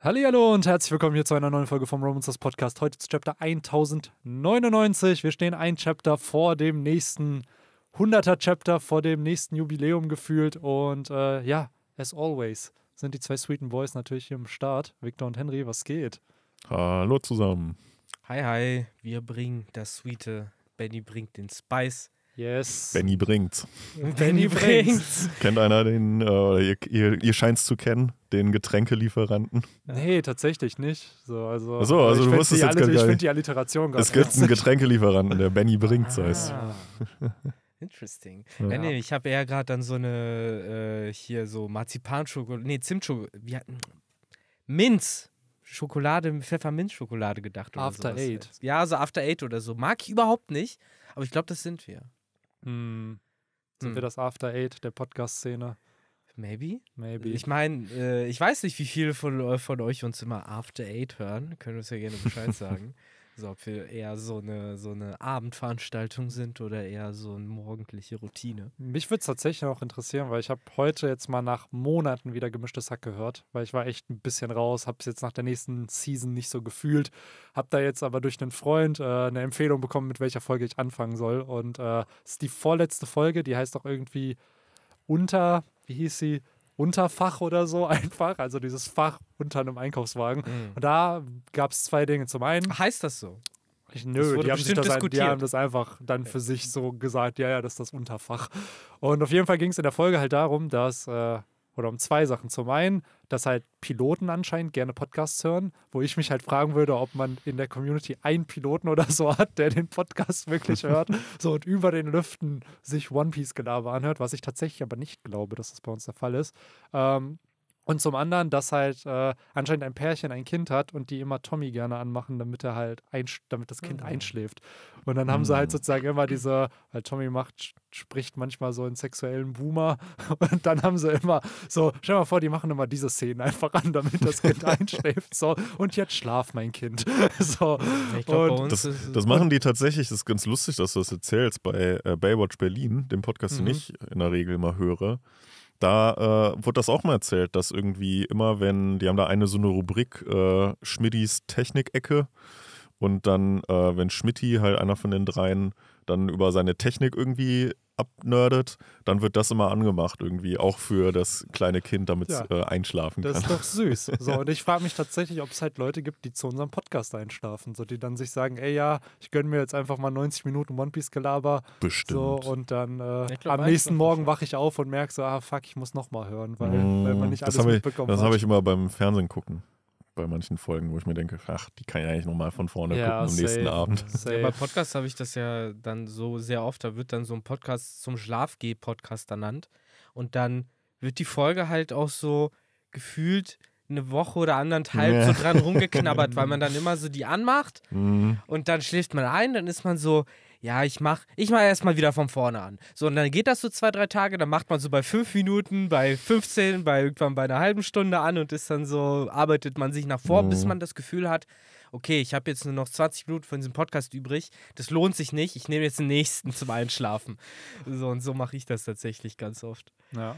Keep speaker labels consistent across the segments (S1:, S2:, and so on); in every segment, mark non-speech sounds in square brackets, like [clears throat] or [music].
S1: Hallo und herzlich willkommen hier zu einer neuen Folge vom Romancers Podcast. Heute zu Chapter 1099. Wir stehen ein Chapter vor dem nächsten 100er Chapter, vor dem nächsten Jubiläum gefühlt. Und äh, ja, as always sind die zwei Sweeten Boys natürlich hier im Start. Victor und Henry, was geht?
S2: Hallo zusammen.
S1: Hi, hi. Wir bringen das
S3: Sweete. Benny bringt den Spice. Yes.
S2: Benny bringt's. Benny bringt's. Kennt einer den, äh, oder ihr, ihr, ihr scheint es zu kennen, den Getränkelieferanten?
S1: Nee, tatsächlich nicht. So, also, Achso, also du wusstest jetzt gar nicht. Ich finde die Alliteration ganz Es gibt einen [laughs]
S2: Getränkelieferanten, der Benny bringt's ah. heißt.
S3: [laughs] Interesting. Ja. Äh, nee, ich habe eher gerade dann so eine, äh, hier so Marzipanschokolade, nee, Zimtschokolade, wie hatten, Minz. Schokolade, Pfefferminzschokolade gedacht. After Eight. Ja, so After Eight oder so. Mag ich überhaupt nicht, aber ich glaube, das sind wir. Hm. Sind hm. wir das After Eight der Podcast-Szene? Maybe. Maybe. Ich meine, äh, ich weiß nicht, wie viele von, äh, von euch uns immer After Eight hören. Können wir uns ja gerne Bescheid [laughs] sagen. Also ob wir eher so eine, so eine Abendveranstaltung sind oder eher so eine morgendliche Routine.
S1: Mich würde es tatsächlich auch interessieren, weil ich habe heute jetzt mal nach Monaten wieder gemischtes Hack gehört, weil ich war echt ein bisschen raus, habe es jetzt nach der nächsten Season nicht so gefühlt, habe da jetzt aber durch einen Freund äh, eine Empfehlung bekommen, mit welcher Folge ich anfangen soll. Und es äh, ist die vorletzte Folge, die heißt auch irgendwie unter, wie hieß sie? Unterfach oder so einfach, also dieses Fach unter einem Einkaufswagen. Mhm. Und da gab es zwei Dinge. Zum einen. Heißt das so? Ich, nö, die haben, sich das, ein, die haben das einfach dann für sich so gesagt, ja, ja, das ist das Unterfach. Und auf jeden Fall ging es in der Folge halt darum, dass äh, oder um zwei Sachen. Zum einen, dass halt Piloten anscheinend gerne Podcasts hören, wo ich mich halt fragen würde, ob man in der Community einen Piloten oder so hat, der den Podcast wirklich [laughs] hört, so und über den Lüften sich One Piece Gelaber anhört, was ich tatsächlich aber nicht glaube, dass das bei uns der Fall ist. Ähm, und zum anderen, dass halt äh, anscheinend ein Pärchen ein Kind hat und die immer Tommy gerne anmachen, damit er halt damit das Kind mhm. einschläft. Und dann haben mhm. sie halt mhm. sozusagen immer diese, weil Tommy macht, spricht manchmal so einen sexuellen Boomer. [laughs] Und dann haben sie immer so, stell dir mal vor, die machen immer diese Szenen einfach an, damit das Kind [laughs] einschläft. So, und jetzt schlaf mein Kind. [laughs] so. Glaub, das, das, machen die tatsächlich,
S2: das ist ganz lustig, dass du das erzählst, bei äh, Baywatch Berlin, dem Podcast, mhm. den ich in der Regel immer höre da äh, wurde das auch mal erzählt, dass irgendwie immer, wenn, die haben da eine so eine Rubrik, äh, Schmidtis Technik-Ecke. Und dann, äh, wenn Schmidti, halt einer von den dreien, dann über seine Technik irgendwie abnerdet, dann wird das immer angemacht irgendwie, auch für das kleine Kind, damit es ja. äh, einschlafen das kann. Das ist doch süß. [laughs] So,
S1: und ich frage mich tatsächlich, ob es halt Leute gibt, die zu unserem Podcast einschlafen, so die dann sich sagen, ey ja, ich gönne mir jetzt einfach mal 90 Minuten One Piece Gelaber. Bestimmt. So, und dann äh, glaub, am nächsten Morgen wache ich auf und merke so, ah fuck, ich muss nochmal hören, weil, mm, weil man mm, nicht alles das mitbekommen ich, Das habe ich
S2: immer beim Fernsehen gucken bei manchen Folgen, wo ich mir denke, ach, die kann ich eigentlich nochmal von vorne ja, gucken am nächsten Abend. Ja,
S1: bei Podcasts
S3: habe ich das ja dann so sehr oft, da wird dann so ein Podcast zum Schlafgeh-Podcast ernannt und dann wird die Folge halt auch so gefühlt eine Woche oder anderthalb ja. so dran rumgeknabbert, weil [laughs] man dann immer so die anmacht mhm. und dann schläft man ein, dann ist man so, ja, ich mach, ich mach erstmal wieder von vorne an. So, und dann geht das so zwei, drei Tage, dann macht man so bei fünf Minuten, bei 15, bei irgendwann bei einer halben Stunde an und ist dann so, arbeitet man sich nach vor, mhm. bis man das Gefühl hat, okay, ich habe jetzt nur noch 20 Minuten von diesem Podcast übrig, das lohnt sich nicht, ich nehme jetzt den nächsten zum Einschlafen. So, und so mache ich das tatsächlich ganz oft.
S1: Ja.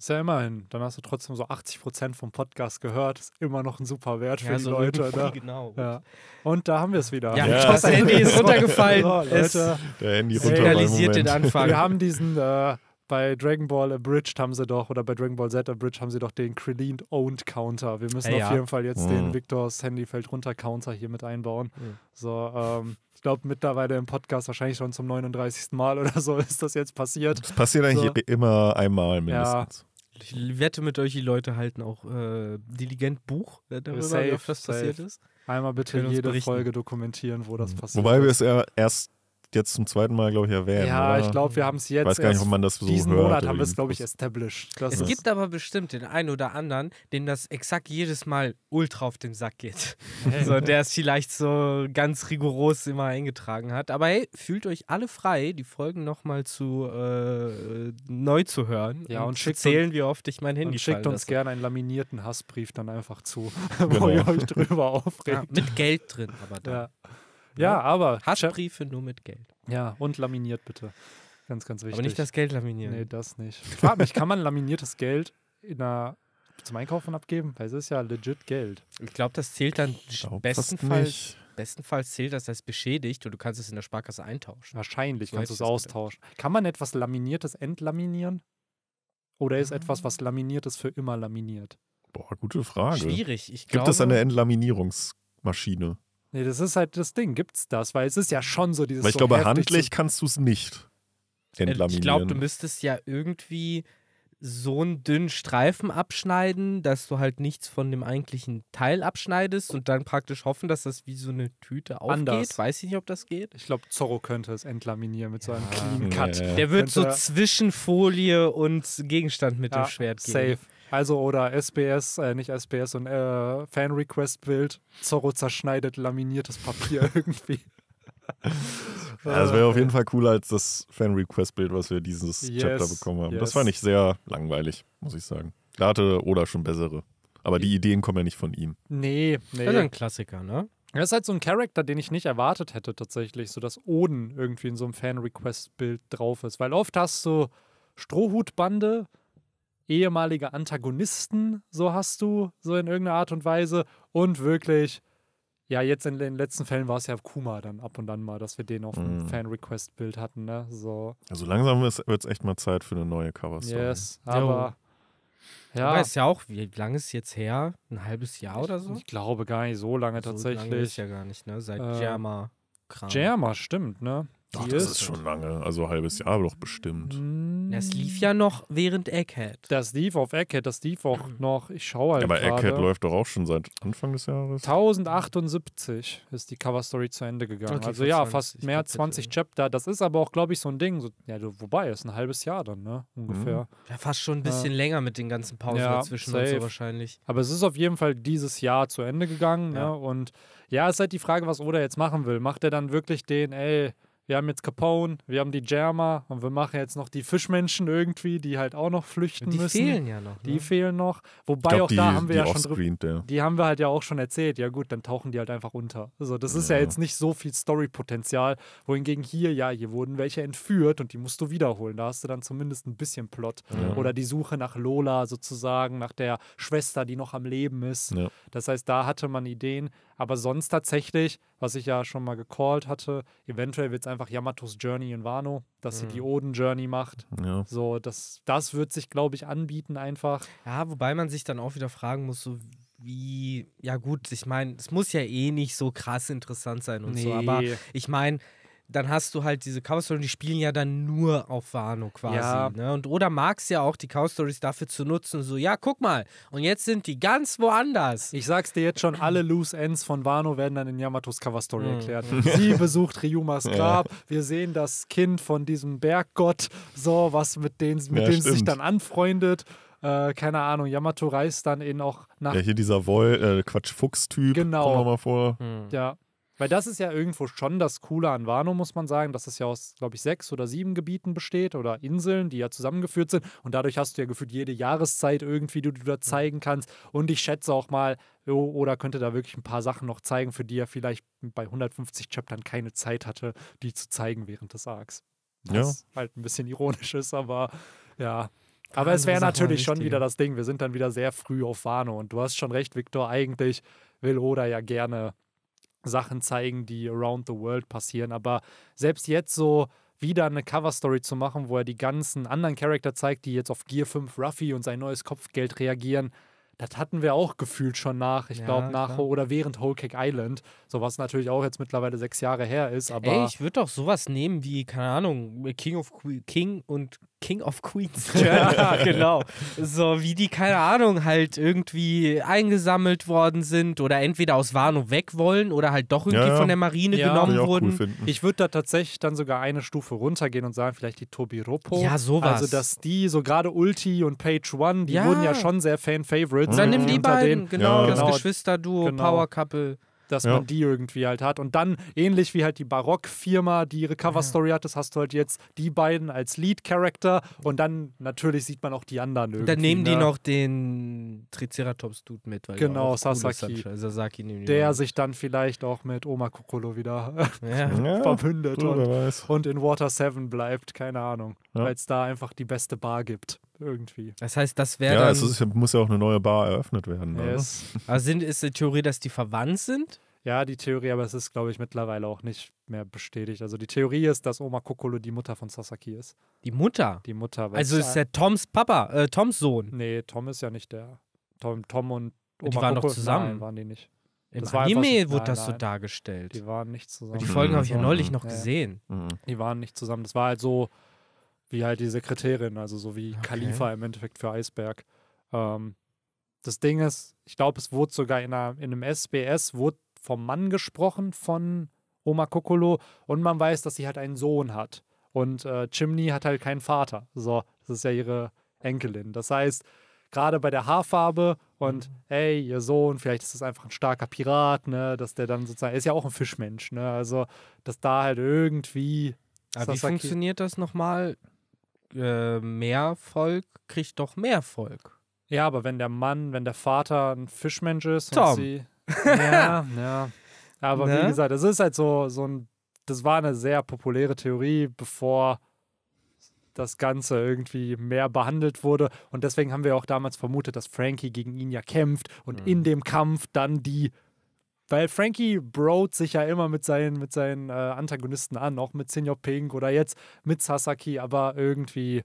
S1: Ist ja immerhin. Dann hast du trotzdem so 80 Prozent vom Podcast gehört. Ist immer noch ein super Wert für ja, die so Leute. Ne? [laughs] Genau. Ja. Und da haben wir es wieder. Ja, ja. Das Handy ist [laughs] runtergefallen. Oh, Leute, der Handy realisiert den Anfang. Wir haben diesen. Äh, bei Dragon Ball Abridged haben sie doch, oder bei Dragon Ball Z Abridged haben sie doch den Krillin Owned Counter. Wir müssen äh, ja. auf jeden Fall jetzt mhm. den Victors Handy fällt runter Counter hier mit einbauen. Mhm. So, ähm, ich glaube mittlerweile im Podcast wahrscheinlich schon zum 39. Mal oder so [laughs] ist das jetzt passiert. Das passiert eigentlich so. immer
S2: einmal mindestens.
S1: Ja. Ich wette mit
S3: euch, die Leute halten auch äh, diligent Buch äh, darüber, safe, wie oft das safe. passiert ist. Einmal bitte jede berichten. Folge
S1: dokumentieren, wo das mhm. passiert Wobei
S2: ist. wir es ja erst jetzt zum zweiten Mal, glaube ich, erwähnt. Ja, oder? ich glaube, wir haben es jetzt. Ich weiß gar nicht, ob man das so Diesen hört Monat haben wir es, glaube ich,
S1: established.
S3: Das es gibt aber bestimmt den einen oder anderen, dem das exakt jedes Mal ultra auf den Sack geht. [laughs] so, der es vielleicht so ganz rigoros immer eingetragen hat. Aber hey, fühlt euch alle frei, die Folgen nochmal zu äh, neu zu
S1: hören. Ja, und, und zählen, wie oft ich mein Handy Und schickt uns gerne einen laminierten Hassbrief dann einfach zu, [laughs] genau. wo ihr euch drüber aufregt. Ja, mit Geld drin, aber da. Ja. Ja, ne? aber. Haschbriefe nur mit Geld. Ja, und laminiert bitte. Ganz, ganz wichtig. Aber nicht das Geld laminieren. Nee, das nicht. Ich frage mich, kann man laminiertes Geld in einer, zum Einkaufen abgeben? Weil es ist ja legit Geld. Ich glaube, das zählt dann glaub, bestenfalls bestenfalls zählt das als beschädigt und du kannst es in der Sparkasse eintauschen. Wahrscheinlich so kannst du es austauschen. Gedacht. Kann man etwas Laminiertes entlaminieren? Oder ist mhm. etwas, hm. was Laminiertes für immer laminiert?
S2: Boah, gute Frage. Schwierig. Ich Gibt glaube, es eine Entlaminierungsmaschine?
S1: Nee, das ist halt das Ding. Gibt's das? Weil es ist ja schon so dieses. Weil ich so glaube, handlich
S2: kannst du es nicht äh, entlaminieren. Ich glaube, du
S1: müsstest ja irgendwie
S3: so einen dünnen Streifen abschneiden, dass du halt nichts von dem eigentlichen Teil abschneidest und dann praktisch hoffen, dass das wie so eine Tüte aufgeht. Anders.
S1: Weiß ich nicht, ob das geht. Ich glaube, Zorro könnte es entlaminieren mit so einem ah. ja. Clean Cut. Ja, ja. Der wird könnte so
S3: zwischen Folie
S1: und Gegenstand mit dem Schwert gehen. Safe. Also oder SBS, äh, nicht SBS, und äh, Fan-Request-Bild. Zorro zerschneidet laminiertes Papier [laughs] irgendwie. [laughs]
S2: Ja, das wäre auf jeden Fall cooler als das Fan-Request-Bild, was wir dieses yes, Chapter bekommen haben. Yes. Das fand ich sehr langweilig, muss ich sagen. Da hatte Oda schon bessere. Aber die Ideen kommen ja nicht von ihm.
S1: Nee, nee. Das ist ein Klassiker, ne? Das ist halt so ein Charakter, den ich nicht erwartet hätte tatsächlich, so dass Oden irgendwie in so einem Fan-Request-Bild drauf ist. Weil oft hast du Strohhutbande, ehemalige Antagonisten, so hast du, so in irgendeiner Art und Weise. Und wirklich, ja, jetzt in den letzten Fällen war es ja Kuma dann ab und dann mal, dass wir den auf dem mm. Fan-Request-Bild hatten, ne? So. Also
S2: langsam wird es echt mal Zeit für eine neue Coverstory. Yes,
S1: aber. Ja. Aber ist ja auch, wie, wie lange ist jetzt her? Ein halbes Jahr oder so? Ich glaube gar nicht so lange so tatsächlich. Lange ist ja gar nicht, ne? Seit äh, Jerma. Jerma,
S2: stimmt, ne? Doch, das ist, ist schon lange, also ein halbes Jahr doch bestimmt.
S1: Hm. Das lief ja noch während Egghead. Das lief auf Egghead, das lief auch mhm. noch, ich schaue halt ja, Aber Egghead läuft doch
S2: auch schon seit Anfang des Jahres.
S1: 1078 ist die Coverstory zu Ende gegangen. Okay, also ja, fast mehr als 20 bitte. Chapter. Das ist aber auch, glaube ich, so ein Ding. So, ja, wobei, ist ein halbes Jahr dann, ne? Ungefähr. Mhm.
S3: Ja, fast schon ein bisschen ja. länger mit den ganzen Pausen ja, dazwischen safe. und so wahrscheinlich.
S1: Aber es ist auf jeden Fall dieses Jahr zu Ende gegangen, ne? Und ja, es ist halt die Frage, was Oda jetzt machen will. Macht er dann wirklich den, ey wir haben jetzt Capone, wir haben die Jerma und wir machen jetzt noch die Fischmenschen irgendwie, die halt auch noch flüchten die müssen. Die fehlen ja noch. Die ne? fehlen noch. Wobei glaub, auch die, da haben wir ja schon drüber. Ja. Die haben wir halt ja auch schon erzählt. Ja, gut, dann tauchen die halt einfach unter. Also, das ist ja jetzt nicht so viel Storypotenzial. Wohingegen hier, ja, hier wurden welche entführt und die musst du wiederholen. Da hast du dann zumindest ein bisschen Plot. Ja. Oder die Suche nach Lola sozusagen, nach der Schwester, die noch am Leben ist. Das heißt, da hatte man Ideen. Aber sonst tatsächlich, was ich ja schon mal gecallt hatte, eventuell wird es einfach einfach Yamatos Journey in Wano, dass sie hm. die Oden-Journey macht. Ja. So, das, das wird sich, glaube ich, anbieten einfach. Ja, wobei man sich dann auch wieder fragen muss, so wie,
S3: ja gut, ich meine, es muss ja eh nicht so krass interessant sein und nee. so, aber ich meine, dann hast du halt diese Cover Story, die spielen ja dann nur auf Wano quasi. Ja. Ne? Und oder magst ja auch die Cover Stories dafür zu nutzen, so, ja, guck mal, und jetzt sind die ganz woanders. Ich sag's
S1: dir jetzt schon, alle Loose Ends von Wano werden dann in Yamatos Cover Story mhm. erklärt. Mhm. Sie besucht Ryumas [laughs] Grab, ja. wir sehen das Kind von diesem Berggott, so, was mit dem mit ja, denen sich dann anfreundet. Äh, keine Ahnung, Yamato reist dann eben auch nach. Ja,
S2: hier dieser Woll, äh, Quatsch, Fuchs-Typ. Genau. Kommt mal vor.
S1: Mhm. Ja. Weil das ist ja irgendwo schon das Coole an Wano, muss man sagen, dass es ja aus, glaube ich, sechs oder sieben Gebieten besteht oder Inseln, die ja zusammengeführt sind. Und dadurch hast du ja gefühlt jede Jahreszeit irgendwie, die du da zeigen kannst. Und ich schätze auch mal, oh, oder könnte da wirklich ein paar Sachen noch zeigen, für die er vielleicht bei 150 Chaptern keine Zeit hatte, die zu zeigen während des Arcs. Was ja. halt ein bisschen ironisch ist, aber ja. Aber es wäre natürlich schon wieder das Ding. Wir sind dann wieder sehr früh auf Wano. Und du hast schon recht, Viktor. Eigentlich will Oda ja gerne Sachen zeigen, die around the world passieren. Aber selbst jetzt so wieder eine Cover-Story zu machen, wo er die ganzen anderen Charakter zeigt, die jetzt auf Gear 5 Ruffy und sein neues Kopfgeld reagieren, das hatten wir auch gefühlt schon nach, ich ja, glaube, nach klar. oder während Whole Cake Island, so was natürlich auch jetzt mittlerweile sechs Jahre her ist, aber. Ey, ich
S3: würde doch sowas nehmen wie, keine Ahnung, King of King und King of Queens. [laughs] ja, genau. So wie die, keine Ahnung, halt irgendwie eingesammelt worden
S1: sind oder entweder aus Warnow weg wollen oder halt doch irgendwie ja, von der Marine ja. genommen ich wurden. Cool ich würde da tatsächlich dann sogar eine Stufe runtergehen und sagen, vielleicht die Tobi Roppo. Ja, sowas. Also, dass die, so gerade Ulti und Page One, die wurden ja schon sehr Fan-Favorites. Dann nimm die beiden, den. genau, das genau. Geschwisterduo, genau. Power Couple dass ja. man die irgendwie halt hat. Und dann, ähnlich wie halt die Barock-Firma, die ihre Cover-Story hat, das hast du halt jetzt die beiden als Lead-Character und dann natürlich sieht man auch die anderen irgendwie. Dann nehmen die ne? noch
S3: den Triceratops-Dude mit. Weil genau, Sasaki. Cool also Sasaki der mal.
S1: sich dann vielleicht auch mit Oma Kokolo wieder [laughs] ja. [laughs] verbündet und, und, in Water 7 bleibt, keine Ahnung, weil es da einfach die beste Bar gibt irgendwie.
S3: Das heißt, das wäre. Ja, dann, also es
S2: ist, muss ja auch eine neue Bar eröffnet werden. Ne? Yes.
S1: Also sind, ist die Theorie, dass die verwandt sind? Ja, die Theorie, aber es ist, glaube ich, mittlerweile auch nicht mehr bestätigt. Also die Theorie ist, dass Oma Kokolo die Mutter von Sasaki ist. Die Mutter? Die Mutter. Also ist ja Toms Papa, äh, Toms Sohn. Nee, Tom ist ja nicht der. Tom, Tom und Oma Die waren Kokolo, doch zusammen. Nein, waren die nicht. Im das Anime einfach, wurde nein, das so nein. dargestellt. Die waren nicht zusammen. Die Folgen mhm. habe ich ja neulich noch mhm. gesehen. Mhm. Die waren nicht zusammen. Das war halt so wie halt die Sekretärin, also so wie okay. Khalifa im Endeffekt für Eisberg. Ähm, das Ding ist, ich glaube, es wurde sogar in, einer, in einem SBS wurde vom Mann gesprochen von Oma Kokolo und man weiß, dass sie halt einen Sohn hat. Und äh, Chimney hat halt keinen Vater. So, das ist ja ihre Enkelin. Das heißt, gerade bei der Haarfarbe und mhm. ey, ihr Sohn, vielleicht ist das einfach ein starker Pirat, ne, dass der dann sozusagen, ist ja auch ein Fischmensch, ne, also, dass da halt irgendwie. Aber Sasaki wie funktioniert
S3: das nochmal äh, mehr
S1: Volk kriegt doch mehr Volk. Ja, aber wenn der Mann, wenn der Vater ein Fischmensch ist Tom. und sie. [laughs] Ja, ja. Aber ne? wie gesagt, das ist halt so, so ein. Das war eine sehr populäre Theorie, bevor das Ganze irgendwie mehr behandelt wurde. Und deswegen haben wir auch damals vermutet, dass Frankie gegen ihn ja kämpft und mhm. in dem Kampf dann die weil Frankie brot sich ja immer mit seinen, mit seinen äh, Antagonisten an, auch mit Senior Pink oder jetzt mit Sasaki, aber irgendwie,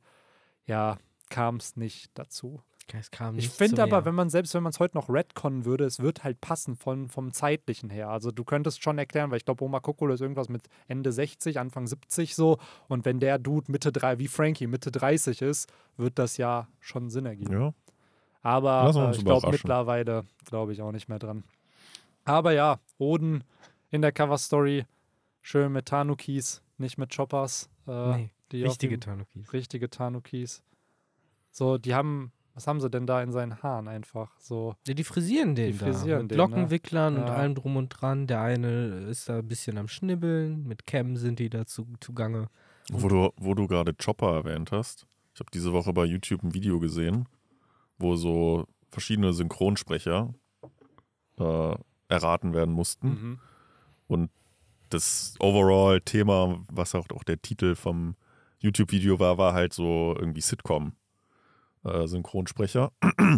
S1: ja, kam es nicht dazu. Es kam nicht ich finde aber, wenn man, selbst wenn man es heute noch retconnen würde, es wird halt passen von, vom zeitlichen her. Also du könntest schon erklären, weil ich glaube, Oma Kokolo ist irgendwas mit Ende 60, Anfang 70 so. Und wenn der Dude Mitte 3, wie Frankie, Mitte 30 ist, wird das ja schon Sinn ergeben. Ja. Aber äh, ich glaube mittlerweile, glaube ich, auch nicht mehr dran. Aber ja, Oden in der Cover Story, schön mit Tanukis, nicht mit Choppers. Äh, nee, richtige Tanukis. Richtige Tanukis. So, die haben, was haben sie denn da in seinen Haaren einfach? So, ja, die frisieren den die frisieren da. Mit den, ne? Lockenwicklern ja. und allem
S3: drum und dran. Der eine ist da ein bisschen am Schnibbeln, mit Cam sind die dazu zugange. Wo
S2: du, wo du gerade Chopper erwähnt hast, ich habe diese Woche bei YouTube ein Video gesehen, wo so verschiedene Synchronsprecher äh, erraten werden mussten. Mhm. Und das Overall-Thema, was auch, auch der Titel vom YouTube-Video war, war halt so irgendwie Sitcom-Synchronsprecher. Äh,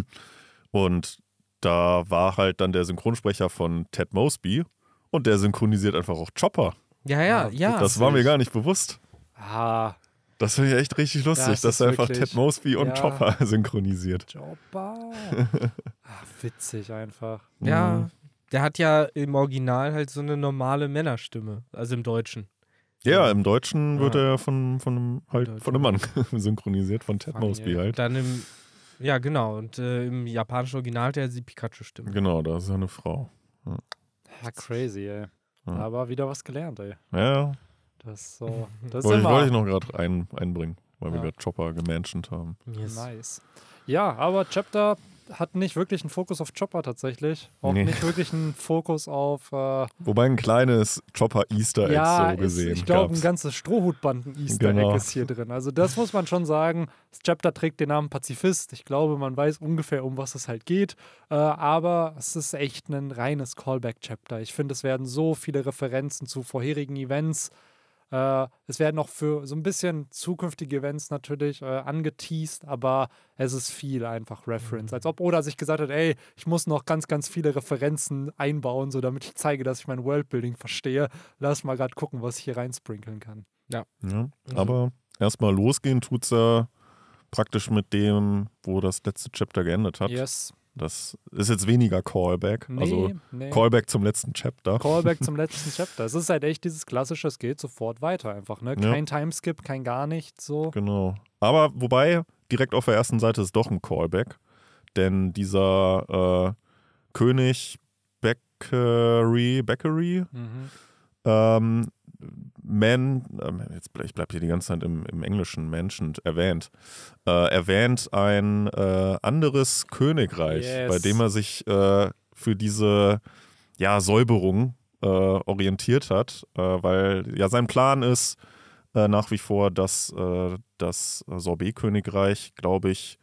S2: und da war halt dann der Synchronsprecher von Ted Mosby und der synchronisiert einfach auch Chopper. Ja, ja, ja. Das war mir gar nicht bewusst. Ah. Das finde ich echt richtig lustig, das dass er einfach Ted Mosby und ja. Chopper [laughs] synchronisiert. Chopper. [laughs]
S1: Ach, witzig einfach.
S2: Ja, mhm
S3: der hat ja im Original halt so eine normale Männerstimme, also im Deutschen.
S2: Ja, im Deutschen ja. wird er von, von, einem, halt, von einem Mann [laughs] synchronisiert, von Ted Mosby halt. Dann im,
S3: ja, genau. Und äh, im japanischen Original hat er die Pikachu-Stimme.
S2: Genau, da ist ja eine Frau. Ja,
S1: ja crazy, ey. Ja. Aber wieder was gelernt, ey. Ja. Das, so, äh, das [laughs] wollte, wollte ich noch
S2: gerade ein, einbringen, weil wir gerade Chopper gemanchant haben. Yes.
S1: Nice. Ja, aber Chapter hat nicht wirklich einen Fokus auf Chopper tatsächlich. Auch nee. nicht wirklich einen Fokus auf. Äh,
S2: Wobei ein kleines Chopper-Easter-Egg ja, so gesehen ist. Ich glaube, ein
S1: ganzes Strohhutbanden-Easter-Egg genau. ist hier drin. Also, das muss man schon sagen. Das Chapter trägt den Namen Pazifist. Ich glaube, man weiß ungefähr, um was es halt geht. Äh, aber es ist echt ein reines Callback-Chapter. Ich finde, es werden so viele Referenzen zu vorherigen Events äh, äh, es werden noch für so ein bisschen zukünftige Events natürlich äh, angeteased, aber es ist viel einfach Reference. Mhm. Als ob Oda sich gesagt hat, ey, ich muss noch ganz, ganz viele Referenzen einbauen, so damit ich zeige, dass ich mein Worldbuilding verstehe. Lass mal gerade gucken, was ich hier reinsprinkeln kann. Ja.
S2: ja mhm. aber erstmal losgehen tut's ja praktisch mit dem, wo das letzte Chapter geendet hat. Yes. Das ist jetzt weniger Callback. Nee, also nee. Callback zum letzten Chapter. Callback
S1: zum [laughs] letzten Chapter. Es ist halt echt dieses klassische, es geht sofort weiter einfach, ne? Kein ja. Timeskip, kein gar nichts so.
S2: Genau. Aber wobei, direkt auf der ersten Seite ist doch ein Callback. Denn dieser äh, König Bakery, Bakery mhm. ähm, man, ähm, jetzt, ich bleibe hier die ganze Zeit im, im Englischen, mentioned, erwähnt, äh, erwähnt ein äh, anderes Königreich, yes. bei dem er sich äh, für diese ja, Säuberung äh, orientiert hat, äh, weil ja sein Plan ist äh, nach wie vor, dass das Sorbet-Königreich, glaube ich,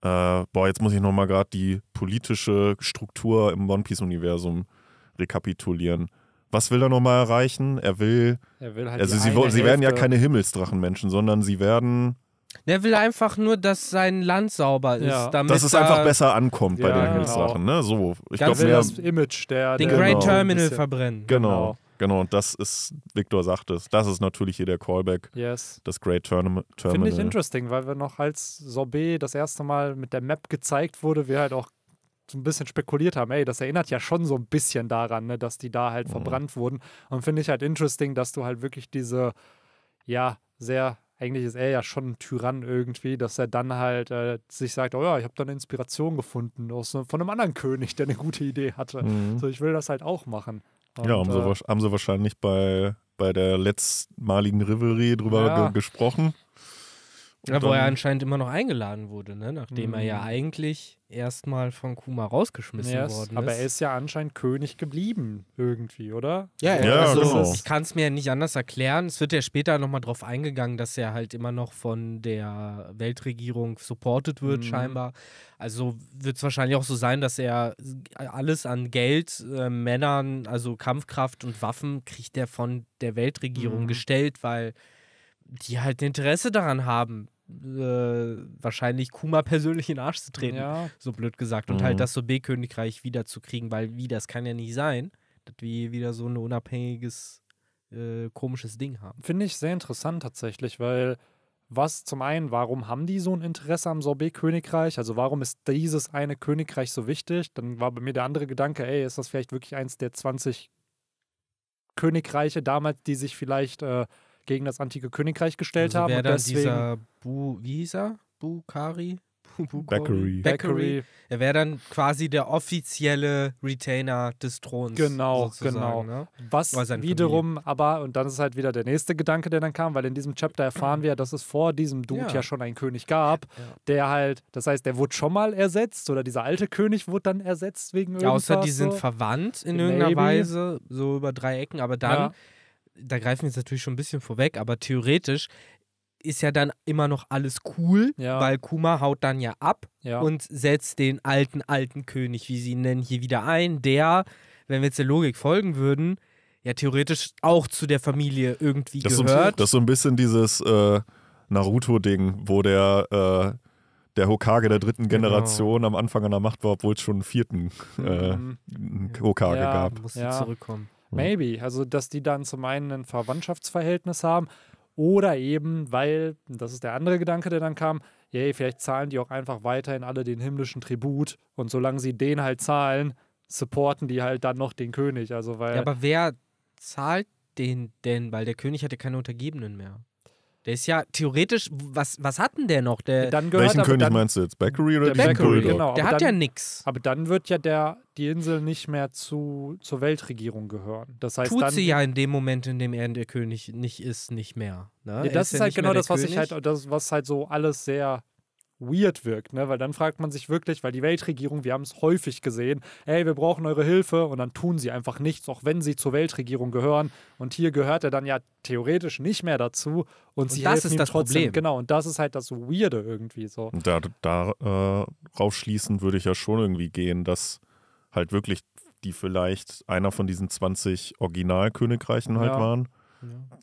S2: boah, jetzt muss ich nochmal gerade die politische Struktur im One Piece-Universum rekapitulieren was will er nochmal erreichen? Er will, er will halt also sie, sie werden ja keine Himmelsdrachenmenschen, sondern sie werden
S3: Er will einfach nur, dass sein Land sauber ist. Ja. Damit dass es da einfach besser ankommt ja, bei den Himmelssachen. Genau. Ne? So, ich glaube, genau. er das
S2: Image der. Den der Great genau. Terminal verbrennen. Genau, genau. genau. und das ist, Victor sagt es, das ist natürlich hier der Callback. Yes. Das Great Term Terminal. Finde ich
S1: interesting, weil wir noch als Sorbet das erste Mal mit der Map gezeigt wurde, wir halt auch so ein bisschen spekuliert haben, ey, das erinnert ja schon so ein bisschen daran, ne, dass die da halt mhm. verbrannt wurden. Und finde ich halt interesting, dass du halt wirklich diese, ja, sehr, eigentlich ist er ja schon ein Tyrann irgendwie, dass er dann halt äh, sich sagt, oh ja, ich habe da eine Inspiration gefunden aus, äh, von einem anderen König, der eine gute Idee hatte. Mhm. So, ich will das halt auch machen. Und, ja, haben sie, äh,
S2: haben sie wahrscheinlich bei, bei der letztmaligen Rivalry drüber ja. gesprochen.
S1: Ja, wo er
S3: anscheinend immer noch eingeladen wurde, ne? nachdem mhm. er ja mhm. eigentlich erstmal von Kuma rausgeschmissen yes, worden ist. Aber er ist
S1: ja anscheinend König geblieben, irgendwie, oder? Ja, also ja, ja also, genau. Ich kann es mir ja nicht anders erklären.
S3: Es wird ja später nochmal drauf eingegangen, dass er halt immer noch von der Weltregierung supported wird, mhm. scheinbar. Also wird es wahrscheinlich auch so sein, dass er alles an Geld, äh, Männern, also Kampfkraft und Waffen kriegt er von der Weltregierung mhm. gestellt, weil die halt ein Interesse daran haben, äh, wahrscheinlich Kuma persönlich in den Arsch zu treten, ja. so blöd gesagt. Und halt mhm. halt das so B-Königreich wiederzukriegen, weil
S1: wie, das kann ja nicht sein, dass wir wieder so ein unabhängiges, äh, komisches Ding haben. Finde ich sehr interessant tatsächlich, weil was zum einen, warum haben die so ein Interesse am Sorbet-Königreich? Also warum ist dieses eine Königreich so wichtig? Dann war bei mir der andere Gedanke, ey, ist das vielleicht wirklich eins der 20 Königreiche damals, die sich vielleicht äh, gegen das antike Königreich gestellt also haben. Und deswegen dieser
S3: Bu, wie hieß er? Bukari? [laughs]
S2: Bakery.
S1: Bakery. Er wäre dann quasi der offizielle Retainer des Throns. Genau, genau. Ne? Was wiederum Familie. aber, und dann ist halt wieder der nächste Gedanke, der dann kam, weil in diesem Chapter erfahren wir, dass es vor diesem Dude ja, ja schon einen König gab, ja. der halt, das heißt, der wurde schon mal ersetzt oder dieser alte König wurde dann ersetzt wegen irgendwas. Ja, außer die sind so. verwandt in, in irgendeiner Weise, so über drei Ecken, aber dann. Ja da greifen wir jetzt natürlich
S3: schon ein bisschen vorweg, aber theoretisch ist ja dann immer noch alles cool, ja. weil Kuma haut dann ja ab ja. und setzt den alten, alten König, wie sie ihn nennen, hier wieder ein, der, wenn wir jetzt der Logik folgen würden, ja theoretisch auch zu der Familie irgendwie das gehört. So, das
S2: ist so ein bisschen dieses äh, Naruto-Ding, wo der äh, der Hokage der dritten genau. Generation genau. am Anfang an der Macht war, obwohl es schon einen vierten äh, mhm. Hokage ja, gab. Musste ja. zurückkommen.
S1: Mhm. Maybe. Also, dass die dann zum einen ein Verwandtschaftsverhältnis haben oder eben, weil, das ist der andere Gedanke, der dann kam, yay, vielleicht zahlen die auch einfach weiterhin alle den himmlischen Tribut und solange sie den halt zahlen, supporten die halt dann noch den König. Also, weil ja, aber
S3: wer zahlt den denn? Weil der König hatte keine Untergebenen mehr. Der ist ja theoretisch, was, was hat denn der noch? Der, dann gehört, Welchen
S2: König dann, meinst du jetzt? Bakery oder der Bakery, genau, Der hat dann, ja
S1: nichts. Aber dann wird ja der, die Insel nicht mehr zu, zur Weltregierung gehören. Das heißt, Tut dann, sie
S3: ja in dem Moment, in dem er der König nicht ist, nicht mehr. Ne? Ja, das ist, ist ja halt genau das, was König. ich
S1: halt, das, was halt so alles sehr weird wirkt, ne? weil dann fragt man sich wirklich, weil die Weltregierung, wir haben es häufig gesehen, hey, wir brauchen eure Hilfe und dann tun sie einfach nichts, auch wenn sie zur Weltregierung gehören und hier gehört er dann ja theoretisch nicht mehr dazu und, und sie das ist das trotzdem. Problem. Genau, und das ist halt das Weirde irgendwie so.
S2: Und da, darauf äh, schließen würde ich ja schon irgendwie gehen, dass halt wirklich die vielleicht einer von diesen 20 Originalkönigreichen halt ja. waren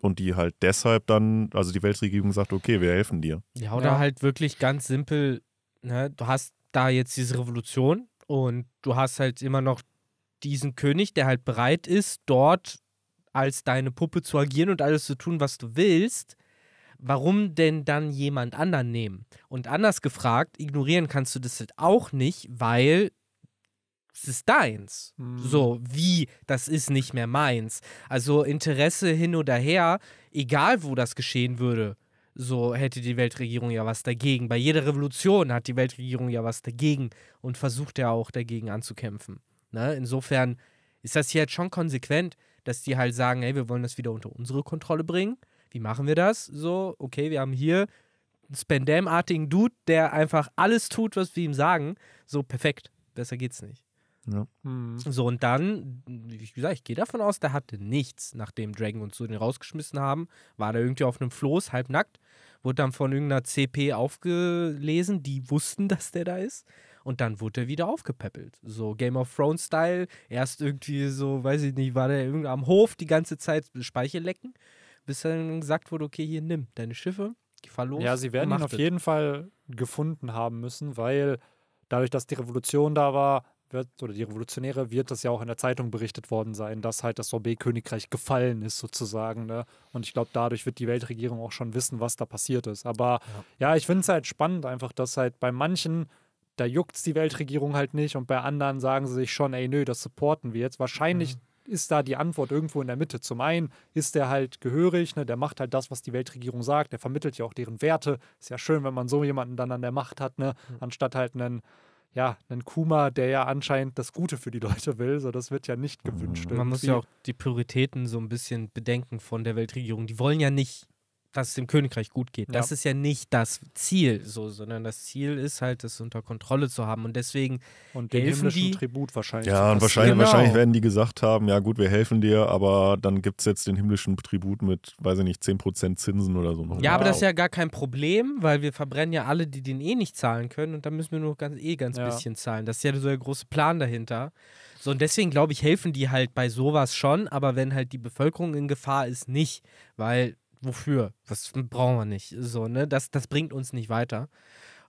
S2: und die halt deshalb dann, also die Weltregierung sagt, okay, wir helfen dir.
S3: Ja, oder ja. halt wirklich ganz simpel, ne, du hast da jetzt diese Revolution und du hast halt immer noch diesen König, der halt bereit ist, dort als deine Puppe zu agieren und alles zu tun, was du willst. Warum denn dann jemand anderen nehmen? Und anders gefragt, ignorieren kannst du das halt auch nicht, weil es ist deins. Mhm. So, wie, das ist nicht mehr meins. Also Interesse hin oder her, egal wo das geschehen würde, so hätte die Weltregierung ja was dagegen. Bei jeder Revolution hat die Weltregierung ja was dagegen und versucht ja auch dagegen anzukämpfen. Ne? Insofern ist das hier halt schon konsequent, dass die halt sagen, hey, wir wollen das wieder unter unsere Kontrolle bringen. Wie machen wir das? So, okay, wir haben hier einen Spandam-artigen Dude, der einfach alles tut, was wir ihm sagen. So, perfekt. Besser geht's nicht. Ja. Mhm. So, und dann, wie gesagt, ich gehe davon aus, der hatte nichts, nachdem Dragon und so den rausgeschmissen haben. War da irgendwie auf einem Floß, halbnackt, wurde dann von irgendeiner CP aufgelesen, die wussten, [laughs] dass der da ist. Und dann wurde er wieder aufgepäppelt. So Game of Thrones-Style. Erst irgendwie so, weiß ich nicht, war der irgendwie am Hof die ganze Zeit Speichel lecken, bis dann gesagt wurde, okay, hier nimm deine Schiffe, fahr los. Ja, sie werden ihn auf jeden Fall
S1: gefunden haben müssen, weil dadurch, dass die Revolution da war, wird, oder die Revolutionäre, wird das ja auch in der Zeitung berichtet worden sein, dass halt das Sorbet-Königreich gefallen ist, sozusagen. Ne? Und ich glaube, dadurch wird die Weltregierung auch schon wissen, was da passiert ist. Aber ja, ja ich finde es halt spannend, einfach, dass halt bei manchen, da juckt es die Weltregierung halt nicht und bei anderen sagen sie sich schon, ey, nö, das supporten wir jetzt. Wahrscheinlich. Mhm. Ist da die Antwort irgendwo in der Mitte? Zum einen ist der halt gehörig, ne? der macht halt das, was die Weltregierung sagt, der vermittelt ja auch deren Werte. Ist ja schön, wenn man so jemanden dann an der Macht hat, ne? anstatt halt einen ja, einen Kuma, der ja anscheinend das Gute für die Leute will. So, das wird ja nicht mhm. gewünscht. Man irgendwie. muss ja auch
S3: die Prioritäten so ein bisschen bedenken von der Weltregierung. Die wollen ja nicht dass es dem Königreich gut geht. Ja. Das ist ja nicht das Ziel, so, sondern das Ziel ist halt, das unter Kontrolle zu haben. Und deswegen und den helfen die Tribut wahrscheinlich. Ja, und wahrscheinlich, genau. wahrscheinlich
S2: werden die gesagt haben, ja gut, wir helfen dir, aber dann gibt es jetzt den himmlischen Tribut mit, weiß ich nicht, 10% Zinsen oder so. Noch. Ja, aber das ist ja
S3: gar kein Problem, weil wir verbrennen ja alle, die den eh nicht zahlen können und dann müssen wir nur ganz, eh ganz ja. bisschen zahlen. Das ist ja so der große Plan dahinter. So, und deswegen glaube ich, helfen die halt bei sowas schon, aber wenn halt die Bevölkerung in Gefahr ist, nicht. Weil wofür? Das brauchen wir nicht. So, ne? Das, das bringt uns nicht weiter.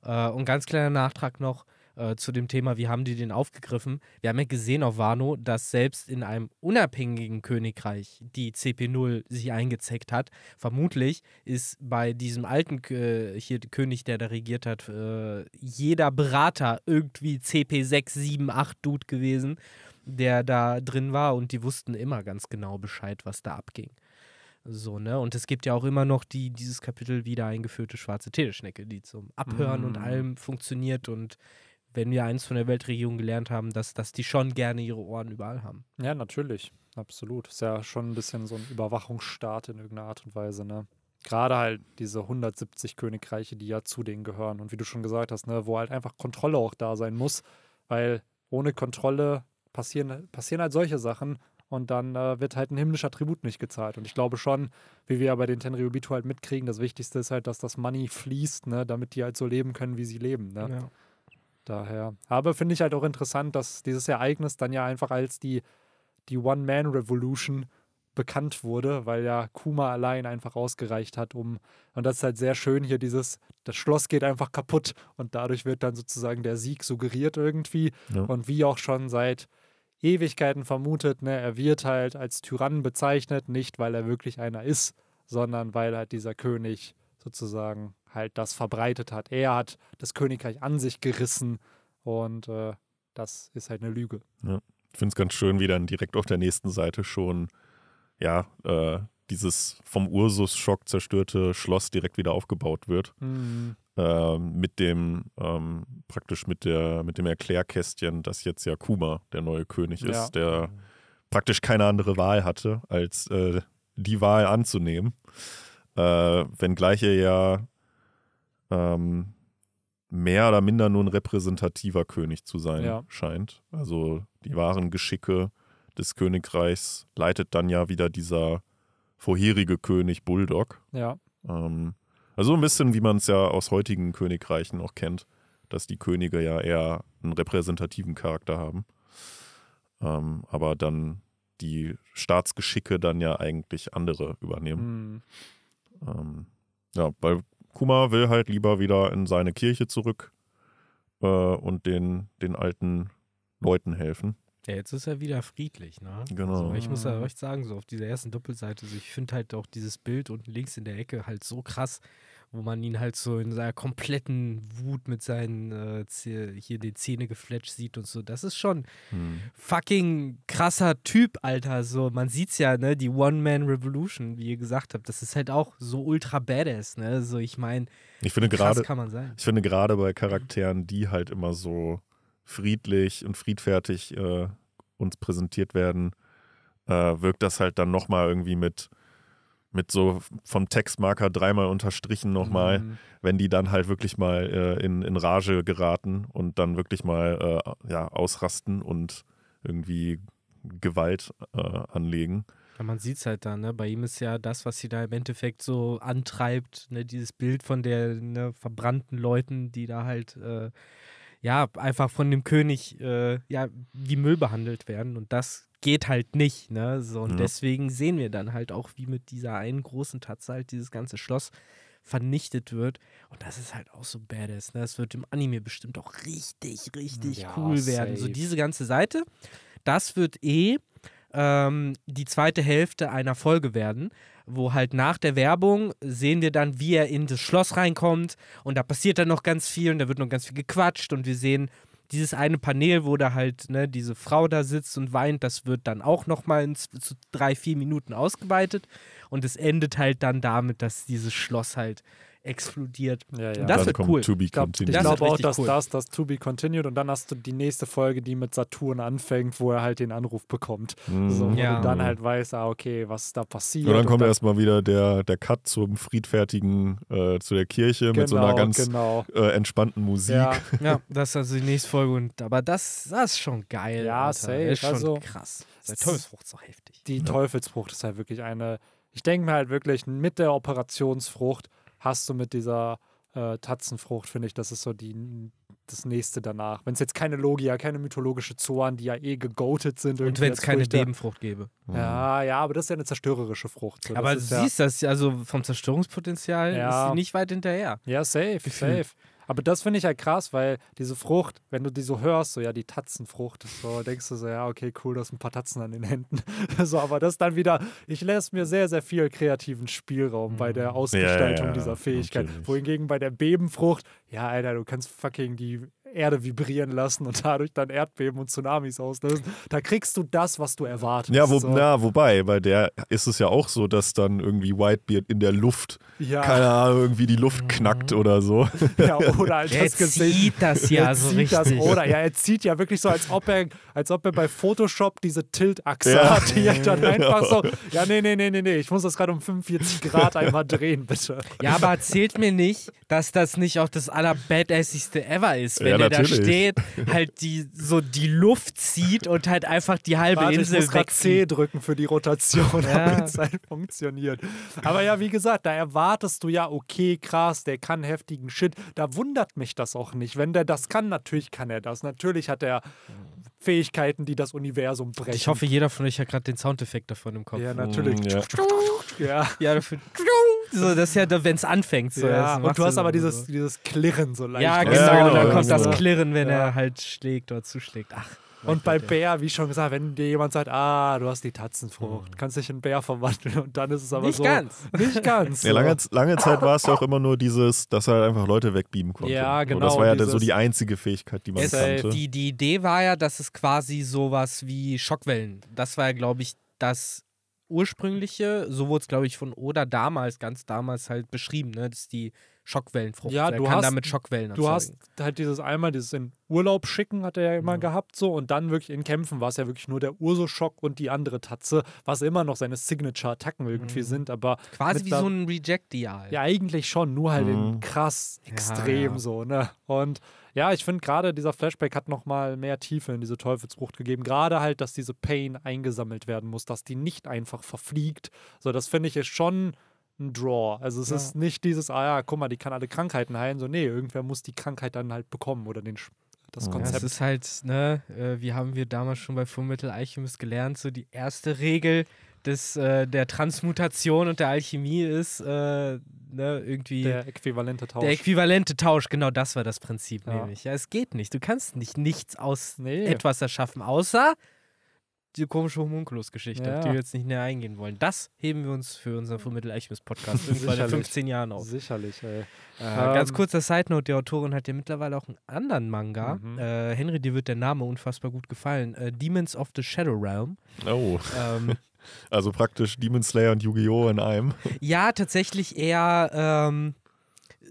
S3: Äh, und ganz kleiner Nachtrag noch äh, zu dem Thema, wie haben die den aufgegriffen? Wir haben ja gesehen auf Wano, dass selbst in einem unabhängigen Königreich die CP0 sich eingezeckt hat. Vermutlich ist bei diesem alten äh, hier, König, der da regiert hat, äh, jeder Berater irgendwie cp 678 Dude gewesen, der da drin war und die wussten immer ganz genau Bescheid, was da abging. So, ne? Und es gibt ja auch immer noch die, dieses Kapitel wieder eingeführte schwarze Teleschnecke, die zum Abhören mm. und allem funktioniert. Und wenn wir eins von der Weltregierung gelernt haben, dass, dass die schon gerne ihre Ohren
S1: überall haben. Ja, natürlich. Absolut. Ist ja schon ein bisschen so ein Überwachungsstaat in irgendeiner Art und Weise, ne? Gerade halt diese 170 Königreiche, die ja zu denen gehören. Und wie du schon gesagt hast, ne, wo halt einfach Kontrolle auch da sein muss, weil ohne Kontrolle passieren, passieren halt solche Sachen und dann äh, wird halt ein himmlischer Tribut nicht gezahlt. Und ich glaube schon, wie wir ja bei den Tenryubito halt mitkriegen, das Wichtigste ist halt, dass das Money fließt, ne, damit die halt so leben können, wie sie leben. Ne? Ja. Daher. Aber finde ich halt auch interessant, dass dieses Ereignis dann ja einfach als die, die One-Man-Revolution bekannt wurde, weil ja Kuma allein einfach ausgereicht hat, um, und das ist halt sehr schön hier, dieses, das Schloss geht einfach kaputt und dadurch wird dann sozusagen der Sieg suggeriert irgendwie. Ja. Und wie auch schon seit Ewigkeiten vermutet. Ne? Er wird halt als Tyrann bezeichnet, nicht weil er wirklich einer ist, sondern weil halt dieser König sozusagen halt das verbreitet hat. Er hat das Königreich an sich gerissen und äh, das ist halt eine Lüge.
S2: Ja. Ich finde es ganz schön, wie dann direkt auf der nächsten Seite schon, ja, äh, dieses vom Ursus-Schock zerstörte Schloss direkt wieder aufgebaut wird. Mhm äh, mit dem ähm, praktisch mit der mit dem Erklärkästchen, dass jetzt ja Kuma der neue König ja. ist, der praktisch keine andere Wahl hatte, als äh, die Wahl anzunehmen. Äh, wenngleich er ja ähm, mehr oder minder nur ein repräsentativer König zu sein ja. scheint. Also die wahren Geschicke des Königreichs leitet dann ja wieder dieser vorherige König Bulldog. Ja. Ähm, also ein bisschen, wie man es ja aus heutigen Königreichen auch kennt, dass die Könige ja eher einen repräsentativen Charakter haben. Ähm, aber dann die Staatsgeschicke dann ja eigentlich andere übernehmen. Mhm. Ähm, ja, weil Kuma will halt lieber wieder in seine Kirche zurück äh, und den, den alten Leuten helfen.
S3: Ja, jetzt ist er wieder friedlich, ne? Genau. Also ich muss ja mhm. euch sagen, so auf dieser ersten Doppelseite, also ich finde halt auch dieses Bild unten links in der Ecke halt so krass, wo man ihn halt so in seiner kompletten Wut mit seinen äh, hier die Zähne gefletscht sieht und so. Das ist schon hm. fucking krasser Typ, Alter. So, man sieht's ja, ne? Die One-Man-Revolution, wie ihr gesagt habt, das ist halt auch so ultra badass, ne? So, ich meine, ich finde gerade, kann man sein.
S2: Ich finde gerade bei Charakteren, die halt immer so friedlich und friedfertig äh, uns präsentiert werden, äh, wirkt das halt dann nochmal irgendwie mit, mit so vom Textmarker dreimal unterstrichen nochmal, mhm. wenn die dann halt wirklich mal äh, in, in Rage geraten und dann wirklich mal äh, ja, ausrasten und irgendwie Gewalt äh, anlegen.
S3: Ja, man sieht es halt dann, ne? Bei ihm ist ja das, was sie da im Endeffekt so antreibt, ne? dieses Bild von den ne, verbrannten Leuten, die da halt äh, ja, einfach von dem König äh, ja, wie Müll behandelt werden. Und das geht halt nicht. Ne? So, und ja. deswegen sehen wir dann halt auch, wie mit dieser einen großen Tatze halt dieses ganze Schloss vernichtet wird. Und das ist halt auch so badass. Ne? Das wird im Anime bestimmt auch richtig, richtig ja, cool safe. werden. So diese ganze Seite, das wird eh ähm, die zweite Hälfte einer Folge werden wo halt nach der Werbung sehen wir dann, wie er in das Schloss reinkommt und da passiert dann noch ganz viel und da wird noch ganz viel gequatscht und wir sehen dieses eine Panel, wo da halt ne, diese Frau da sitzt und weint, das wird dann auch nochmal zu drei, vier Minuten ausgeweitet und es endet halt dann
S1: damit, dass dieses Schloss halt explodiert. Ja, ja. Und das wird cool. ich glaube glaub auch, dass cool. das, das To Be Continued und dann hast du die nächste Folge, die mit Saturn anfängt, wo er halt den Anruf bekommt. Mhm. So, ja. Und dann halt weiß, ah, okay, was da passiert. Und dann kommt
S2: erstmal wieder der, der Cut zum friedfertigen, äh, zu der Kirche genau, mit so einer genau, ganz genau. äh, entspannten Musik. Ja. [laughs]
S3: ja. das ist also die nächste Folge. Und, aber das, das ist schon geil. Ja, Alter. Das Ist schon also, krass. Die Teufelsfrucht ist auch heftig. Die
S1: Teufelsfrucht ist halt wirklich eine, ich denke mir halt wirklich, mit der Operationsfrucht hast du mit dieser äh, Tatzenfrucht, finde ich, das ist so die, das nächste danach. Wenn es jetzt keine Logia, keine mythologische Zorn, die ja eh gegotet sind. Und wenn es keine Früchte. Nebenfrucht gäbe. Ja, ja, aber das ist ja eine zerstörerische Frucht. So. aber du siehst
S3: ja, das, also vom Zerstörungspotenzial ja. ist sie
S1: nicht weit hinterher. Ja, safe, safe. Aber das finde ich halt krass, weil diese Frucht, wenn du die so hörst, so ja, die Tatzenfrucht, so denkst du so, ja, okay, cool, du hast ein paar Tatzen an den Händen. [laughs] so, aber das dann wieder, ich lässt mir sehr, sehr viel kreativen Spielraum bei der mhm. Ausgestaltung ja, ja, dieser Fähigkeit. Natürlich. Wohingegen bei der Bebenfrucht, ja, Alter, du kannst fucking die Erde vibrieren lassen und dadurch dann Erdbeben und Tsunamis auslösen. Da kriegst du das, was du erwartest. Ja, wo, so. na,
S2: wobei, bei der ist es ja auch so, dass dann irgendwie Whitebeard in der Luft, ja. keine Ahnung, irgendwie die Luft mhm. knackt oder so. [laughs] Ja, oder als er zieht das ja so richtig. Das, oder ja, er
S1: zieht ja wirklich so, als ob er, als ob er bei Photoshop diese Tiltachse ja. hat, die er dann genau. einfach so, ja, nee, nee, nee, nee, nee, ich muss das gerade um 45 Grad einmal drehen, bitte. Ja, aber
S3: erzählt mir nicht, dass das nicht auch das allerbadassigste ever ist, wenn ja, der natürlich. da steht, halt die so die Luft zieht und halt einfach die halbe Warte, Insel ich muss C drücken
S1: für die Rotation, ja. damit es halt funktioniert. Aber ja, wie gesagt, da erwartest du ja, okay, krass, der kann heftigen Shit. Da wundert mich das auch nicht. Wenn der das kann, natürlich kann er das. Natürlich hat er Fähigkeiten, die das Universum brechen. Ich hoffe,
S3: jeder von euch hat gerade den Soundeffekt davon im Kopf. Ja, natürlich. Mm, ja.
S1: ja. ja dafür,
S3: so, das ist ja, wenn es anfängt. So, ja, und du hast aber dieses, so. dieses Klirren so leicht. Ja, genau, ja, genau, genau dann kommt das genau. Klirren, wenn er halt schlägt oder zuschlägt. Ach.
S1: Und bei Bär, wie schon gesagt, wenn dir jemand sagt, ah, du hast die Tatzenfrucht, mhm. kannst dich in Bär verwandeln und dann ist es aber nicht so. Nicht ganz. Nicht
S3: ganz. [laughs] Ja, lange,
S2: lange Zeit war es ja auch immer nur dieses, dass er halt einfach Leute wegbieben konnte. Ja, genau. So, das genau, war ja so die einzige Fähigkeit, die man kannte. Äh, die,
S3: die Idee war ja, dass es quasi sowas wie Schockwellen, das war ja, glaube ich, das ursprüngliche, so wurde es, glaube ich, von Oda damals, ganz damals halt beschrieben, ne? dass die Schockwellenfrucht. Ja, du er kann hast, damit Schockwellen erzeugen. Du hast
S1: halt dieses einmal, dieses in Urlaub schicken hat er ja immer mhm. gehabt so und dann wirklich in Kämpfen war es ja wirklich nur der Urso-Schock und die andere Tatze, was immer noch seine Signature-Attacken irgendwie mhm. sind, aber quasi wie so ein Reject-Dial. Ja, eigentlich schon, nur halt mhm. in krass extrem ja, ja. so, ne? Und ja, ich finde gerade dieser Flashback hat nochmal mehr Tiefe in diese Teufelsfrucht gegeben. Gerade halt, dass diese Pain eingesammelt werden muss, dass die nicht einfach verfliegt. So, das finde ich ist schon ein Draw. Also es ja. ist nicht dieses, ah ja, guck mal, die kann alle Krankheiten heilen. So, nee, irgendwer muss die Krankheit dann halt bekommen oder den,
S3: das Konzept. Ja, es ist halt, ne, äh, wie haben wir damals schon bei Fullmetal Alchemist gelernt, so die erste Regel des, äh, der Transmutation und der Alchemie ist,
S1: äh, ne, irgendwie. Der äquivalente Tausch. Der
S3: äquivalente Tausch, genau das war das Prinzip ja. nämlich. Ja, es geht nicht. Du kannst nicht nichts aus nee. etwas erschaffen, außer diese komische Homunculus-Geschichte, ja. auf die wir jetzt nicht näher eingehen wollen. Das heben wir uns für unseren Fullmetal Alchemist-Podcast irgendwann [laughs] in 15 Jahren auf. Sicherlich, ey. Äh, ganz ähm. kurzer Side-Note, die Autorin hat ja mittlerweile auch einen anderen Manga. Mhm. Äh, Henry, dir wird der Name unfassbar gut gefallen. Äh, Demons of the Shadow Realm.
S2: Oh. Ähm, [laughs] also praktisch Demon Slayer und Yu-Gi-Oh! in einem.
S3: Ja, tatsächlich eher... Ähm,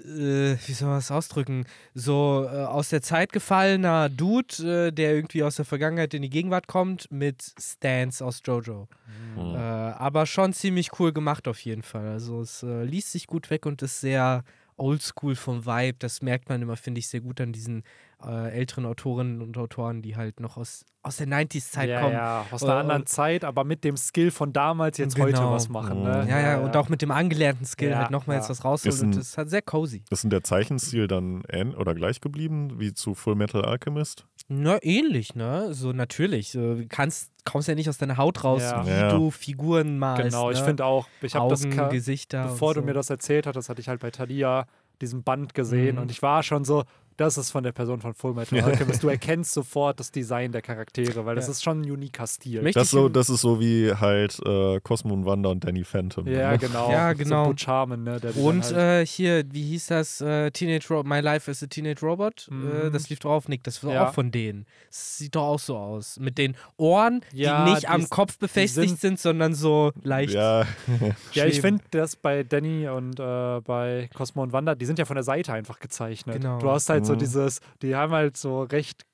S3: äh, wie soll man das ausdrücken, so äh, aus der Zeit gefallener Dude, äh, der irgendwie aus der Vergangenheit in die Gegenwart kommt, mit Stance aus JoJo. Mhm. Oh. Äh, aber schon ziemlich cool gemacht auf jeden Fall. Also es äh, liest sich gut weg und ist sehr oldschool vom Vibe. Das merkt man immer, finde ich, sehr gut an diesen äh, älteren Autorinnen und Autoren, die halt noch aus,
S1: aus der 90s-Zeit ja, kommen. Ja, aus einer anderen Zeit, aber mit dem Skill von damals jetzt genau. heute was machen. Ne? Ja, ja, ja, und auch
S3: mit dem angelernten Skill ja, halt nochmal ja. jetzt was rausholen. das ist halt sehr cozy.
S2: Ist denn der Zeichenstil dann ähn oder gleich geblieben wie zu Full Metal Alchemist?
S3: Na, ähnlich, ne? So natürlich. Du kannst kommst ja nicht aus deiner Haut raus, ja. wie ja. du Figuren malst. Genau, ne? ich finde auch, ich habe das Gesichter bevor so. du mir
S1: das erzählt hast, das hatte ich halt bei Thalia diesen Band gesehen mhm. und ich war schon so, das ist von der Person von Fullmetal Alchemist. Du erkennst sofort das Design der Charaktere, weil das ja. ist schon ein uniker Stil. Das, so,
S2: das ist so wie halt äh, Cosmo und Wanda und Danny Phantom. Ja, ne?
S1: genau. [laughs] Ja, genau. So Charmin, ne? und halt
S3: äh, hier, wie hieß das? Äh, Teenage Ro My Life is a Teenage Robot. Äh, mhm. das lief drauf, Nick. Das war ja. auch von denen. Das sieht doch auch so aus. Mit den Ohren, ja, die nicht die am Kopf befestigt sind, sind, sondern so leicht. Ja, ja ich finde
S1: das bei Danny und äh, bei Cosmo und Wanda, die sind ja von der Seite einfach gezeichnet. Genau. Du hast halt so mhm. dieses, die haben halt so recht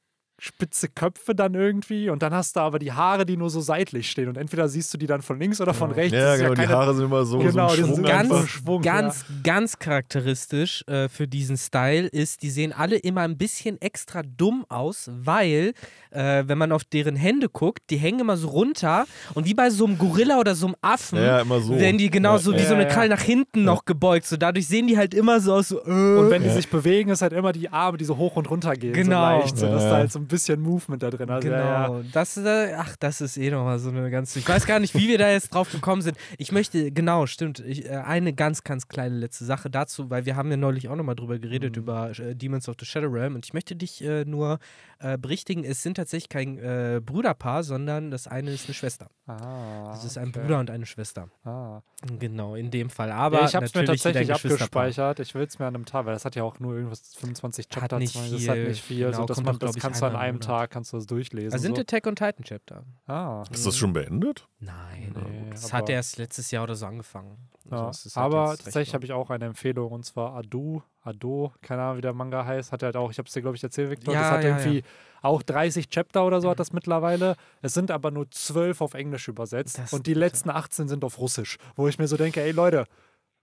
S1: spitze Köpfe dann irgendwie und dann hast du aber die Haare, die nur so seitlich stehen und entweder siehst du die dann von links oder von rechts. Ja, genau, ja keine, die Haare sind immer so, genau, so Schwung ganz, Schwung, ganz,
S3: ja. ganz charakteristisch äh, für diesen Style ist, die sehen alle immer ein bisschen extra dumm aus, weil äh, wenn man auf deren Hände guckt, die hängen immer so runter und wie bei so einem Gorilla oder so einem Affen, ja, so. werden die genauso so wie so eine Krall nach hinten noch gebeugt. So dadurch sehen die halt immer so aus. So, äh. Und wenn die sich bewegen, ist halt immer die Arme, die so hoch und runter gehen. Genau. So leicht, so, dass da halt
S1: so ein bisschen Movement da drin. Also, genau. Ja, ja. Genau.
S3: Das, äh, ach, das ist eh nochmal so eine ganz. Ich weiß gar nicht, wie wir da jetzt drauf gekommen sind. Ich möchte, genau, stimmt. Ich, äh, eine ganz, ganz kleine letzte Sache dazu, weil wir haben ja neulich auch nochmal drüber geredet, mhm. über äh, Demons of the Shadow Realm. Und ich möchte dich äh, nur äh, berichtigen, es sind tatsächlich kein äh, Brüderpaar, sondern das eine ist eine Schwester. Ah, das ist ein okay. Bruder und eine Schwester. Ah. Genau, in dem Fall. Aber ja, ich habe es mir tatsächlich abgespeichert.
S1: Ich will es mir an einem Tag, weil das hat ja auch nur irgendwas 25 Chapter. Hat nicht viel, das hat nicht
S3: viel. Genau, so, das, macht, das kannst du an einem Tag
S1: kannst du das durchlesen. Also sind so.
S3: Attack on Titan Chapter. Ah.
S2: Ist das schon beendet?
S3: Nein. Nee, das hat erst letztes Jahr oder so angefangen. Also ja, halt aber tatsächlich
S1: habe ich auch eine Empfehlung und zwar Adu, Ado, keine Ahnung, wie der Manga heißt, hat er halt auch, ich habe es dir, glaube ich, erzählt, Victor, ja, das hat ja, irgendwie ja. auch 30 Chapter oder so hat mhm. das mittlerweile. Es sind aber nur 12 auf Englisch übersetzt das und die letzten 18 sind auf Russisch, wo ich mir so denke, ey Leute,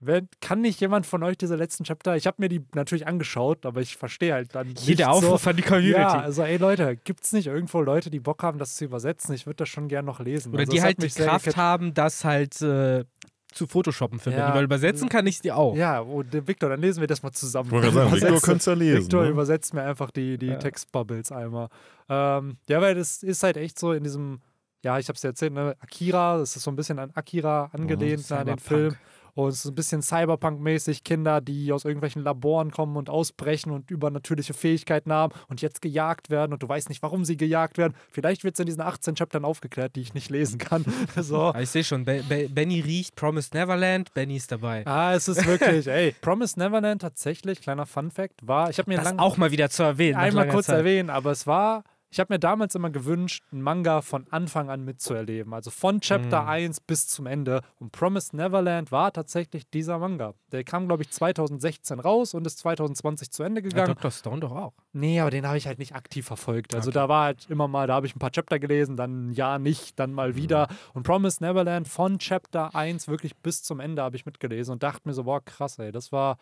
S1: wenn, kann nicht jemand von euch diese letzten Chapter? Ich habe mir die natürlich angeschaut, aber ich verstehe halt dann. Jeder Aufruf so, an die Community. Ja, also ey Leute, gibt es nicht irgendwo Leute, die Bock haben, das zu übersetzen? Ich würde das schon gerne noch lesen. Oder also, die halt die Kraft
S3: haben, das halt äh, zu Photoshoppen finde. Ja. Weil übersetzen
S1: kann ich es auch. Ja, oh, Victor, dann lesen wir das mal zusammen. sagen, Victor kannst ja lesen. Victor ne? übersetzt mir einfach die, die ja. Textbubbles einmal. Ähm, ja, weil das ist halt echt so in diesem, ja, ich habe es ja erzählt, ne? Akira, das ist so ein bisschen an Akira angelehnt, oh, an den Film. Und es ist ein bisschen Cyberpunk-mäßig, Kinder, die aus irgendwelchen Laboren kommen und ausbrechen und übernatürliche Fähigkeiten haben und jetzt gejagt werden und du weißt nicht, warum sie gejagt werden. Vielleicht wird es in diesen 18 Chaptern aufgeklärt, die ich nicht lesen kann. [laughs] so.
S3: Ah, ich sehe schon, Be Be Benny riecht Promised Neverland, Benny ist dabei. Ah, es ist wirklich,
S1: ey, [laughs] Promised Neverland tatsächlich, kleiner Fun-Fact, war, ich habe mir das auch mal wieder zu erwähnen. Einmal kurz Zeit. erwähnen, aber es war ich habe mir damals immer gewünscht, einen Manga von Anfang an mitzuerleben, also von Chapter mm. 1 bis zum Ende. Und Promised Neverland war tatsächlich dieser Manga. Der kam, glaube ich, 2016 raus und ist 2020 zu Ende gegangen. Ja, Dr. Stone doch auch. Nee, aber den habe ich halt nicht aktiv verfolgt. Also okay. da war halt immer mal, da habe ich ein paar Chapter gelesen, dann ja nicht, dann mal wieder. Mm. Und Promised Neverland von Chapter 1 wirklich bis zum Ende habe ich mitgelesen und dachte mir so, boah, krass, ey, das war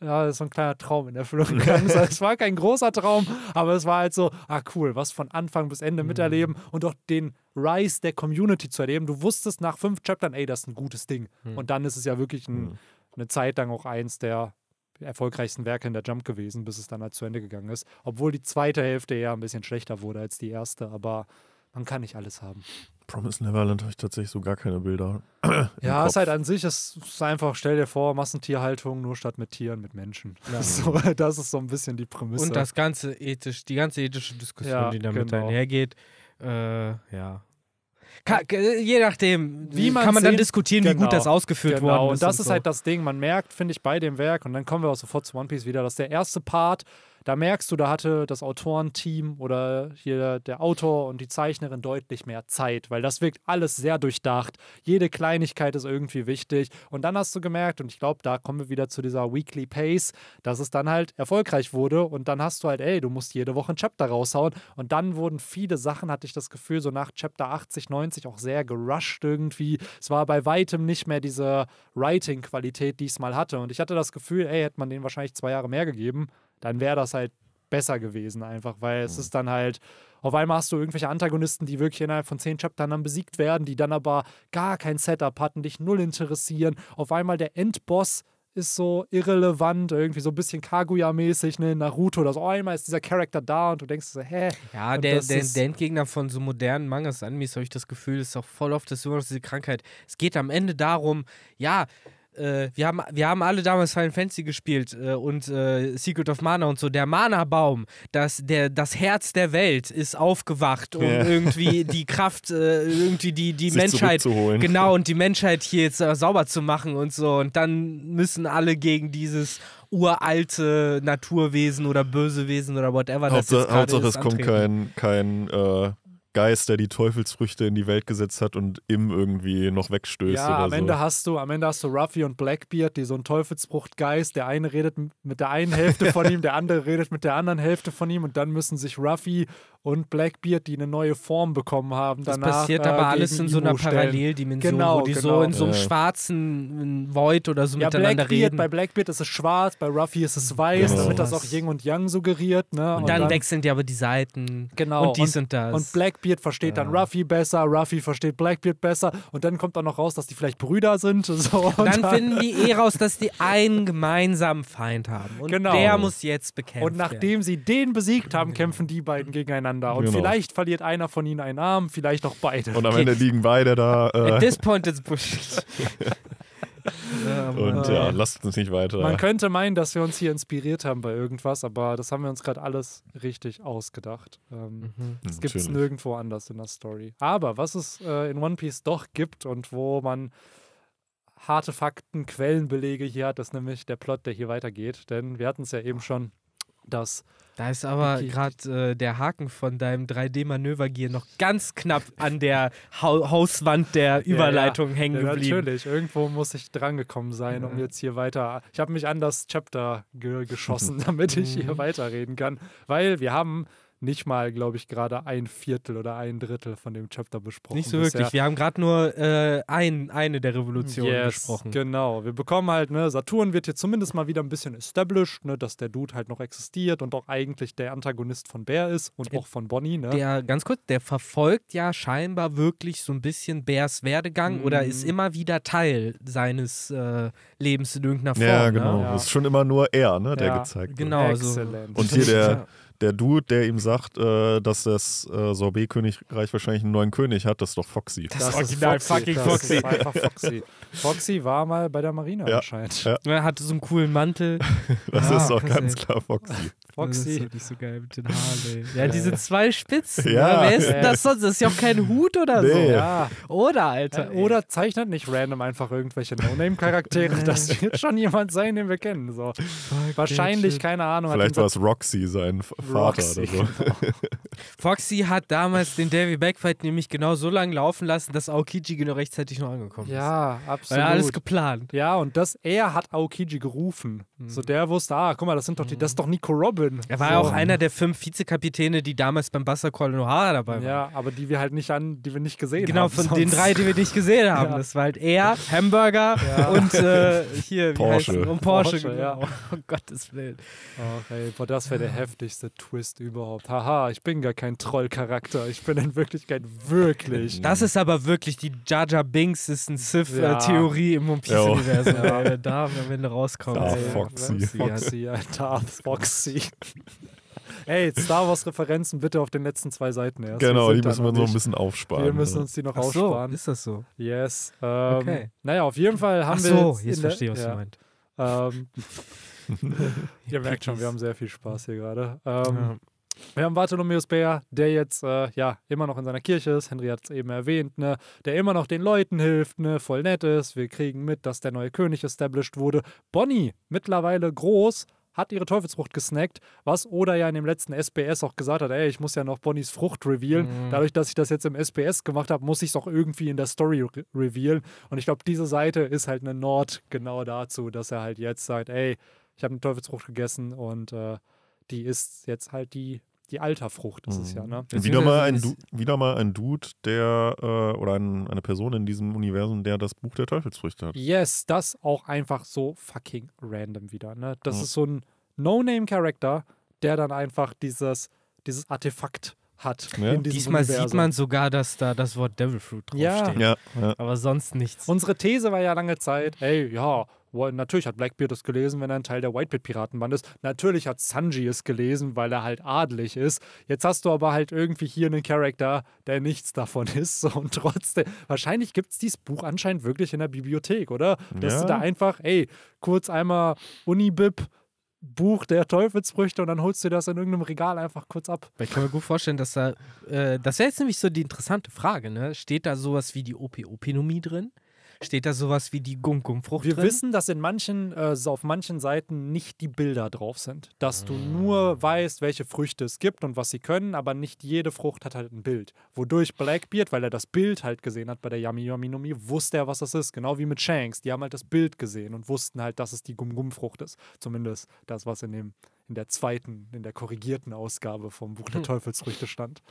S1: ja, so ein kleiner Traum in Erfüllung [laughs] gegangen. es war kein großer Traum, aber es war halt so, ah cool, was von Anfang bis Ende mhm. miterleben und auch den Rise der Community zu erleben. Du wusstest nach fünf Chaptern, ey, das ist ein gutes Ding. Mhm. Und dann ist es ja wirklich ein, mhm. eine Zeit lang auch eins der erfolgreichsten Werke in der Jump gewesen, bis es dann halt zu Ende gegangen ist. Obwohl die zweite Hälfte eher ein bisschen schlechter wurde als die erste, aber man kann nicht alles haben.
S2: Promise Neverland habe ich tatsächlich so gar keine Bilder. [clears throat]
S1: ja, ist halt an sich, es ist einfach, stell dir vor, Massentierhaltung nur statt mit Tieren, mit Menschen. Ja. So, [laughs] das ist so ein bisschen die Prämisse. Und das
S3: ganze ethisch, die ganze ethische Diskussion, ja, die damit genau.
S1: einhergeht. Äh, ja. Ka äh, je nachdem, wie man kann man sehen, dann diskutieren, genau, wie gut genau. das ausgeführt genau. worden ist. Und das und ist so. halt das Ding, man merkt, finde ich, bei dem Werk, und dann kommen wir auch sofort zu One Piece wieder, dass der erste Part da merkst du, da hatte das Autorenteam oder hier der Autor und die Zeichnerin deutlich mehr Zeit, weil das wirkt alles sehr durchdacht. Jede Kleinigkeit ist irgendwie wichtig. Und dann hast du gemerkt, und ich glaube, da kommen wir wieder zu dieser Weekly Pace, dass es dann halt erfolgreich wurde. Und dann hast du halt, ey, du musst jede Woche ein Chapter raushauen. Und dann wurden viele Sachen, hatte ich das Gefühl, so nach Chapter 80, 90 auch sehr gerusht irgendwie. Es war bei weitem nicht mehr diese Writing-Qualität, die es mal hatte. Und ich hatte das Gefühl, ey, hätte man denen wahrscheinlich zwei Jahre mehr gegeben, dann wäre das halt besser gewesen, einfach, weil es mhm. ist dann halt. Auf einmal hast du irgendwelche Antagonisten, die wirklich innerhalb von zehn Chaptern dann besiegt werden, die dann aber gar kein Setup hatten, dich null interessieren. Auf einmal der Endboss ist so irrelevant, irgendwie so ein bisschen Kaguya-mäßig, ne, Naruto, das oh, einmal ist dieser Charakter da und du denkst so, hä? Ja, der,
S3: der, der, Endgegner von so modernen Mangas-Animes, habe ich das Gefühl, ist auch voll oft das ist immer noch diese Krankheit. Es geht am Ende darum, ja, äh, wir, haben, wir haben alle damals Final Fantasy gespielt äh, und äh, Secret of Mana und so. Der Mana-Baum, das, das Herz der Welt, ist aufgewacht, um ja. irgendwie [laughs] die Kraft, äh, irgendwie die, die Sich Menschheit, genau, und die Menschheit hier jetzt äh, sauber zu machen und so. Und dann müssen alle gegen dieses uralte Naturwesen oder Bösewesen oder whatever.
S1: Hauptsache, das Hauptsache es kommt
S2: kein, kein äh, der die Teufelsfrüchte in die Welt gesetzt hat und im irgendwie noch wegstößt. Ja, am Ende
S1: hast du, am Ende hast du Ruffy und Blackbeard, die so ein Teufelsfruchtgeist, der eine redet mit der einen Hälfte von ihm, der andere redet mit der anderen Hälfte von ihm und dann müssen sich Ruffy und Blackbeard, die eine neue Form bekommen haben. Danach, das passiert äh, aber alles in so einer Paralleldimension, genau, wo die genau. so in so einem schwarzen
S3: Void oder so ja, miteinander Blackbeard, reden. Bei
S1: Blackbeard ist es schwarz, bei Ruffy ist es weiß, genau. damit das auch Ying und Yang suggeriert. Ne? Und, und dann, dann,
S3: wechseln die aber die Seiten. Genau. Und die sind das. Und
S1: Blackbeard versteht ja. dann Ruffy besser, Ruffy versteht Blackbeard besser und dann kommt auch noch raus, dass die vielleicht Brüder sind. [laughs] So, dann, dann, finden die eh raus, dass die einen gemeinsamen Feind haben. Und genau. der muss jetzt bekämpft werden. Und nachdem werden. sie den besiegt haben, kämpfen die beiden gegeneinander gegeneinander. Und genau. vielleicht verliert einer von ihnen einen Arm, vielleicht auch beide. Und am okay. Ende [laughs]
S2: liegen beide da. Äh At this
S3: point it's bullshit.
S1: ja, [laughs] ähm, und ja, lasst uns nicht weiter. Man könnte meinen, dass wir uns hier inspiriert haben bei irgendwas, aber das haben wir uns gerade alles richtig ausgedacht. Ähm, mhm. Das gibt es nirgendwo anders in der Story. Aber was es äh, in One Piece doch gibt und wo man harte Fakten, Quellenbelege hier hat, ist nämlich der Plot, der hier weitergeht. Denn wir hatten es ja eben schon, dass da ist aber okay.
S3: gerade äh, der Haken von deinem 3D-Manövergier noch ganz knapp an der ha Hauswand der Überleitung ja, ja. hängen geblieben. Ja,
S1: natürlich, irgendwo muss ich drangekommen sein, um jetzt hier weiter. Ich habe mich an das Chapter ge geschossen, [laughs] damit ich hier mhm. weiterreden kann, weil wir haben nicht mal, glaube ich, gerade ein Viertel oder ein Drittel von dem Chapter besprochen. Nicht so bisher. wirklich. Wir haben gerade nur äh, ein, eine der Revolutionen yes, besprochen. Genau. Wir bekommen halt, ne, Saturn wird hier zumindest mal wieder ein bisschen established, ne, dass der Dude halt noch existiert und auch eigentlich der Antagonist von Bear ist und der, auch von Bonnie. Ne? Der, ganz kurz, der verfolgt ja scheinbar wirklich so
S3: ein bisschen Bears Werdegang mm. oder mhm. ist immer wieder Teil seines äh, Lebens in irgendeiner Form. Ne? Genau. Ja, genau. Ne? Ja. Ist schon immer nur er, ne, der ja, gezeigt wird. Genau. So. Also und hier der,
S2: [laughs] der Dude, der ihm sagt, äh, dass das äh, Sorbet-Königreich wahrscheinlich einen neuen König hat, das ist doch Foxy. Das, das ist Original
S3: Foxy, fucking das Foxy. Ist einfach Foxy.
S1: Foxy war mal bei der Marine ja, anscheinend. Ja. Er hatte so einen
S3: coolen Mantel. [laughs] Das ja, ah, ist doch ganz klar Foxy. Foxy. Das ist nicht so geil mit den Haaren, Ja, diese zwei Spitzen. Ja. Wer ist denn das sonst? Das ist ja auch kein Hut oder nee. so. Ja.
S1: Oder, Alter. Äh, ey. Oder zeichnet nicht random einfach irgendwelche No-Name-Charaktere. [laughs] das wird schon jemand sein, den wir kennen. So. Fuck Wahrscheinlich, keine Ahnung. Vielleicht war es
S2: Roxy, sein Vater Roxy, oder so. Genau.
S3: [laughs] Foxy hat damals den Davy Backfight nämlich genau so lange laufen lassen, dass Aokiji genau rechtzeitig noch angekommen ist. Ja, absolut. War alles
S1: geplant. Ja, und das, er hat Aokiji gerufen. Mhm. So, der wusste, ah, guck mal, das sind doch die, das ist mhm. doch Nico Robin oben. Er war so. auch einer der fünf
S3: Vizekapitäne, die damals beim Buster in O'Hara dabei waren. Ja, aber die wir halt nicht an, die wir nicht gesehen genau, haben. Genau, von sonst. den drei, die wir nicht gesehen haben. [laughs] Ja. Das war halt er, Hamburger ja. und äh, hier, Porsche. heißt Und Porsche, Porsche ja. Oh,
S1: [laughs] Gottes Willen. Okay, boah, das wäre der heftigste Twist überhaupt. Haha, ich bin gar kein Trollcharakter. Ich bin in Wirklichkeit wirklich. Das ist
S3: aber wirklich die Jaja Jar Binks ist ein Sith-Theorie ja. im One Piece-Universum. Ja. Da, wenn wir rauskommen.
S1: Da, ey, Foxy. Foxy, Foxy. Ja, da, Foxy. [laughs] Ey, Star Wars-Referenzen bitte auf den letzten zwei Seiten erst. Genau, die müssen wir so ein bisschen aufsparen. Wir müssen uns die noch Ach so, aufsparen. Ist das so? Yes. Ähm, okay. Naja, auf jeden Fall haben Ach so, wir. Jetzt, jetzt verstehe ich, was ja. du meinst. Ähm, [laughs] [laughs] ihr merkt schon, wir haben sehr viel Spaß hier gerade. Ähm, ja. Wir haben Bartholomäus Bär, der jetzt äh, ja immer noch in seiner Kirche ist. Henry hat es eben erwähnt, ne? Der immer noch den Leuten hilft, ne? Voll nett ist. Wir kriegen mit, dass der neue König established wurde. Bonnie, mittlerweile groß, hat ihre Teufelsfrucht gesnackt, was Oda ja in dem letzten SBS auch gesagt hat, ey, ich muss ja noch Bonnies Frucht revealen. Mhm. Dadurch, dass ich das jetzt im SBS gemacht habe, muss ich es auch irgendwie in der Story re revealen. Und ich glaube, diese Seite ist halt eine Nord genau dazu, dass er halt jetzt sagt, ey, ich habe eine Teufelsfrucht gegessen und äh, die ist jetzt halt die die Alterfrucht ist mhm. es ja. Mhm. Ne? Wieder mal, ein
S2: wieder mal ein Dude, der äh, oder ein, eine Person in diesem Universum, der das Buch der Teufelsfrüchte hat.
S1: Yes, das auch einfach so fucking random wieder. Ne? Das mhm. ist so ein No-Name-Charakter, der dann einfach dieses, dieses Artefakt hat. Ja. Diesmal Universum. sieht man
S3: sogar, dass da das Wort Devil Fruit
S2: draufsteht. Ja. Ja, ja.
S1: Aber sonst nichts. Unsere These war ja lange Zeit, ey, ja, natürlich hat Blackbeard es gelesen, wenn er ein Teil der Whitebeard-Piratenbande ist. Natürlich hat Sanji es gelesen, weil er halt adelig ist. Jetzt hast du aber halt irgendwie hier einen Charakter, der nichts davon [laughs] ist. und trotzdem, wahrscheinlich gibt es dieses Buch anscheinend wirklich in der Bibliothek, oder? Dass ja. du da einfach, ey, kurz einmal Unibib. Buch der Teufelsfrüchte und dann holst du das in irgendeinem Regal einfach kurz ab. Ich kann mir gut vorstellen, dass da,
S3: äh, das wäre jetzt nämlich so die interessante Frage, ne? Steht da sowas wie die OP-Opinomie drin? Steht da sowas wie die Gumkumfrucht Wir drin? wissen,
S1: dass in manchen, äh, auf manchen Seiten nicht die Bilder drauf sind. Dass du nur ah. weißt, welche Früchte es gibt und was sie können, aber nicht jede Frucht hat halt ein Bild. Wodurch Blackbeard, weil er das Bild halt gesehen hat bei der Yami Yami Nomi, wusste er, was das ist. Genau wie mit Shanks. Die haben halt das Bild gesehen und wussten halt, dass es die Gumgumfrucht ist. Zumindest das, was in, dem, in der zweiten, in der korrigierten Ausgabe vom Buch der hm. Teufelsfrüchte stand.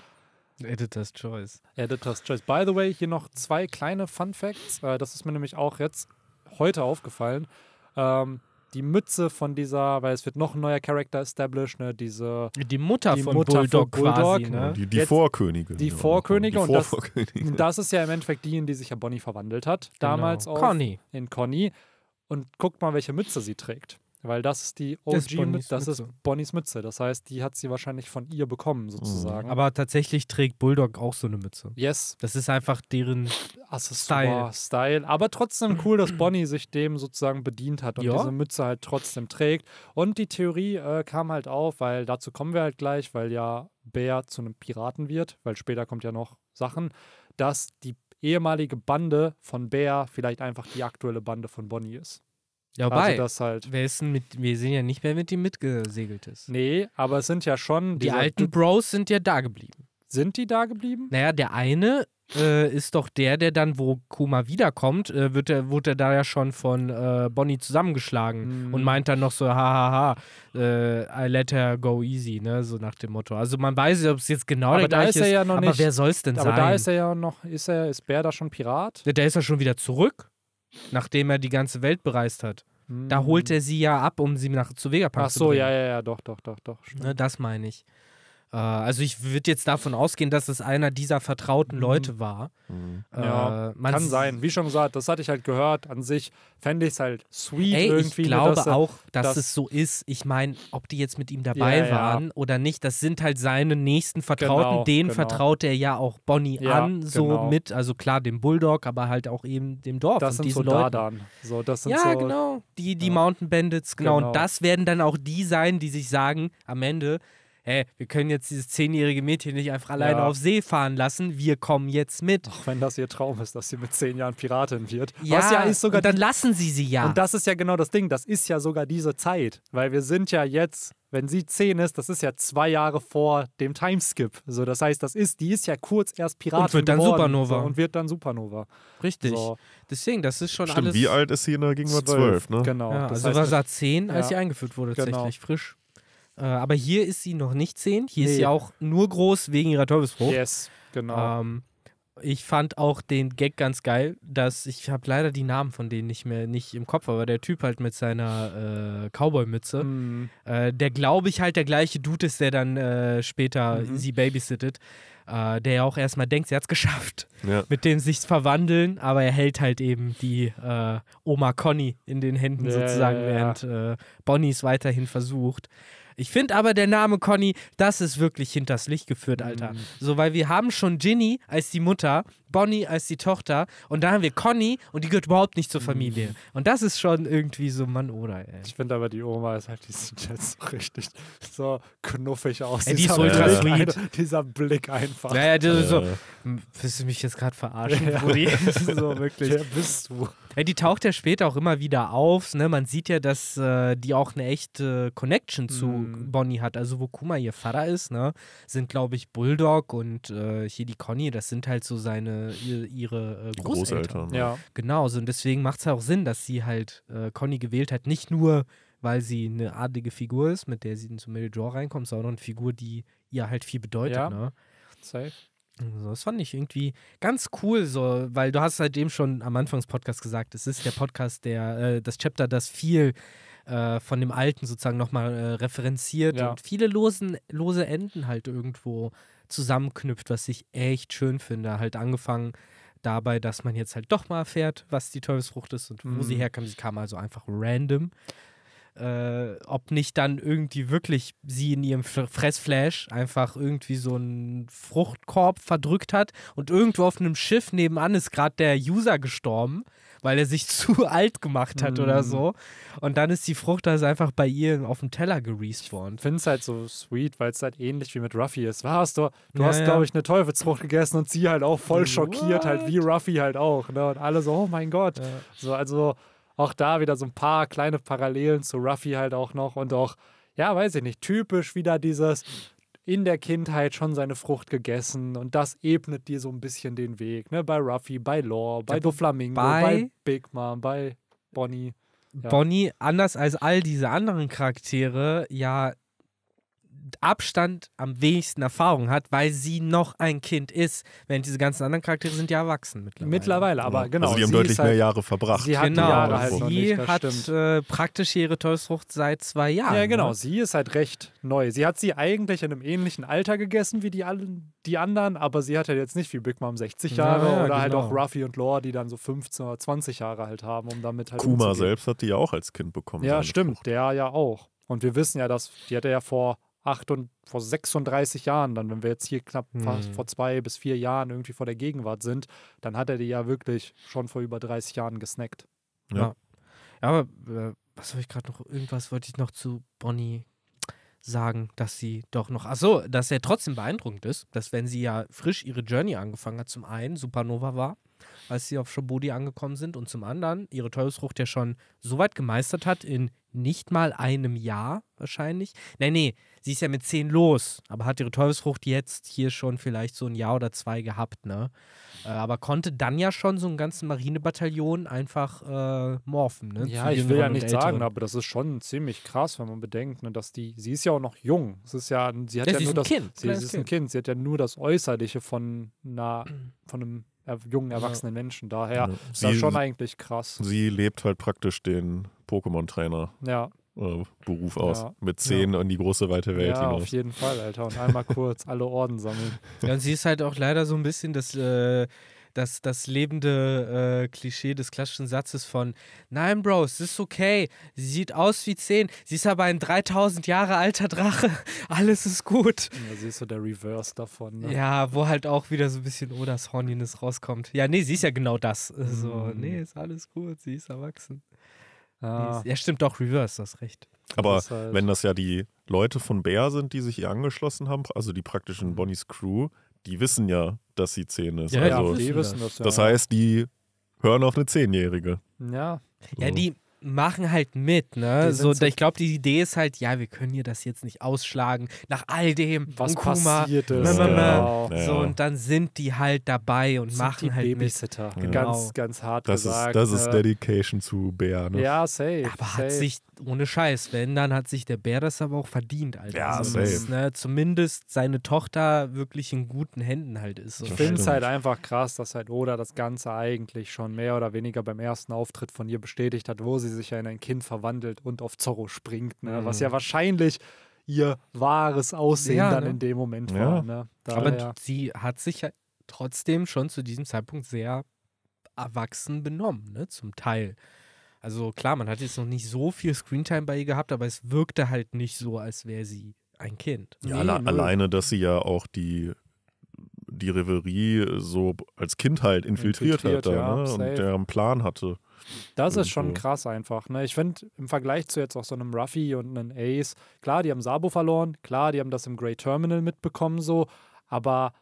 S1: Editor's Choice. Editor's Choice. By the way, hier noch zwei kleine Fun Facts. Äh, das ist mir nämlich auch jetzt heute aufgefallen. Ähm, die Mütze von dieser, weil es wird noch ein neuer Charakter established, ne? Diese die Mutter, die von, Mutter Bulldog von Bulldog, quasi, ne? ne? Die, die jetzt, Vorkönigin. Die genau. Vorkönigin. Und das, [laughs] das, ist ja im Endeffekt die, in die sich ja Bonnie verwandelt hat. Genau. Damals genau. auch. Conny. In Conny. Und guckt mal, welche Mütze sie trägt. Weil das ist die OG, das ist, Bonnies das Mütze. ist Bonnies Mütze. Das heißt, die hat sie wahrscheinlich von ihr bekommen, mhm. sozusagen.
S3: Aber tatsächlich trägt Bulldog auch so eine Mütze.
S1: Yes. Das ist einfach deren Style. Style. Aber trotzdem [clears throat] cool, dass Bonnie sich dem sozusagen bedient hat und ja. diese Mütze halt trotzdem trägt. Und die Theorie äh, kam halt auf, weil dazu kommen wir halt gleich, weil ja Bär zu einem Piraten wird, weil später kommt ja noch Sachen, dass die ehemalige Bande von Bär vielleicht einfach die aktuelle Bande von Bonnie ist. Ja, also das
S3: halt. Wer ist mit, wir sehen ja nicht, mehr, mit ihm mitgesegelt ist. Nee, aber es sind ja schon. Die alten Bros sind ja da geblieben. Sind die da geblieben? Naja, der eine äh, ist doch der, der dann, wo Kuma wiederkommt, äh, wird er, wurde er da ja schon von äh, Bonnie zusammengeschlagen mm. und mhm. meint dann noch so, hahaha, äh, I let her go easy, ne? So nach dem Motto. Also man weiß nicht, ob es jetzt genau aber der gleiche ist. Ja ist. aber nicht, wer soll es denn aber sein? Aber da ist
S1: er ja noch, ist er, ist Bär da schon Pirat?
S3: Der, der ist ja schon wieder zurück nachdem er die ganze Welt bereist hat. Da hm. holt er sie ja ab, um sie nach zu Vegapark Ach so, zu bringen. Ach so, ja, ja,
S1: ja, doch, doch, doch, doch. Ne, das meine ich.
S3: Äh, also ich würde jetzt davon ausgehen, dass es einer dieser vertrauten mhm. Leute war. Mhm. Äh, ja, kann
S1: sein. Wie schon gesagt, das hatte ich halt gehört. An sich fände ich es halt sweet ey, irgendwie. Ich glaube dass äh, auch, dass das es
S3: so ist. Ich meine, ob die jetzt mit ihm dabei ja, waren ja. oder nicht, das sind halt seine nächsten Vertrauten. Genau, Denen genau. vertraut er ja auch Bonnie an, so genau. mit. Also klar, dem Bulldog, aber halt auch eben dem Dorf. Das und sind diesen so Leuten. So, das sind ja, so, genau. Die, die Mountain Bandits, genau. Und genau. das werden dann auch die sein, die sich sagen, am Ende hey, wir können
S1: jetzt dieses zehnjährige Mädchen nicht einfach alleine ja. auf See fahren lassen, wir kommen jetzt mit. Auch wenn das ihr Traum ist, dass sie mit zehn Jahren Piratin wird. Ja, Was ja ist sogar und dann lassen sie sie ja. Und das ist ja genau das Ding, das ist ja sogar diese Zeit, weil wir sind ja jetzt wenn sie zehn ist, das ist ja zwei Jahre vor dem Timeskip. So, das heißt, das ist, die ist ja kurz erst Piratin Und wird dann geworden, Supernova. So, und wird dann Supernova. Richtig. So. Deswegen, das ist schon Stimmt, alles... wie alt ist sie in der Gegenwart? Zwölf, ne? Genau. Ja, also
S2: heißt, war sie 10, als ja, sie eingeführt wurde, genau. tatsächlich.
S3: Genau. Frisch. Äh, aber hier ist sie noch nicht 10. Hier nee. ist sie auch nur groß wegen ihrer Teufelsfrucht. Yes, genau. Ähm, ich fand auch den Gag ganz geil, dass ich habe leider die Namen von denen nicht mehr nicht im Kopf, aber der Typ halt mit seiner äh, Cowboy-Mütze, mm. äh, der glaube ich halt der gleiche Dude ist, der dann äh, später mm sie babysittet, äh, der ja auch erstmal denkt, sie hat es geschafft, ja. mit dem sich's verwandeln, aber er hält halt eben die äh, Oma Conny in den Händen ja, sozusagen, ja, während Bonnie es weiterhin versucht. Ich finde aber der Name Conny, das ist wirklich hinters Licht geführt, Alter. Mhm. So, weil wir haben schon Ginny als die Mutter, Bonnie als die Tochter und dann haben wir Conny und die gehört überhaupt nicht zur
S1: mhm. Familie. Und das ist schon irgendwie so Mann oder ey. Ich finde aber die Oma ist halt die sieht jetzt so richtig so knuffig aus. Ey, die ist ultra Blick, halt sweet. Ein, dieser Blick einfach. Naja, die äh. so,
S3: willst du mich jetzt gerade verarschen, ja. Brudi? [laughs] [laughs] so wirklich. Wer bist du? Ey, die taucht ja später auch immer wieder auf. Ne? Man sieht ja, dass äh, die auch eine echte Connection zu mm. Bonnie hat. Also wo Kuma ihr Vater ist, ne? sind glaube ich Bulldog und äh, hier die Conny, das sind halt so seine äh, ihre äh, Großeltern. Großeltern. Ne? Ja. Genau, so, und deswegen macht es ja auch Sinn, dass sie halt äh, Conny gewählt hat, nicht nur, weil sie eine adlige Figur ist, mit der sie in zum Meljor reinkommt, sondern eine Figur, die ihr halt viel bedeutet. Ja. Ne? Safe. So, das fand ich irgendwie ganz cool, so, weil du hast halt schon am Anfang des Podcasts gesagt, es ist der Podcast, der, äh, das Chapter, das viel äh, von dem alten sozusagen nochmal äh, referenziert ja. und viele losen, lose Enden halt irgendwo zusammenknüpft, was ich echt schön finde. Halt angefangen dabei, dass man jetzt halt doch mal erfährt, was die Teufelsfrucht ist und mhm. wo sie mhm. herkam. Sie kam also einfach random. Äh, ob nicht dann irgendwie wirklich sie in ihrem Fressflash einfach irgendwie so einen Fruchtkorb verdrückt hat und irgendwo auf einem Schiff nebenan ist gerade der User gestorben weil er sich [laughs] zu alt gemacht hat mm. oder mhm. so. Und dann ist die Frucht also einfach bei ihr auf dem Teller gerespawnt. Ich finde es halt so sweet, weil es halt ähnlich wie
S1: mit Ruffy ist. Was, du, du ja, hast, ja. glaube ich, eine Teufelsfrucht gegessen und sie halt auch voll schockiert, halt wie Ruffy halt auch. Ne? Und alle so, oh mein Gott. Ja. So, also auch da wieder so ein paar kleine Parallelen zu Ruffy halt auch noch und auch, ja, weiß ich nicht, typisch wieder dieses in der Kindheit schon seine Frucht gegessen und das ebnet dir so ein bisschen den Weg. Ne? Bei Ruffy, bei Law, bei ja, Doflamingo, bei, bei Big Mom, bei Bonnie. Ja.
S3: Bonnie, anders als all diese anderen Charaktere, ja Abstand am wenigsten Erfahrung hat, weil sie noch ein Kind ist, während diese ganzen anderen Charaktere sind ja erwachsen mittlerweile.
S1: Mittlerweile, aber ja. genau. Also die haben deutlich mehr halt- Jahre verbracht. Sie hat genau, Jahre halt sie nicht, hat äh, praktisch ihre Teufelsfrucht seit zwei Jahren. Ja, genau. Ne? Sie ist halt recht neu. Sie hat sie eigentlich in einem ähnlichen Alter gegessen wie die, die anderen, aber sie hat halt jetzt nicht wie Big Mom 60 Jahre ja, ja, oder halt genau. halt auch Ruffy und Lore, die dann so 15 oder 20 Jahre halt haben, um damit halt. Kuma selbst
S2: hat die ja auch als Kind bekommen. Ja, stimmt.
S1: Frucht. Der ja auch. Und wir wissen ja, dass die hat er ja vor acht und vor 36 Jahren, dann, wenn wir jetzt hier knapp fast hm. vor zwei bis vier Jahren irgendwie vor der Gegenwart sind, dann hat er die ja wirklich schon vor über 30 Jahren gesnackt. Ja. ja. aber äh, was habe
S3: ich gerade noch? Irgendwas wollte ich noch zu Bonnie sagen, dass sie doch noch. Achso, dass er trotzdem beeindruckend ist, dass wenn sie ja frisch ihre Journey angefangen hat, zum einen Supernova war als sie auf Shobodi angekommen sind und zum anderen ihre Teufelsfrucht ja schon so weit gemeistert hat in nicht mal einem Jahr wahrscheinlich. Nee, nee, sie ist ja mit zehn los, aber hat ihre Teufelsfrucht jetzt hier schon vielleicht so ein Jahr oder zwei gehabt, ne? Äh, aber konnte dann ja schon so einen ganzen Marinebataillon einfach äh, morphen, ne? Ja, ich will ja nicht sagen, aber
S1: das ist schon ziemlich krass, wenn man bedenkt, ne, dass die, sie ist ja auch noch jung. Es ist ja, sie hat ja, ja sie nur das, kind. Sie, ist ein Kind, sie hat ja nur das Äußerliche von einer, von einem jungen, erwachsenen ja. Menschen. Daher ja. ist das schon eigentlich krass.
S2: Sie lebt halt praktisch den Pokémon-Trainer. Ja. Äh, Beruf aus. Ja. Mit zehn ja. in die große weite Welt. Ja, hinaus. auf
S1: jeden Fall, Alter. Und einmal
S3: kurz alle Orden sammeln. Ja, und sie ist halt auch leider so ein bisschen das äh, das, das lebende äh, Klischee des klassischen Satzes von Nein, Bro, es ist okay. Sie sieht aus wie 10. Sie ist aber ein 3000 Jahre alter Drache. [laughs]
S1: Alles ist gut. Ja, sie ist so der Reverse davon. Ne? Ja,
S3: wo halt auch wieder so ein bisschen Odas oh, Horniness rauskommt. Ja, nee, sie ist ja genau das. Mhm. So, nee, ist alles gut. Sie ist erwachsen. Ah. Ja, stimmt doch, Reverse, das recht. Aber das halt wenn
S2: das ja die Leute von Bär sind, die sich ihr angeschlossen haben, also die praktischen mhm. Bonnies Crew, die wissen ja, dass sie 10 ist. Ja, also, ja die wissen das. das ja. heißt, die hören auf eine Zehnjährige.
S3: Ja. So. Ja, die, machen halt mit, ne? so, so ich glaube, die Idee ist halt, ja, wir können hier das jetzt nicht ausschlagen nach all dem, was Kuma, passiert ist. Mö, mö, Ja. So, und dann sind die halt dabei und sind machen halt Babysitter. mit. Ja. Ganz, genau. ganz
S2: hart das gesagt. Ist, das ist ne? Dedication zu Bär, ne? Ja,
S3: safe. Aber safe. hat sich, ohne Scheiß, wenn, dann hat sich der Bär das aber auch verdient, Alter. Ja, also, safe. Dass, ne, zumindest seine Tochter wirklich in guten Händen halt ist. So. Ich finde es halt
S1: einfach krass, dass halt Oda das Ganze eigentlich schon mehr oder weniger beim ersten Auftritt von ihr bestätigt hat, wo sie sie sich ja in ein Kind verwandelt und auf Zorro springt, ne? Mhm. was ja wahrscheinlich ihr wahres Aussehen ja, dann ne? in dem Moment ja. war. Ne? Da, Aber ja.
S3: sie hat sich ja trotzdem schon zu diesem Zeitpunkt sehr erwachsen benommen, ne? zum Teil. Also klar, man hat jetzt noch nicht so viel Screentime bei ihr gehabt, aber es wirkte halt nicht so, als wäre sie ein Kind. Ja, nee, alle, alleine, dass
S2: sie ja auch die, die Reverie so als Kind halt infiltriert, infiltriert hat ja, ne? und der einen Plan hatte.
S1: Das ist schon mhm. krass einfach. Ne? Ich finde, im Vergleich zu jetzt auch so einem Ruffy und einem Ace, klar, die haben Sabo verloren, klar, die haben das im Grey Terminal mitbekommen so, aber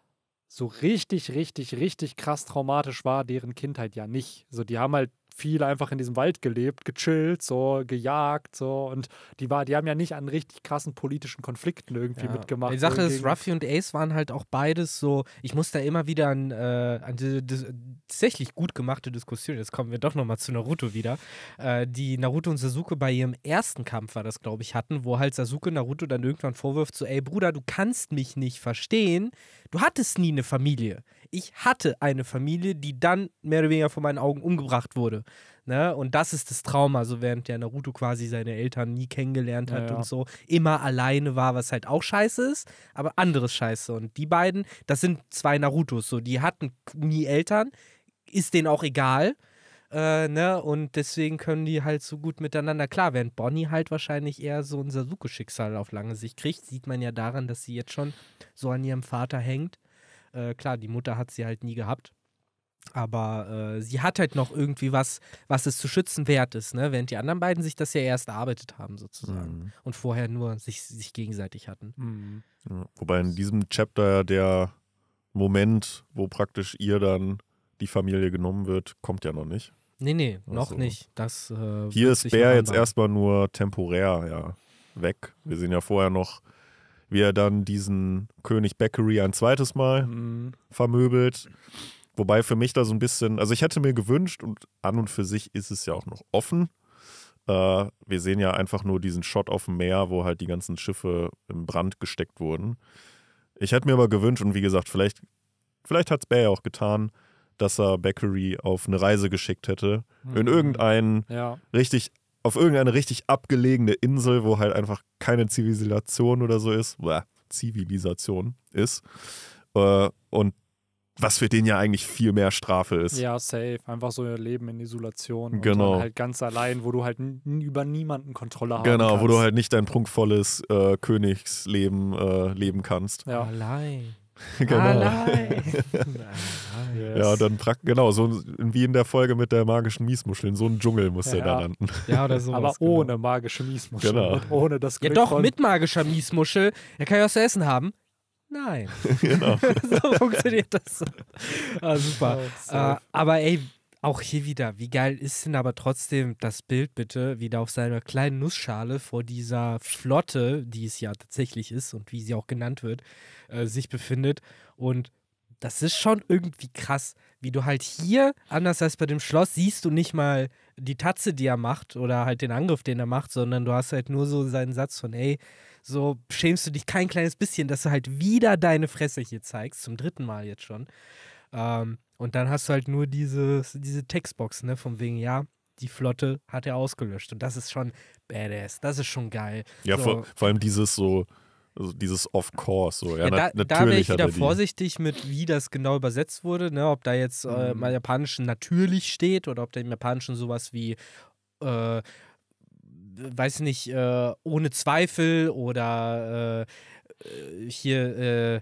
S1: so richtig, richtig, richtig krass traumatisch war deren Kindheit ja nicht. So, die haben halt viel einfach in diesem Wald gelebt, gechillt, so gejagt, so und die war, die haben ja nicht an richtig krassen politischen Konflikten irgendwie ja. mitgemacht. Die Sache ist, Ruffy
S3: und Ace waren halt auch
S1: beides so. Ich muss da immer wieder an, äh, an diese tatsächlich
S3: gut gemachte Diskussion. Jetzt kommen wir doch noch mal zu Naruto wieder, äh, die Naruto und Sasuke bei ihrem ersten Kampf war das, glaube ich, hatten, wo halt Sasuke Naruto dann irgendwann vorwirft so, ey Bruder, du kannst mich nicht verstehen Du hattest nie eine Familie. Ich hatte eine Familie, die dann mehr oder weniger vor meinen Augen umgebracht wurde. Ne? Und das ist das Trauma, so während der Naruto quasi seine Eltern nie kennengelernt hat ja, ja. und so immer alleine war, was halt auch scheiße ist, aber anderes scheiße. Und die beiden, das sind zwei Narutos, so die hatten nie Eltern, ist denen auch egal äh, ne? Und deswegen können die halt so gut miteinander klar, während Bonnie halt wahrscheinlich eher so ein Sasuke-Schicksal auf lange Sicht kriegt, sieht man ja daran, dass sie jetzt schon so an ihrem Vater hängt. Äh, klar, die Mutter hat sie halt nie gehabt. Aber äh, sie hat halt noch irgendwie was, was es zu schützen wert ist, ne? während die anderen beiden sich das ja erst erarbeitet haben, sozusagen. Mhm. Und vorher nur sich, sich gegenseitig hatten. Mhm.
S2: Ja. Wobei in diesem Chapter ja der Moment, wo praktisch ihr dann die Familie genommen wird, kommt ja noch nicht.
S3: Nee, nee, noch nicht. Das, äh, Hier ist Bär jetzt erstmal
S2: nur temporär ja, weg. Wir sehen ja vorher noch, wie er dann diesen König Bakery ein zweites Mal mhm. vermöbelt. Wobei für mich da so ein bisschen, also ich hätte mir gewünscht, und an und für sich ist es ja auch noch offen. Äh, wir sehen ja einfach nur diesen Shot auf dem Meer, wo halt die ganzen Schiffe im Brand gesteckt wurden. Ich hätte mir aber gewünscht, und wie gesagt, vielleicht, vielleicht hat es Bär ja auch getan, dass er Bakery auf eine Reise geschickt hätte. Mhm. In irgendeinen ja. richtig, auf irgendeine richtig abgelegene Insel, wo halt einfach keine Zivilisation oder so ist. Bäh, Zivilisation ist. Äh, und was für den ja eigentlich viel mehr Strafe ist. Ja,
S1: safe. Einfach so Leben in Isolation. Genau. halt ganz allein, wo du halt über niemanden Kontrolle hast. Genau, kannst. wo du halt
S2: nicht dein prunkvolles äh, Königsleben äh, leben kannst. Ja. Allein. [laughs] genau. nein. nein, Yes. Ja, dann praktisch, genau, so wie in der Folge mit der magischen Miesmuschel. In so einem Dschungel muss ja, der da landen. Ja, oder [laughs] so.
S1: Aber genau. ohne
S3: magische
S2: Miesmuschel. Genau. Und
S3: ohne das Glück Ja, doch, mit magischer Miesmuschel. Er kann ja was zu essen haben. Nein. [laughs] genau. so funktioniert das. Ah, super. Ja, Äh, aber ey, auch hier wieder, wie geil ist denn aber trotzdem das Bild bitte wieder auf seiner kleinen Nussschale vor dieser Flotte, die es ja tatsächlich ist und wie sie auch genannt wird, äh, sich befindet. Und das ist schon irgendwie krass, wie du halt hier, anders als bei dem Schloss, siehst du nicht mal die Tatze, die er macht oder halt den Angriff, den er macht, sondern du hast halt nur so seinen Satz von, ey, so schämst du dich kein kleines bisschen, dass du halt wieder deine Fresse hier zeigst, zum dritten Mal jetzt schon. Ähm, und dann hast du halt nur dieses, diese Textbox, ne, von wegen, ja, die Flotte hat er ausgelöscht. Und das ist schon badass. Das ist schon geil. Ja, so. vor,
S2: vor, allem dieses so, also dieses Of Course. So. Ja, ja, da, na, da wäre ich wieder vorsichtig
S3: mit, wie das genau übersetzt wurde. Ne? Ob da jetzt äh, im mhm. Japanischen natürlich steht oder ob da im Japanischen sowas wie. Äh, weiß nicht, äh, ohne Zweifel oder äh, äh, hier äh,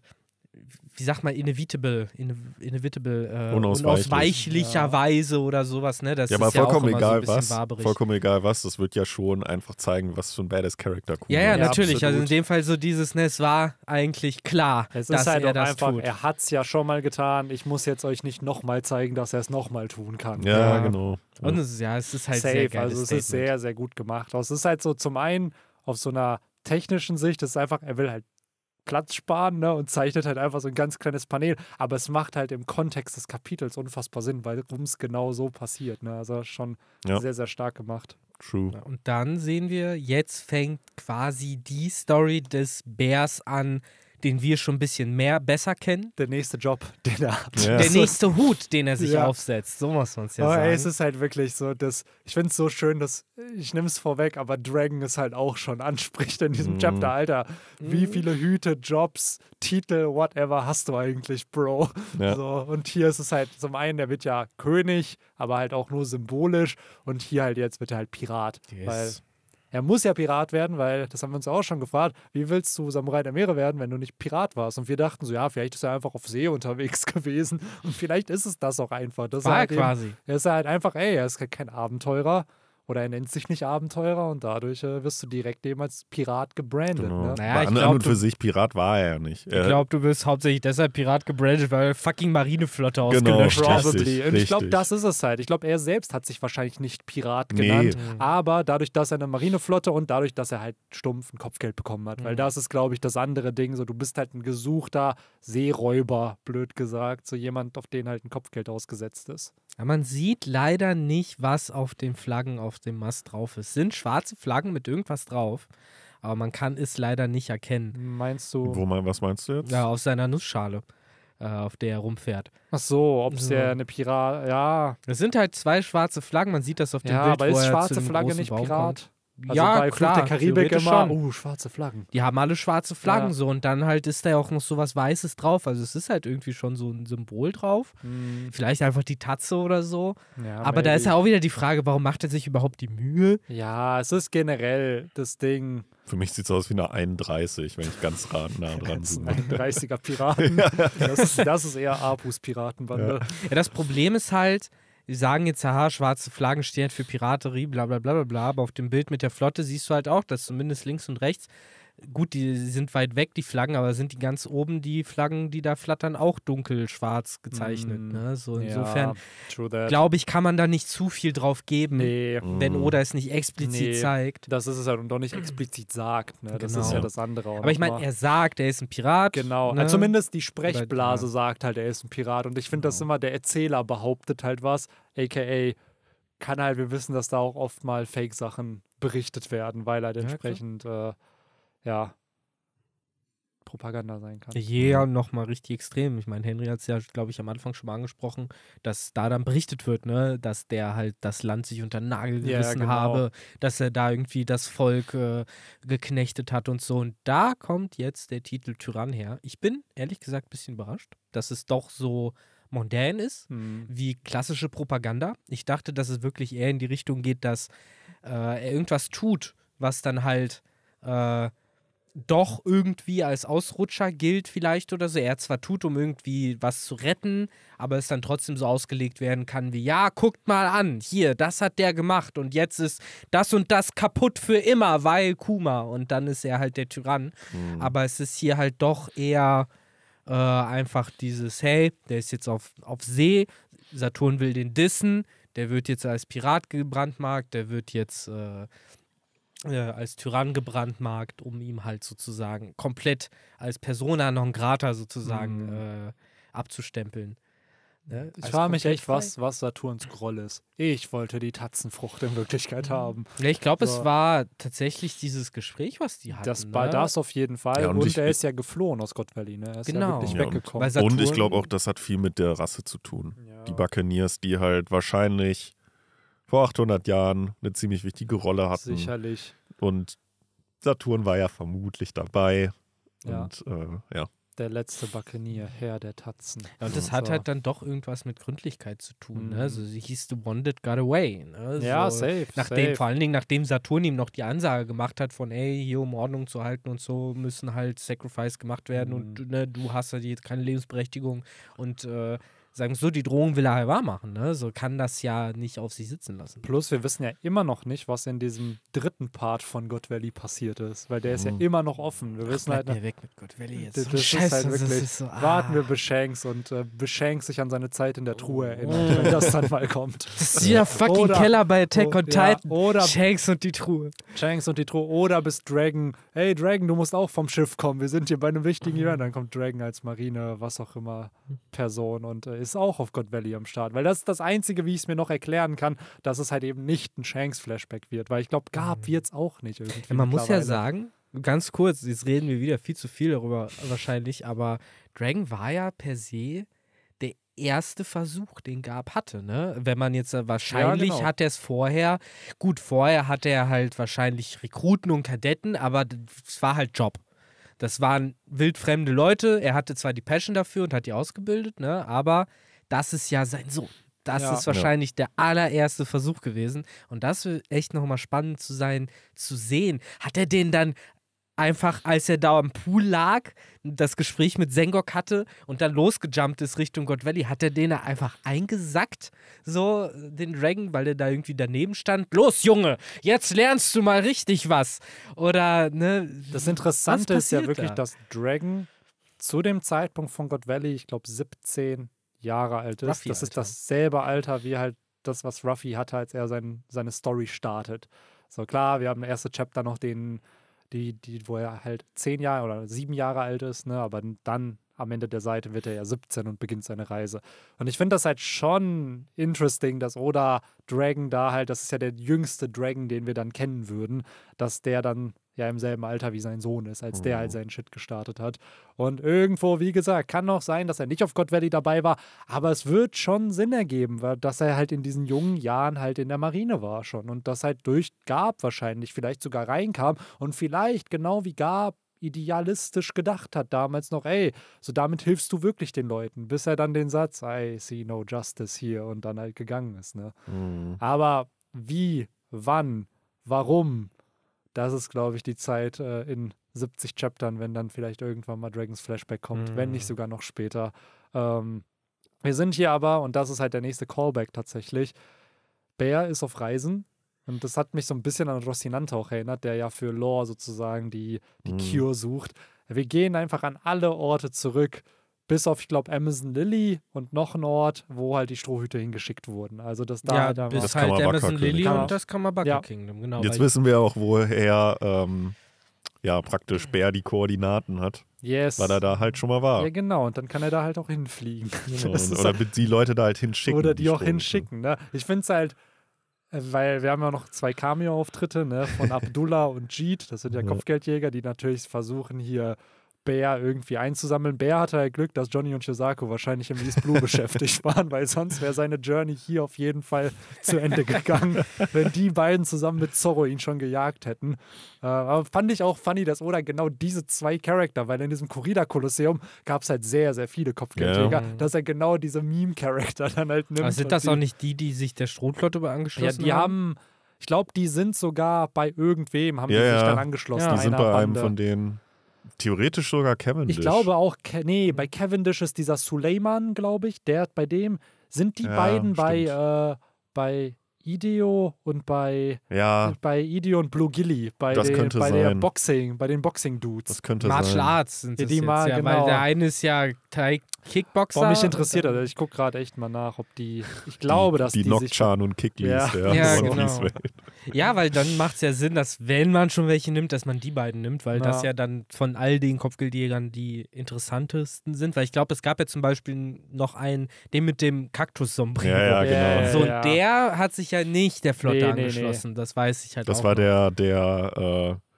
S3: wie sagt man, inevitable, inevitable äh, unausweichlich. unausweichlicherweise ja. oder sowas, ne? Das ja, aber ist vollkommen ja egal so was, barberig. vollkommen
S2: egal was, das wird ja schon einfach zeigen, was für ein badass Character cool Ja, ja, natürlich, ja, also in
S1: dem Fall so dieses, ne, es war eigentlich klar, es dass ist halt er das einfach, tut. Er es ja schon mal getan, ich muss jetzt euch nicht nochmal zeigen, dass er es nochmal tun kann. Ja, ja. genau. Und es ist, ja, es ist halt Safe, sehr geil. Also es Statement. ist sehr, sehr gut gemacht. Also es ist halt so zum einen auf so einer technischen Sicht, es ist einfach, er will halt Platz sparen ne, und zeichnet halt einfach so ein ganz kleines Panel. Aber es macht halt im Kontext des Kapitels unfassbar Sinn, weil es genau so passiert. Ne? Also schon ja. sehr, sehr stark gemacht. True. Ja, und dann sehen
S3: wir, jetzt fängt quasi die Story des Bärs an, den wir schon ein bisschen mehr besser kennen. Der nächste Job, [laughs] den er hat. Ja. Der nächste Hut, den er sich ja. aufsetzt. So muss man es ja aber oh, sagen. Ey, es ist
S1: halt wirklich so, dass ich finde es so schön, dass ich nehme es vorweg, aber Dragon ist halt auch schon [laughs] anspricht in diesem mm. Chapter. Alter, wie mhm. viele Hüte, Jobs, Titel, whatever hast du eigentlich, Bro? Ja. So, und hier ist es halt zum einen, der wird ja König, aber halt auch nur symbolisch. Und hier halt jetzt wird er halt Pirat. Yes. Er muss ja Pirat werden, weil das haben wir uns auch schon gefragt. Wie willst du Samurai der Meere werden, wenn du nicht Pirat warst? Und wir dachten so, ja, vielleicht ist er einfach auf See unterwegs [laughs] gewesen. Und vielleicht ist es das auch einfach. Das War halt quasi. Eben, er ist halt einfach, ey, er ist kein Abenteurer. Oder er nennt sich nicht Abenteurer und dadurch äh, wirst du direkt eben als Pirat gebrandet. Genau. Ne? Naja, ich und für
S2: sich Pirat war er ja nicht. Ich äh, glaube,
S3: du bist hauptsächlich deshalb Pirat gebrandet, weil fucking Marineflotte genau, ausgelöscht genau, richtig, richtig. Und ich glaube,
S1: das ist es halt. Ich glaube, er selbst hat sich wahrscheinlich nicht Pirat genannt, nee. Mhm. aber dadurch, dass er eine Marineflotte und dadurch, dass er halt stumpf ein Kopfgeld bekommen hat. Mhm. Weil das ist, glaube ich, das andere Ding. So, du bist halt ein gesuchter Seeräuber, blöd gesagt. So jemand, auf den halt ein Kopfgeld ausgesetzt ist.
S3: Ja, man sieht leider nicht, was auf den Flaggen auf dem Mast drauf ist. Sind schwarze Flaggen mit irgendwas drauf, aber man kann es leider nicht erkennen. Meinst du? Wo,
S2: was meinst du jetzt?
S3: Ja, auf seiner Nussschale, äh, auf der er rumfährt. Ach so, ob es ja. ja
S1: eine Pirat, ja.
S3: Es sind halt zwei schwarze Flaggen, man sieht das auf dem ja, Bild. Ja, aber ist schwarze Flagge nicht Pirat? Kommt. Also ja, bei klar, Flug der Karibik immer, schon. oh, schwarze Flaggen. Die haben alle schwarze Flaggen ja. so und dann halt ist da ja auch noch so was Weißes drauf. Also es ist halt irgendwie schon so ein Symbol drauf. Mhm. Vielleicht einfach die Tatze oder so. Ja, Aber maybe. da ist ja auch wieder die Frage, warum macht er sich überhaupt die Mühe?
S1: Ja, es ist generell das Ding.
S2: Für mich sieht es aus wie eine 31, wenn ich ganz nah [laughs] dran bin. 31er
S1: [laughs] Piraten. das, ist, das, ist, eher Abus-Piratenbande. Ja. ja, das Problem
S2: ist halt,
S3: Sie sagen jetzt, haha, schwarze Flaggen stehen halt für Piraterie, bla bla bla bla bla. Aber auf dem Bild mit der Flotte siehst du halt auch, dass zumindest links und rechts gut, die sind weit weg, die Flaggen, aber sind die ganz oben, die Flaggen, die da flattern, auch dunkel-schwarz gezeichnet. Mm, ne? So insofern, ja, glaube ich, kann man da nicht zu viel drauf geben, nee. wenn mhm. Oda es nicht explizit nee, zeigt.
S1: Das ist es halt und doch nicht explizit sagt. Ne? Das ist ja genau. das andere. Auch Aber ich meine, er sagt, er ist ein Pirat. Genau. Ne? Also zumindest die Sprechblase Oder, sagt halt, er ist ein Pirat. Und ich finde genau. das immer, der Erzähler behauptet halt was, aka kann halt, wir wissen, dass da auch oft mal Fake-Sachen berichtet werden, weil halt entsprechend ja, äh, ja, Propaganda sein kann. Ja,
S3: nochmal richtig extrem. Ich meine, Henry hat es ja, glaube ich, am Anfang schon mal angesprochen, dass da dann berichtet wird, ne, dass der halt das Land sich unter den Nagel gerissen ja, genau. habe, dass er da irgendwie das Volk äh, geknechtet hat und so. Und da kommt jetzt der Titel Tyrann her. Ich bin ehrlich gesagt ein bisschen überrascht, dass es doch so mondän ist, mhm. wie klassische Propaganda. Ich dachte, dass es wirklich eher in die Richtung geht, dass äh, er irgendwas tut, was dann halt äh, doch irgendwie als Ausrutscher gilt vielleicht oder so. Er zwar tut, um irgendwie was zu retten, aber es dann trotzdem so ausgelegt werden kann wie, ja, guckt mal an, hier, das hat der gemacht und jetzt ist das und das kaputt für immer, weil Kuma und dann ist er halt der Tyrann. Mhm. Aber es ist hier halt doch eher äh, einfach dieses, hey, der ist jetzt auf, auf See, Saturn will den dissen, der wird jetzt als Pirat gebrandmarkt, der wird jetzt... Äh, äh, als Tyrann gebrandmarkt, um ihm halt sozusagen komplett als Persona non grata sozusagen mhm. äh, abzustempeln. Ne? Ich frage mich echt, was,
S1: was Saturns Groll ist. Ich wollte die Tatzenfrucht in Wirklichkeit mhm. haben. Ja, ich glaube, so. es war tatsächlich dieses Gespräch, was die hatten. Das war ne? das auf jeden Fall. Ja, und, und ich, er ist ja geflohen aus Gott Ne? Er
S3: ist genau. ja
S2: wirklich ja, weggekommen. Und, und ich glaube auch, das hat viel mit der Rasse zu tun. Die Buccaneers, die halt wahrscheinlich vor 800 Jahren eine ziemlich wichtige Rolle hatten. Sicherlich. Und Saturn war ja vermutlich dabei. Ja. Und äh, ja.
S1: Der
S3: letzte Buccaneer, Herr der Tatzen. Ja, und das und hat halt dann doch irgendwas mit Gründlichkeit zu tun. Ne? Mhm. Ne? Also sie hieß The Bonded Got Away. Ne? So, ja, safe, nachdem, safe. Vor allen Dingen, nachdem Saturn ihm noch die Ansage gemacht hat von, ey, hier um Ordnung zu halten und so, müssen halt Sacrifice gemacht werden mhm. und ne, du hast halt jetzt keine Lebensberechtigung und äh, sagen wir so, die Drohung will er halt wahr machen. Ne? So kann das ja nicht auf sich sitzen lassen.
S1: Plus, wir wissen ja immer noch nicht, was in diesem dritten Part von God Valley passiert ist, weil der ist mhm. ja oh. immer noch offen. Wir Ach, wissen halt. Ne, weg mit God Valley jetzt. Das, halt das Scheiße, ist halt wirklich. Ist so, ah. Warten wir Beshanks und äh, Beshanks sich an seine Zeit in der Truhe oh. wenn das dann mal kommt. Das ist ja fucking oder, Keller bei Attack oh, Titan. Ja, oder Shanks und die Truhe. Shanks und die Truhe. Oder bis Dragon. Hey Dragon, du musst auch vom Schiff kommen. Wir sind hier bei einem wichtigen mhm. Event. Dann kommt Dragon als Marine, was auch immer, Person und äh, ist ist auch auf God Valley am Start. Weil das ist das Einzige, wie ich es mir noch erklären kann, dass es halt eben nicht ein Shanks-Flashback wird. Weil ich glaube, Gab mhm. wird es auch nicht. Ja, man muss ja sagen, ganz kurz, jetzt reden wir wieder viel zu viel darüber wahrscheinlich, aber
S3: Dragon war ja per se der erste Versuch, den Gab hatte, ne? Wenn man jetzt äh, wahrscheinlich ja, genau. hat er es vorher, gut, vorher hatte er halt wahrscheinlich Rekruten und Kadetten, aber es war halt Job. Das waren wildfremde Leute. Er hatte zwar die Passion dafür und hat die ausgebildet, ne? aber das ist ja sein Sohn. Das ja. ist wahrscheinlich ja. der allererste Versuch gewesen. Und das wird echt nochmal spannend zu sein, zu sehen. Hat er den dann einfach, als er da am Pool lag, das Gespräch mit Sengok hatte und dann losgejumpt ist Richtung God Valley, hat er den einfach eingesackt, so den Dragon, weil er da irgendwie daneben stand. Los, Junge, jetzt lernst du mal richtig
S1: was. Oder, ne? Das Interessante ist ja wirklich, da? dass Dragon zu dem Zeitpunkt von God Valley, ich glaube, 17 Jahre alt ist. Ruffy das Alter. ist dasselbe Alter wie halt das, was Ruffy hatte, als er sein, seine Story startet. So klar, wir haben im ersten Chapter noch den die, die, wo er halt zehn Jahre oder sieben Jahre alt ist, ne? aber dann am Ende der Seite wird er ja 17 und beginnt seine Reise. Und ich finde das halt schon interesting, dass Oda Dragon da halt, das ist ja der jüngste Dragon, den wir dann kennen würden, dass der dann ja im selben Alter wie sein Sohn ist, als der halt mhm. seinen Shit gestartet hat. Und irgendwo, wie gesagt, kann auch sein, dass er nicht auf God Valley dabei war, aber es wird schon Sinn ergeben, dass er halt in diesen jungen Jahren halt in der Marine war schon und das halt durch Gab wahrscheinlich vielleicht sogar reinkam und vielleicht genau wie Gab idealistisch gedacht hat damals noch, ey, so damit hilfst du wirklich den Leuten, bis er dann den Satz, I see no justice here und dann halt gegangen ist. Ne? Mhm. Aber wie, wann, warum, das ist, glaube ich, die Zeit äh, in 70 Chaptern, wenn dann vielleicht irgendwann mal Dragons Flashback kommt, mm. wenn nicht mhm. sogar noch später. Ähm, wir sind hier aber, und das ist halt der nächste Callback tatsächlich, Bear ist auf Reisen. Und das hat mich so ein bisschen an Rossinante auch erinnert, der ja für Lore sozusagen die, die mm. Cure sucht. Wir gehen einfach an alle Orte zurück, bis auf, ich glaube, Amazon Lily und noch ein Ort, wo halt die Strohhüte hingeschickt wurden. Also das da ja, halt da bis das halt Amazon Lily und
S2: genau. das Kammerbaka ja. Kingdom, genau. Jetzt wissen wir auch, woher ähm, ja praktisch Bär die Koordinaten hat. Yes. Weil er da halt schon mal war. Ja,
S1: genau. Und dann kann er da halt auch hinfliegen. [laughs] So, [laughs] oder halt, die Leute da halt hinschicken. Oder die, die auch hinschicken. Ne? Ich finde es halt, äh, weil wir haben ja noch zwei Cameo-Auftritte ne? von [laughs] Abdullah und Jeet, das sind ja, ja Kopfgeldjäger, die natürlich versuchen hier Bär irgendwie einzusammeln. Bär hatte halt Glück, dass Johnny und Shizaku wahrscheinlich im East Blue [laughs] beschäftigt waren, weil sonst wäre seine Journey hier auf jeden Fall zu Ende gegangen, [laughs] wenn die beiden zusammen mit Zorro ihn schon gejagt hätten. Äh, aber fand ich auch funny, dass Oda genau diese zwei Charakter, weil in diesem kurida kolosseum gab es halt sehr, sehr viele Kopfgeldjäger, ja. dass er genau diese Meme-Charakter dann halt nimmt. Aber sind das auch nicht die, die sich der Strohflotte angeschlossen haben? ja, die haben? haben ich glaube, die sind sogar bei irgendwem, haben ja, die sich dann angeschlossen. Ja, die sind bei einem Bande. von
S2: denen. Theoretisch sogar Cavendish. Ich glaube
S1: auch, nee, bei Cavendish ist dieser Suleiman, glaube ich, der bei dem sind die ja, beiden bei, äh, bei Ideo und bei, ja. bei Ideo und Blue Gilly, bei, das den, bei sein. der Boxing, bei den Boxing-Dudes. Das könnte Martial sein. Arts sind das die jetzt, mal, ja, genau. weil der eine ist ja Taik Kickboxer. Boah, mich interessiert das. Also ich gucke gerade echt mal nach, ob die. Ich glaube, die, dass
S3: die. Die Nokchan
S2: und Kicklis, ja. ja, ja, genau.
S3: ja weil dann macht es ja Sinn, dass, wenn man schon welche nimmt, dass man die beiden nimmt, weil ja. das ja dann von all den Kopfgeldjägern die interessantesten sind. Weil ich glaube, es gab ja zum Beispiel noch einen, den mit dem Kaktus-Sombrero. Ja, ja, genau. So, und der hat sich ja nicht der Flotte nee, angeschlossen. Nee, nee. Das weiß ich halt das auch. Das
S2: war noch. der, der. Äh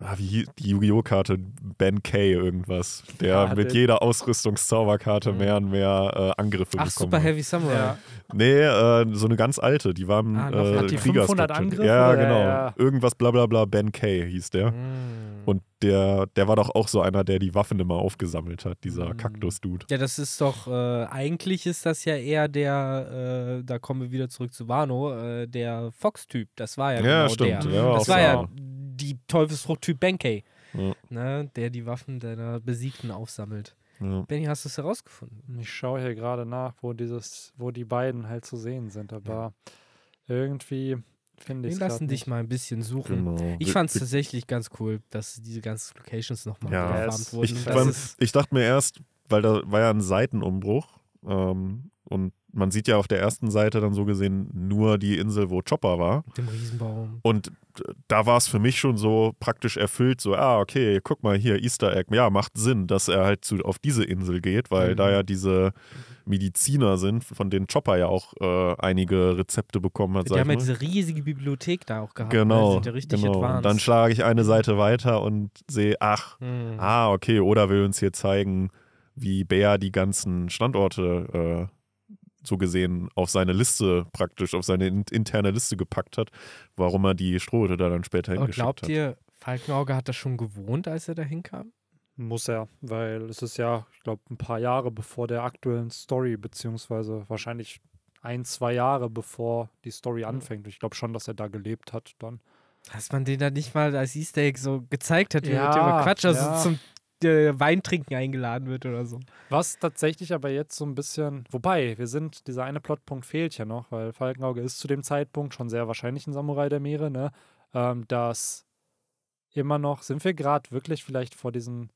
S2: ah, wie die Yu-Gi-Oh! Karte Ben K irgendwas, der ja, mit jeder Ausrüstungszauberkarte mhm. mehr und mehr äh, Angriffe Ach, bekommt. Super Heavy Samurai. Ja. Nee, äh, so eine ganz alte, die waren ah, äh, hat die 500 Angriffe? Ja, genau. Ja, Irgendwas bla bla bla Ben K hieß der. Mhm. Und der, der war doch auch so einer, der die Waffen immer aufgesammelt hat, dieser mhm. Kaktus-Dude.
S3: Ja, das ist doch, äh, eigentlich ist das ja eher der, äh, da kommen wir wieder zurück zu Wano, äh, der Fox-Typ. Das war ja, ja genau stimmt. der. Ja, das war ja die Teufelsfrucht Typ Benkei, ja. ne, der die Waffen deiner Besiegten aufsammelt.
S1: Ja. Benny, hast du es herausgefunden? Ich schaue hier gerade nach, wo dieses, wo die beiden halt zu sehen sind, aber ja. irgendwie finde ich. es. Wir lassen dich
S3: mal ein bisschen suchen. Genau. Ich fand es tatsächlich ganz cool, dass diese ganzen Locations nochmal ja, es, wurden. Ich, fand,
S2: ich dachte mir erst, weil da war ja ein Seitenumbruch. Ähm, und man sieht ja auf der ersten Seite dann so gesehen nur die Insel, wo Chopper war. Mit dem Riesenbaum. Und da war es für mich schon so praktisch erfüllt, so, ah, okay, guck mal hier, Easter Egg. Ja, macht Sinn, dass er halt zu, auf diese Insel geht, weil mhm. da ja diese Mediziner sind, von denen Chopper ja auch äh, einige Rezepte bekommen hat. Die haben ja diese
S3: riesige Bibliothek da auch gehabt. Ne? Genau. Ja genau. Und dann schlage
S2: ich eine Seite weiter und sehe, ach, mhm. ah, okay, oder will uns hier zeigen, wie Bär die ganzen Standorte äh, so gesehen auf seine Liste praktisch, auf seine interne Liste gepackt hat, warum er die Strohhütte da dann später hingeschickt glaubt hat. Glaubt
S3: ihr, Falkenauge hat das schon gewohnt, als er da hinkam?
S1: Muss er, weil es ist ja, ich glaube, ein paar Jahre bevor der aktuellen Story, beziehungsweise wahrscheinlich ein, zwei Jahre bevor die Story hm. anfängt. Ich glaube schon, dass er da gelebt hat dann.
S3: Dass man den dann nicht mal als Easter Egg so gezeigt hat, wie ja, mit dem Quatsch, also ja. zum äh, Weintrinken eingeladen wird
S1: oder so. Was tatsächlich aber jetzt so ein bisschen, wobei, wir sind, dieser eine Plotpunkt fehlt ja noch, weil Falkenauge ist zu dem Zeitpunkt schon sehr wahrscheinlich ein Samurai der Meere, ne? Ähm, dass immer noch, sind wir gerade wirklich vielleicht vor diesen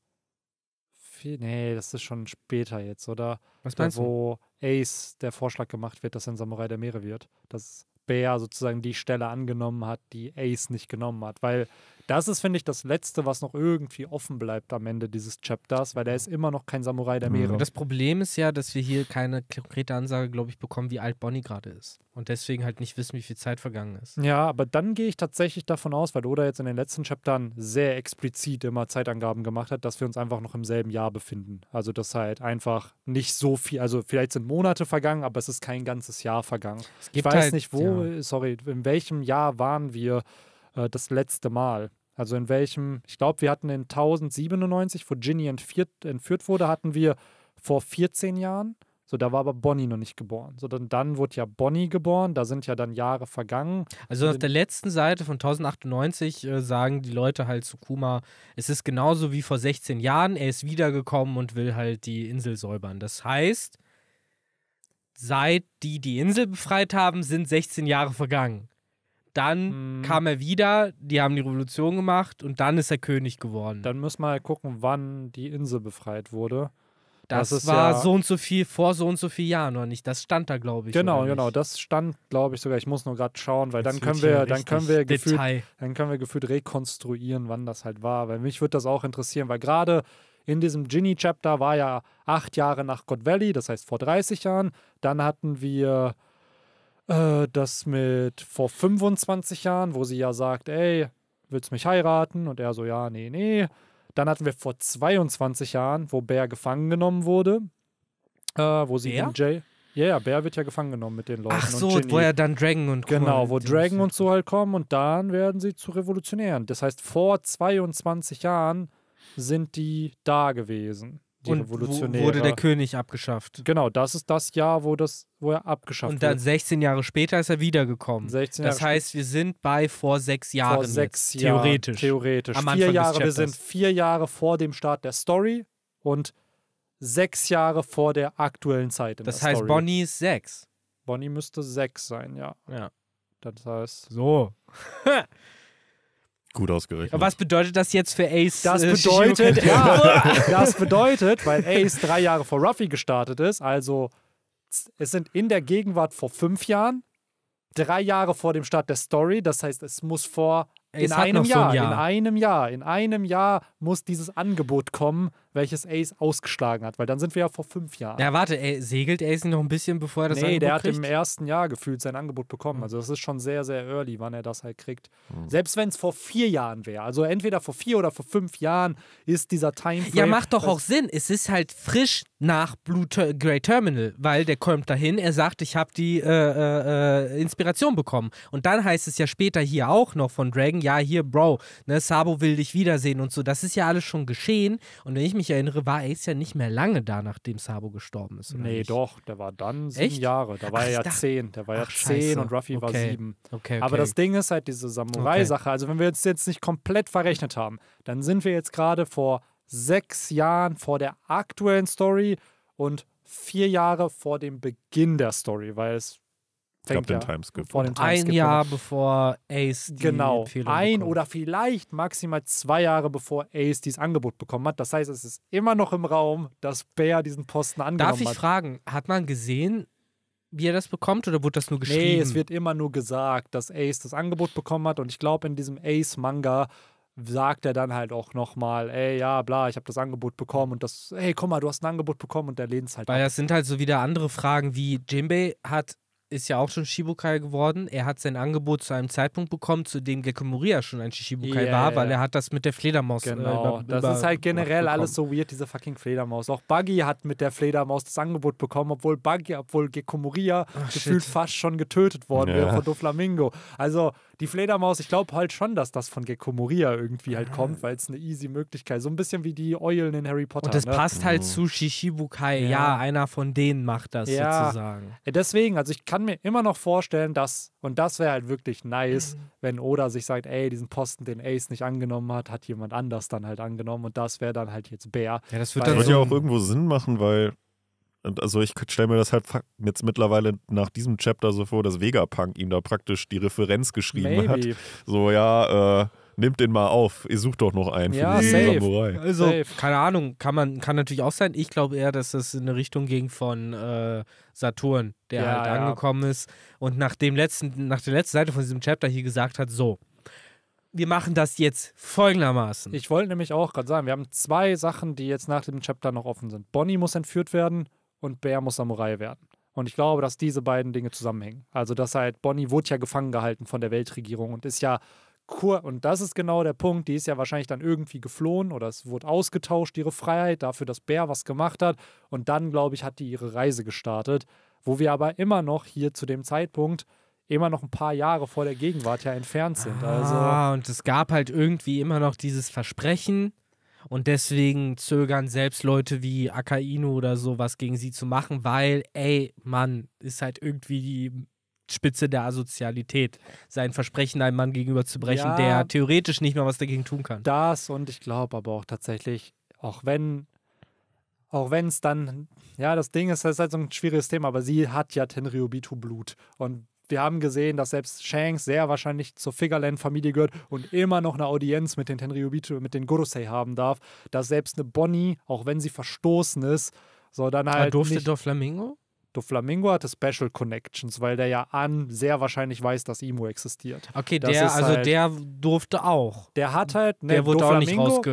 S1: Nee, das ist schon später jetzt, oder? Was meinst da, wo du? Ace der Vorschlag gemacht wird, dass er ein Samurai der Meere wird. Dass Bea sozusagen die Stelle angenommen hat, die Ace nicht genommen hat. Weil das ist, finde ich, das Letzte, was noch irgendwie offen bleibt am Ende dieses Chapters, weil der ist immer noch kein Samurai der mhm. Meere. Das
S3: Problem ist ja, dass wir hier keine konkrete Ansage, glaube ich, bekommen, wie alt Bonnie gerade ist. Und deswegen halt nicht wissen, wie viel Zeit vergangen ist.
S1: Ja, aber dann gehe ich tatsächlich davon aus, weil Oda jetzt in den letzten Chaptern sehr explizit immer Zeitangaben gemacht hat, dass wir uns einfach noch im selben Jahr befinden. Also, dass halt einfach nicht so viel, also vielleicht sind Monate vergangen, aber es ist kein ganzes Jahr vergangen. ich weiß halt, nicht, wo, ja. sorry, in welchem Jahr waren wir? äh, das letzte Mal. Also in welchem, ich glaube, wir hatten in 1097, wo Ginny entführt, entführt wurde, hatten wir vor 14 Jahren. So, da war aber Bonnie noch nicht geboren. So, dann, dann wurde ja Bonnie geboren, da sind ja dann Jahre vergangen. Also auf
S3: der letzten Seite von 1098 äh, sagen die Leute halt zu Kuma, es ist genauso wie vor 16 Jahren, er ist wiedergekommen und will halt die Insel säubern. Das heißt, seit die die Insel befreit haben, sind 16 Jahre vergangen. Dann mhm. kam er wieder, die haben die Revolution
S1: gemacht und dann ist er König geworden. Dann müssen wir halt gucken, wann die Insel befreit wurde. Das, das war ja so und
S3: so viel vor so und so vielen Jahren oder nicht? Das stand da, glaube ich. Genau, genau.
S1: Das stand, glaube ich, sogar. Ich muss nur gerade schauen, weil dann können, wir, dann können wir, gefühlt, dann können wir gefühlt rekonstruieren, wann das halt war. Weil mich würde das auch interessieren, weil gerade in diesem Ginny-Chapter war ja acht Jahre nach God Valley, das heißt vor 30 Jahren. Dann hatten wir äh, das mit vor 25 Jahren, wo sie ja sagt, ey, willst du mich heiraten? Und er so, ja, nee, nee. Dann hatten wir vor 22 Jahren, wo Bär gefangen genommen wurde, äh, wo sie Bär? Jay. Ja, yeah, Bär wird ja gefangen genommen mit den Leuten. Ach so, wo er dann Dragon und Co. Genau, wo Dragon und so halt kommen und dann werden sie zu Revolutionären. Das heißt, vor 22 Jahren sind die da gewesen die und Revolutionäre. wurde der König abgeschafft. Genau, das ist das Jahr, wo, das, wo er abgeschafft wurde. Und dann wird. 16
S3: Jahre später ist er wiedergekommen. 16 Jahre das
S1: heißt, wir sind bei vor sechs Jahren. Vor sechs jetzt, Jahr, theoretisch. Theoretisch. Am vier Anfang Jahre, wir sind vier Jahre vor dem Start der Story und sechs Jahre vor der aktuellen Zeit. das heißt, Story. Bonnie ist sechs. Bonnie müsste sechs sein, ja. Ja. Das heißt.
S2: So. [laughs] Gut ausgerechnet.
S3: Aber was bedeutet das jetzt für Ace? Das äh, bedeutet, [laughs] ja, das bedeutet, weil Ace
S1: drei Jahre vor Ruffy gestartet ist, also es sind in der Gegenwart vor fünf Jahren, drei Jahre vor dem Start der Story, das heißt, es muss vor Ace in einem Jahr, so ein Jahr, in einem Jahr, in einem Jahr muss dieses Angebot kommen, welches Ace ausgeschlagen hat, weil dann sind wir ja vor fünf Jahren.
S3: Ja, warte, ey, segelt Ace noch ein bisschen, bevor er das nee, Angebot der hat kriegt? im
S1: ersten Jahr gefühlt sein Angebot bekommen. Hm. Also das ist schon sehr, sehr early, wann er das halt kriegt. Mhm. Selbst wenn es vor vier Jahren wäre, also entweder vor vier oder vor fünf Jahren ist dieser Time. Ja, macht doch auch Sinn. Es ist halt
S3: frisch nach Blue Ter Grey Terminal, weil der kommt dahin, er sagt, ich habe die äh, äh, äh, Inspiration bekommen. Und dann heißt es ja später hier auch noch von Dragon, ja, hier, Bro, ne, Sabo will dich wiedersehen und so. Das ist ja alles schon geschehen. Und wenn ich mich mich erinnere, war Ace ja nicht mehr lange da, nachdem Sabo gestorben ist. Oder nee, nicht?
S1: doch, der war dann sieben Echt? Jahre. Da war Ach, er ja da. zehn. Der war Ach, ja zehn Scheiße. und Ruffy okay. war sieben. Okay, okay. Aber das Ding ist halt diese Samurai-Sache. Also, wenn wir uns jetzt nicht komplett verrechnet haben, dann sind wir jetzt gerade vor sechs Jahren vor der aktuellen Story und vier Jahre vor dem Beginn der Story, weil es es gab ja den Timeskip. Vor dem Timeskip. Ein Jahr bevor Ace die Genau, Empfehlung ein bekommt. oder vielleicht maximal zwei Jahre bevor Ace dieses Angebot bekommen hat. Das heißt, es ist immer noch im Raum, dass Bear diesen Posten angenommen hat. Darf ich hat.
S3: fragen, hat man gesehen, wie er das bekommt oder wurde das nur geschrieben? Nee, es wird
S1: immer nur gesagt, dass Ace das Angebot bekommen hat und ich glaube, in diesem Ace-Manga sagt er dann halt auch nochmal, ey, ja, bla, ich habe das Angebot bekommen und das, ey, komm mal, du hast ein Angebot bekommen und der lehnt es halt Weil ab. das
S3: sind halt so wieder andere Fragen wie, Jimbei hat ist ja auch schon Shibukai geworden. Er hat sein Angebot zu einem Zeitpunkt bekommen, zu dem Gecko Moria schon ein Shibukai yeah, war, weil er hat das mit der Fledermaus äh, Genau, äh, über, das über, ist halt generell alles
S1: so weird, diese fucking Fledermaus. Auch Buggy hat mit der Fledermaus das Angebot bekommen, obwohl Buggy, obwohl Gecko Moria Ach, gefühlt shit. fast schon getötet worden ja. wäre von Doflamingo. Also die Fledermaus, ich glaube halt schon, dass das von Gecko Moria irgendwie halt ah. kommt, weil es eine easy Möglichkeit So ein bisschen wie die Eulen in Harry Potter. Und das ne? passt halt oh. zu
S3: Shishibukai. Ja. ja. einer von denen macht das ja. sozusagen.
S1: Deswegen, also ich kann mir immer noch vorstellen, dass, und das wäre halt wirklich nice, mhm. wenn Oda sich sagt, ey, diesen Posten, den Ace nicht angenommen hat, hat jemand anders dann halt angenommen und das wäre dann halt jetzt Bär. Ja, das würde so ja auch
S2: irgendwo Sinn machen, weil also ich stelle mir das halt jetzt mittlerweile nach diesem Chapter so vor, dass Vegapunk ihm da praktisch die Referenz geschrieben Maybe. hat. So, ja, äh, nimmt den mal auf, ihr sucht doch noch einen für den safe. Samurai. Also, safe.
S3: keine Ahnung, kann man, kann natürlich auch sein. Ich glaube eher, dass das in eine Richtung ging von äh, Saturn, der ja, halt angekommen ja. ist und nach dem letzten, nach der letzten Seite von diesem Chapter hier gesagt hat, so. Wir machen das jetzt
S1: folgendermaßen. Ich wollte nämlich auch gerade sagen, wir haben zwei Sachen, die jetzt nach dem Chapter noch offen sind. Bonnie muss entführt werden und Bär muss Samurai werden. Und ich glaube, dass diese beiden Dinge zusammenhängen. Also, dass halt Bonnie wurde ja gefangen gehalten von der Weltregierung und ist ja kur und das ist genau der Punkt, die ist ja wahrscheinlich dann irgendwie geflohen oder es wurde ausgetauscht ihre Freiheit dafür, dass Bär was gemacht hat und dann glaube ich, hat die ihre Reise gestartet, wo wir aber immer noch hier zu dem Zeitpunkt immer noch ein paar Jahre vor der Gegenwart ja entfernt sind. Also ah, also und es gab halt irgendwie
S3: immer noch dieses Versprechen, und deswegen zögern selbst Leute wie Akainu oder so was gegen sie zu machen, weil, ey, Mann, ist halt irgendwie die Spitze der Asozialität, sein Versprechen einem Mann gegenüber zu brechen, ja, der theoretisch nicht mehr was dagegen
S1: tun kann. Das und ich glaube aber auch tatsächlich, auch wenn auch wenn es dann, ja, das Ding ist, das ist halt so ein schwieriges Thema, aber sie hat ja Tenryubitu Blut. Und wir haben gesehen, dass selbst Shanks sehr wahrscheinlich zur Figgerland-Familie gehört und immer noch eine Audienz mit den Tenryubitu, mit den Gorosei haben darf. Dass selbst eine Bonnie, auch wenn sie verstoßen ist, so dann halt. Aber durfte nicht Doflamingo? Doflamingo hatte Special Connections, weil der ja an sehr wahrscheinlich weiß, dass Imo existiert. Okay, das der, also halt, der durfte auch. Der hat halt, ne, der wurde Doflamingo, auch nicht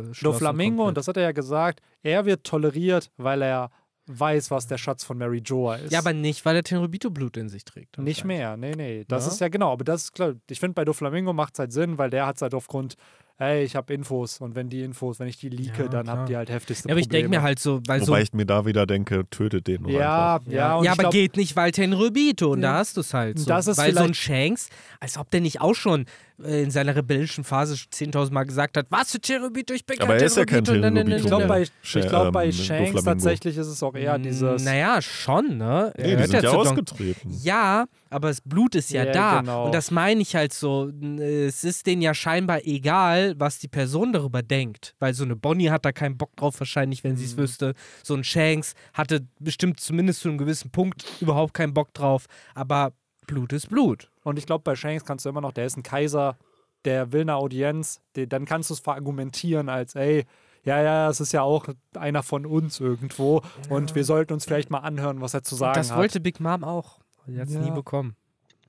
S1: rausgeschlossen. Doflamingo, und das hat er ja gesagt, er wird toleriert, weil er weiß, was der Schatz von Mary Joa ist. Ja, aber nicht, weil er Tenrubito-Blut in sich trägt. Nicht mehr, nee, nee. Das ja? ist ja genau, aber das ist klar. Ich finde, bei Doflamingo macht es halt Sinn, weil der hat es halt aufgrund, hey, ich habe Infos und wenn die Infos, wenn ich die leake, ja, dann habt ihr halt heftigste ja, aber Probleme. Aber ich denke mir halt so, weil
S3: Wobei so... Wobei ich
S2: mir da wieder denke, tötet den nur Ja,
S3: einfach. ja. Ja, aber glaub, geht nicht, weil Tenrubito und da hast du es halt so. Das ist weil so ein Shanks, als ob der nicht auch schon äh, in seiner rebellischen Phase 10.000 Mal gesagt hat, was für Cherubito, ich bin Aber kein Cherubito. Ja kein Cherubito. Ich glaube, bei, ich glaub, ähm, bei ähm, Shanks tatsächlich ist es auch eher dieses... Naja, schon, ne? Nee, er die sind ja, ja ausgetreten. ja, aber das Blut ist ja yeah, da. Genau. Und das meine ich halt so. Es ist denen ja scheinbar egal, was die Person darüber denkt. Weil so eine Bonnie hat da keinen Bock drauf, wahrscheinlich, wenn mhm. sie es wüsste. So ein Shanks hatte bestimmt zumindest zu einem gewissen Punkt überhaupt keinen Bock drauf. Aber
S1: Blut ist Blut. Und ich glaube, bei Shanks kannst du immer noch, der ist ein Kaiser, der will eine Audienz, die, dann kannst du es verargumentieren als, ey, ja, ja, es ist ja auch einer von uns irgendwo ja. und wir sollten uns vielleicht mal anhören, was er zu sagen das hat. Das wollte Big Mom auch. Sie hat es ja. nie bekommen.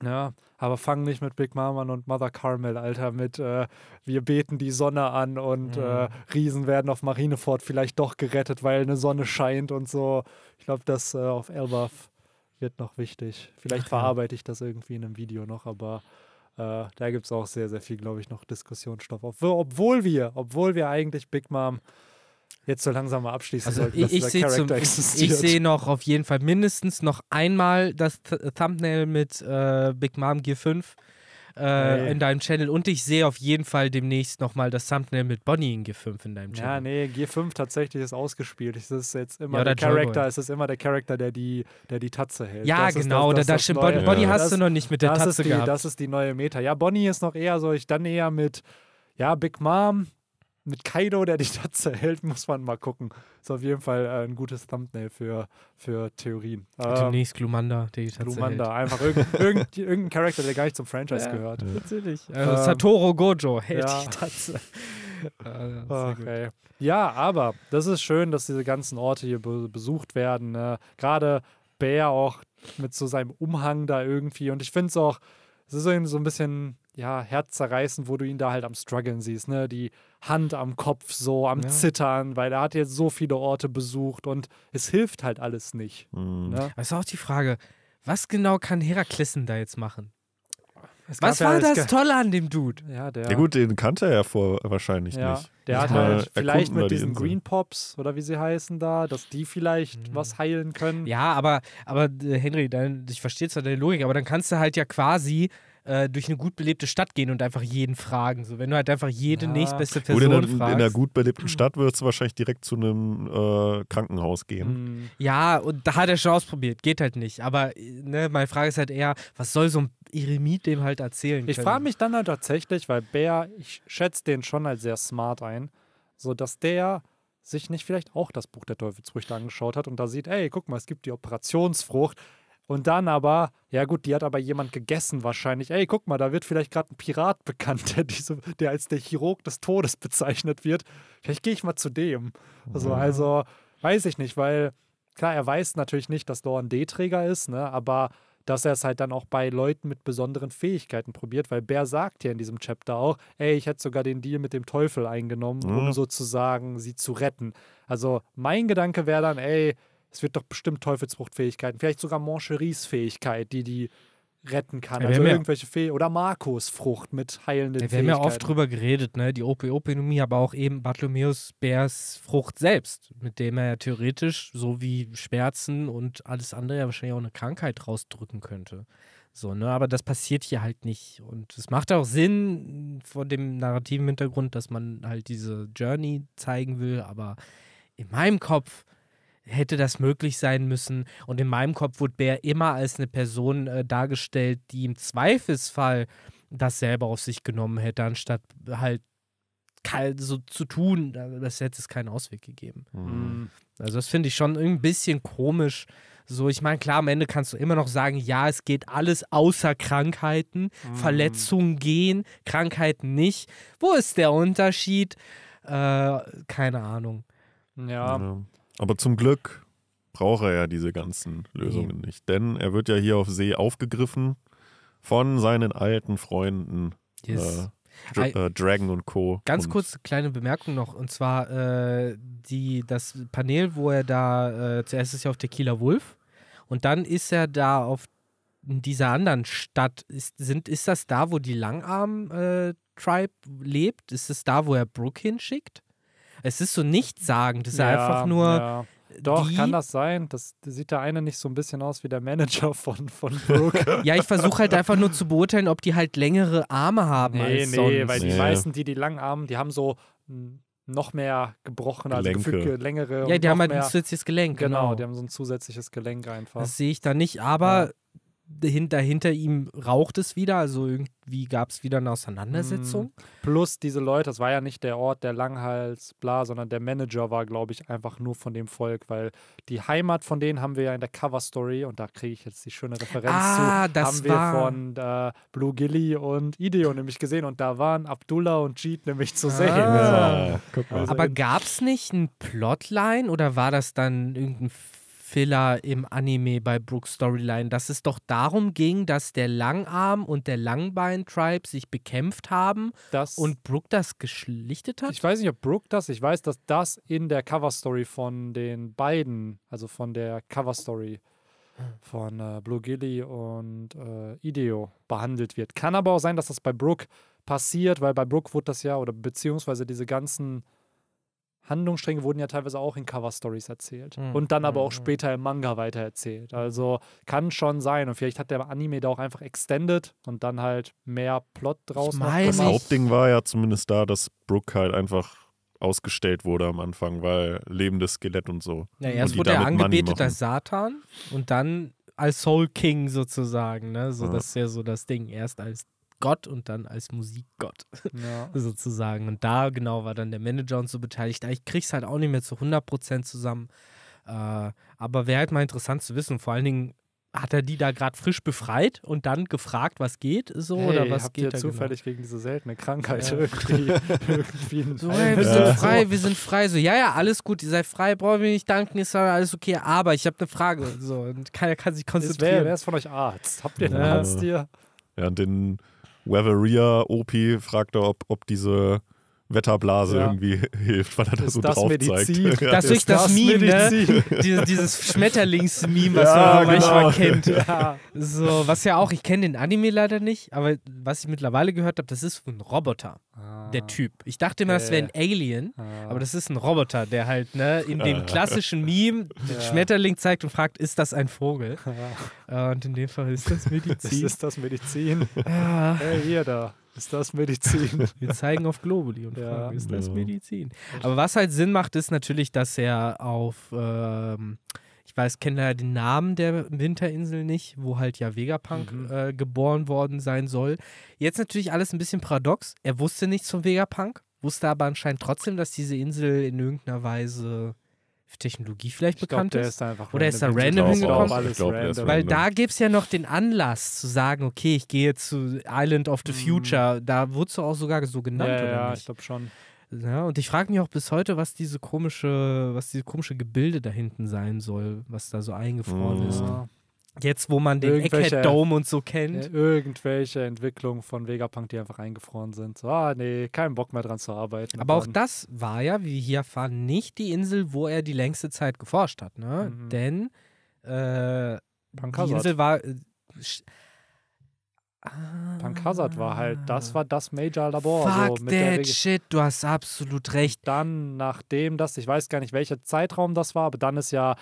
S1: Ja, aber fang nicht mit Big Mom an und Mother Carmel, Alter, mit äh, wir beten die Sonne an und äh, mhm. äh, Riesen werden auf Marineford vielleicht doch gerettet, weil eine Sonne scheint und so. Ich glaube, das äh, auf Elbaf wird noch wichtig. Vielleicht Ach, verarbeite ja. ich das irgendwie in einem Video noch, aber äh, da gibt es auch sehr, sehr viel, glaube ich, noch Diskussionsstoff. Obwohl wir, obwohl wir eigentlich Big Mom jetzt so langsam mal abschließen also sollten, ich, ich sehe ich, ich seh
S3: noch auf jeden Fall mindestens noch einmal das Th Thumbnail mit äh, Big Mom G5 äh, in deinem Channel und ich sehe auf jeden Fall demnächst nochmal das Thumbnail mit Bonnie in G5 in deinem Channel. Ja,
S1: nee, G5 tatsächlich ist ausgespielt. Es ist jetzt immer ja, der Charakter, es ist immer der Charakter, der die, der die Tatze hält. Ja, das genau, das, das, das stimmt. Bonnie, Bonnie ja. hast du noch nicht mit der Tatze die, gehabt. Das ist die neue Meta. Ja, Bonnie ist noch eher so, ich dann eher mit ja, Big Mom, mit Kaido, der die Tatze [laughs] hält, muss man mal gucken. Ist auf jeden Fall äh, ein gutes Thumbnail für, für Theorien. Ähm, Demnächst Glumanda, der die Tatze Glumanda, hält. einfach irgendein, [laughs] irgendein, irgendein Charakter, der gar nicht zum Franchise ja, gehört. Natürlich. Also ähm, Satoru Gojo hält ja. die Tatze. ja, okay. ja, aber das ist schön, dass diese ganzen Orte hier be besucht werden. Ne? Gerade Bär auch mit so seinem Umhang da irgendwie. Und ich finde es auch es ist so ein bisschen ja, herzzerreißend, wo du ihn da halt am struggeln siehst, ne? Die Hand am Kopf so, am ja. Zittern, weil er hat jetzt so viele Orte besucht und es hilft halt alles nicht. Mhm.
S2: Ne?
S3: Aber ist auch die Frage, was genau kann Heraklissen da jetzt machen? Was war ja, das Tolle
S1: an dem Dude? Ja, der, ja
S2: gut, den kannte er ja vor wahrscheinlich ja, nicht. Der hat halt vielleicht mit diesen Green
S1: Pops oder wie sie heißen da, dass die
S3: vielleicht mhm. was heilen können. Ja, aber, aber äh, Henry, dein, ich verstehe zwar deine Logik, aber dann kannst du halt ja quasi äh, durch eine gut belebte Stadt gehen und einfach jeden fragen. So, wenn du halt einfach jede ja. nächstbeste Person Oder in, einer, fragst. in einer
S2: gut belebten hm. Stadt würdest du wahrscheinlich direkt zu einem äh, Krankenhaus gehen. Hm.
S3: Ja, und da hat er schon ausprobiert. Geht halt nicht. Aber äh, ne, meine Frage ist halt eher, was soll so ein Eremit dem halt erzählen können? Ich frage
S1: mich dann halt tatsächlich, weil Bär, ich schätze den schon als sehr smart ein, so dass der sich nicht vielleicht auch das Buch der Teufelsfrüchte angeschaut hat und da sieht, ey, guck mal, es gibt die Operationsfrucht und dann aber, ja gut, die hat aber jemand gegessen wahrscheinlich. Ey, guck mal, da wird vielleicht gerade ein Pirat bekannt, der, diese, der als der Chirurg des Todes bezeichnet wird. Vielleicht gehe ich mal zu dem. Also, also, weiß ich nicht, weil klar, er weiß natürlich nicht, dass Law D-Träger ist, ne? aber dass er es halt dann auch bei Leuten mit besonderen Fähigkeiten probiert, weil Bär sagt ja in diesem Chapter auch, ey, ich hätte sogar den Deal mit dem Teufel eingenommen, mhm. um sozusagen sie zu retten. Also mein Gedanke wäre dann, ey, es wird doch bestimmt Teufelsfruchtfähigkeiten, vielleicht sogar Mancheries Fähigkeit, die die retten kann. Ja, also irgendwelche Fee oder Markus-Frucht mit heilenden ja, wir Fähigkeiten. Wir haben ja oft drüber
S3: geredet, ne? Die OP-Openomie, aber auch eben Bartholomäus Bärs Frucht selbst, mit dem er ja theoretisch, so wie Schmerzen und alles andere, ja wahrscheinlich auch eine Krankheit rausdrücken könnte. So, ne? Aber das passiert hier halt nicht. Und es macht auch Sinn vor dem narrativen Hintergrund, dass man halt diese Journey zeigen will, aber in meinem Kopf hätte das möglich sein müssen. Und in meinem Kopf wurde Bär immer als eine Person äh, dargestellt, die im Zweifelsfall das selber auf sich genommen hätte, anstatt halt so zu tun, das hätte es keinen Ausweg gegeben. Mhm. mhm. Also das finde ich schon ein bisschen komisch. So, ich meine, klar, am Ende kannst du immer noch sagen, ja, es geht alles außer Krankheiten, mhm. Verletzungen gehen, Krankheiten nicht. Wo ist der Unterschied? Äh, keine Ahnung. Ja.
S2: ja. Aber zum Glück braucht er ja diese ganzen Lösungen nicht, denn er wird ja hier auf See aufgegriffen von seinen alten Freunden. Yes. Äh, Dra äh, Dragon und Co. Ganz und
S3: kurz kleine Bemerkung noch und zwar äh, die das Panel, wo er da äh, zuerst ist ja auf Tequila Wolf und dann ist er da auf dieser anderen Stadt. Ist, sind, ist das da, wo die Langarm äh, Tribe lebt? Ist es da, wo er Brook hinschickt? Es ist so nichtssagend, es ist ja, einfach nur. Ja. Doch, die? kann das
S1: sein? Das sieht der eine nicht so ein bisschen aus wie der Manager von, von Brooke. [laughs] ja, ich versuche
S3: halt einfach nur zu beurteilen, ob die halt längere Arme haben nee, als nee, sonst. weil die meisten,
S1: die die langen Arme, die haben so noch mehr gebrochene, also gefügte, längere. Ja, die haben halt ein zusätzliches Gelenk. Genau, genau, die haben so ein zusätzliches Gelenk einfach. Das
S3: sehe ich da nicht, aber ja dahinter, hinter ihm raucht es wieder, also irgendwie gab es wieder eine Auseinandersetzung.
S1: Mhm. Plus diese Leute, das war ja nicht der Ort der Langhals, bla, sondern der Manager war, glaube ich, einfach nur von dem Volk, weil die Heimat von denen haben wir ja in der Cover-Story und da kriege ich jetzt die schöne Referenz ah, zu, das haben wir von äh, Blue Gilly und Ideo nämlich gesehen und da waren Abdullah und Jeet nämlich zu sehen. Ah, ja, also, Aber
S3: gab es nicht ein Plotline oder war das dann irgendein Filler im Anime bei Brooks Storyline, dass es doch darum ging, dass der
S1: Langarm und der Langbein-Tribe sich bekämpft haben das, und Brook das geschlichtet hat? Ich weiß nicht, ob Brook das, ich weiß, dass das in der Coverstory von den beiden, also von der Coverstory von äh, Blue Gilly und äh, Ideo behandelt wird. Kann aber auch sein, dass das bei Brook passiert, weil bei Brook wurde das ja, oder beziehungsweise diese ganzen Handlungsstränge wurden ja teilweise auch in Cover-Stories erzählt mhm. und dann aber hm, auch hm. später im Manga weitererzählt. Also kann schon sein. Und vielleicht hat der Anime da auch einfach extended und dann halt mehr Plot draus gemacht. Das Hauptding
S2: war ja zumindest da, dass Brooke halt einfach ausgestellt wurde am Anfang, weil lebendes Skelett und so. Ja, erst wurde er angebetet als
S3: Satan und dann als Soul King sozusagen, ne? So, ja. Das ist ja so das Ding. Erst als Gott und dann als Musikgott ja. [laughs] sozusagen. Und da genau war dann der Manager und so beteiligt. Ah, ich krieg's halt auch nicht mehr zu 100% zusammen. Äh, aber wäre halt mal interessant zu wissen. Vor allen Dingen hat er die da gerade frisch befreit und dann gefragt, was geht so hey, oder was habt geht ihr da genau? zufällig genau?
S1: gegen diese seltene Krankheit ja. irgendwie, [laughs] irgendwie so, hey, wir ja. sind frei,
S3: wir sind frei so ja ja alles gut, ihr seid frei, brauchen wir nicht danken, ist alles okay, aber ich habe eine Frage so und keiner kann sich konzentrieren. Wer, wer ist von euch Arzt? Habt ihr einen
S2: ja. Arzt hier? Ja, und den Weveria OP, fragte, ob, ob diese Wetterblase ja. irgendwie [laughs] hilft, weil er da so drauf Medizin. zeigt. [laughs] Das ist, ist das, das Meme, ne? [laughs] dieses Schmetterlings-Meme, was ja, man genau. manchmal kennt. Ja. So, was
S3: ja auch, ich kenne den Anime leider nicht, aber was ich mittlerweile gehört habe, das ist ein Roboter, ah. der Typ. Ich dachte immer, das wäre ein Alien, ah. aber das ist ein Roboter, der halt ne, in dem klassischen Meme den Schmetterling zeigt und fragt, ist das ein Vogel? Und in dem Fall ist das Medizin. ist das Medizin. Ja. Ah. Hey, ihr
S1: da. Ist das Medizin? [laughs] Wir zeigen auf Globuli und ja. fragen, ist
S3: das ja. Medizin? Aber was halt Sinn macht, ist natürlich, dass er auf, ähm, ich weiß, kenne leider den Namen der Winterinsel nicht, wo halt ja Vegapunk mhm. äh, geboren worden sein soll. Jetzt natürlich alles ein bisschen paradox. Er wusste nichts von Vegapunk, wusste aber anscheinend trotzdem, dass diese Insel in irgendeiner Weise Technologie vielleicht ich bekannt glaub, ist. ist Oder ist er random hingekommen? Weil da gibt es ja noch den Anlass zu sagen, okay, ich gehe zu Island of the mhm. Future. Mm. Da wurdest du auch sogar so genannt, ja, oder ja, nicht? ich glaube schon. Ja, und ich frage mich auch bis heute, was diese komische, was diese komische Gebilde da hinten sein
S1: soll, was
S3: da so eingefroren mm. ist. Ja. Jetzt, wo man den Egghead Dome und so kennt. Ja,
S1: irgendwelche Entwicklungen von Vegapunk, die einfach eingefroren sind. So, ah, nee, keinen Bock mehr dran zu arbeiten. Aber auch
S3: das war ja, wie wir hier erfahren, nicht die Insel, wo er die längste Zeit geforscht hat,
S1: ne? Mhm. Denn äh, die Insel war. Äh, Ah. Pankasat war halt, das ah. war das Major-Labor. Fuck so, mit that shit, du hast absolut recht. Dann, nachdem das, ich weiß gar nicht, welcher Zeitraum das war, aber dann ist ja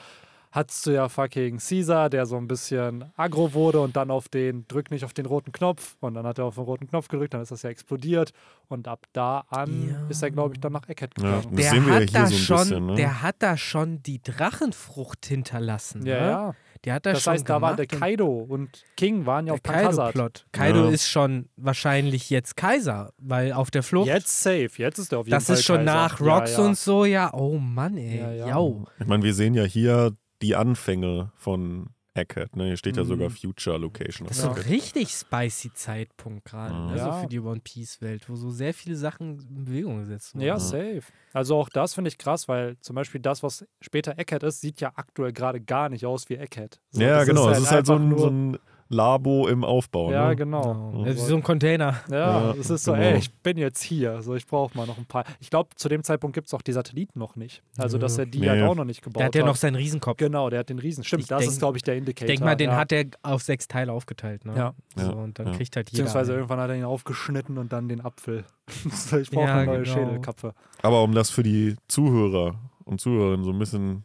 S1: hattest du ja fucking Caesar, der so ein bisschen aggro wurde und dann auf den, drück nicht auf den roten Knopf. Und dann hat er auf den roten Knopf gedrückt, dann ist das ja explodiert. Und ab da an ja. ist er, glaube ich, dann nach Eckhead gegangen. Ja, der, hat ja da so schon, bisschen, ne? der hat da schon die Drachenfrucht
S3: hinterlassen. Ja, ne? ja. Der hat da das schon heißt, da war der
S1: Kaido und King waren ja auf Kaido Plot.
S3: Kaido ist schon wahrscheinlich jetzt Kaiser, weil auf der Flucht. Jetzt safe, jetzt ist er auf jeden das Fall. Das ist schon Kaiser. nach Rocks und so, ja. Oh Mann, ey. Ja, ja.
S2: Ich meine, wir sehen ja hier die Anfänge von Hackett. Ne? Hier steht ja mhm. sogar Future Location. Das ist ein
S3: richtig spicy Zeitpunkt gerade. Mhm. Also ja. für die One Piece Welt, wo so sehr viele Sachen in Bewegung gesetzt wurden. Ja, mhm. safe.
S1: Also auch das finde ich krass, weil zum Beispiel das, was später Eckhead ist, sieht ja aktuell gerade gar nicht aus wie Eckhead. So, ja,
S2: genau. Es ist halt, ist halt so ein, so ein Labo im Aufbau. Ja, ne? genau. Ja. So ein Container. Ja, es ja, ist so, genau. ey, ich
S1: bin jetzt hier. So, ich brauche mal noch ein paar. Ich glaube, zu dem Zeitpunkt gibt es auch die Satelliten noch nicht. Also, dass er die nee. halt auch noch nicht gebaut hat. Der hat ja noch seinen Riesenkopf. Genau, der hat den Riesen. Stimmt, ich das denk, ist, glaube ich, der Indicator. Ich denke mal, den ja. hat er auf sechs Teile aufgeteilt. Ne? Ja. So, und dann kriegt halt jeder. Beziehungsweise einen. irgendwann hat er ihn aufgeschnitten und dann den Apfel. [laughs] ich brauche eine neue genau. Schädelkapfe.
S2: Aber um das für die Zuhörer und Zuhörerinnen so ein bisschen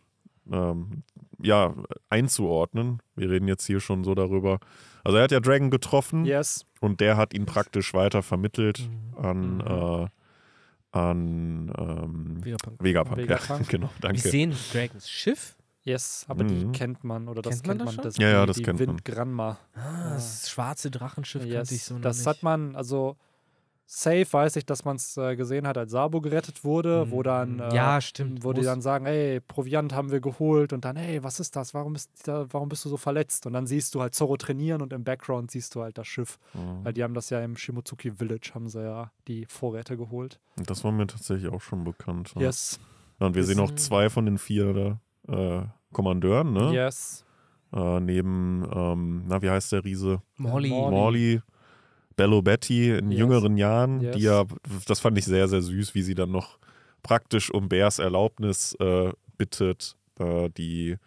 S2: ähm, ja, einzuordnen. Wir reden jetzt hier schon so darüber. Also er hat ja Dragon getroffen yes. und der hat ihn praktisch weiter vermittelt mhm. an, mhm. äh, an ähm, Vegapunk. Vegapunk. Vegapunk. Ja, [laughs] genau, danke. Wir sehen
S1: Dragons Schiff. Yes, aber mhm. die kennt man oder das kennt, kennt man. man. das ja, ja, das die kennt Wind man. Granma. Ah, das schwarze Drachenschiff yes, Das hat man, also safe weiß ich, dass man es äh, gesehen hat, als Sabo gerettet wurde, mhm. wo dann mhm. äh, ja stimmt, wo die dann sagen, ey, Proviant haben wir geholt und dann, ey, was ist das? Warum bist, da, warum bist du so verletzt? Und dann siehst du halt Zorro trainieren und im Background siehst du halt das Schiff, mhm. weil die haben das ja im Shimotsuki Village haben sie ja die Vorräte geholt.
S2: Das war mir tatsächlich auch schon bekannt. Ne? Yes. Und wir sehen auch mhm. zwei von den vier äh, Kommandeuren, ne? Yes. Äh, neben, ähm, na, wie heißt der Riese? Molly. Molly. Bello Betty in yes. jüngeren Jahren, yes. die ja, das fand ich sehr, sehr süß, wie sie dann noch praktisch um Bears Erlaubnis äh, bittet, äh, die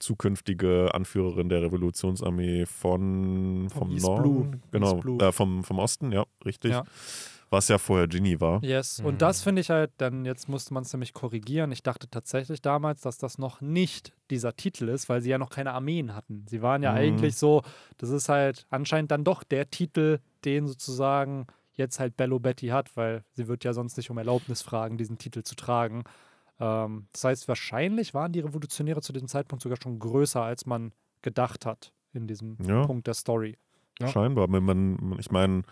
S2: zukünftige Anführerin der Revolutionsarmee von vom, vom Norden, genau, äh, vom, vom Osten, ja, richtig. Ja. Was ja vorher Genie war. Yes. Mhm. Und
S1: das finde ich halt, denn jetzt musste man es nämlich korrigieren. Ich dachte tatsächlich damals, dass das noch nicht dieser Titel ist, weil sie ja noch keine Armeen hatten. Sie waren ja mhm. eigentlich so, das ist halt anscheinend dann doch der Titel, den sozusagen jetzt halt Bello Betty hat, weil sie wird ja sonst nicht um Erlaubnis fragen, diesen Titel zu tragen. Ähm, das heißt, wahrscheinlich waren die Revolutionäre zu dem Zeitpunkt sogar schon größer, als man gedacht hat in diesem ja. Punkt der Story. Ja. Scheinbar.
S2: Man, ich meine,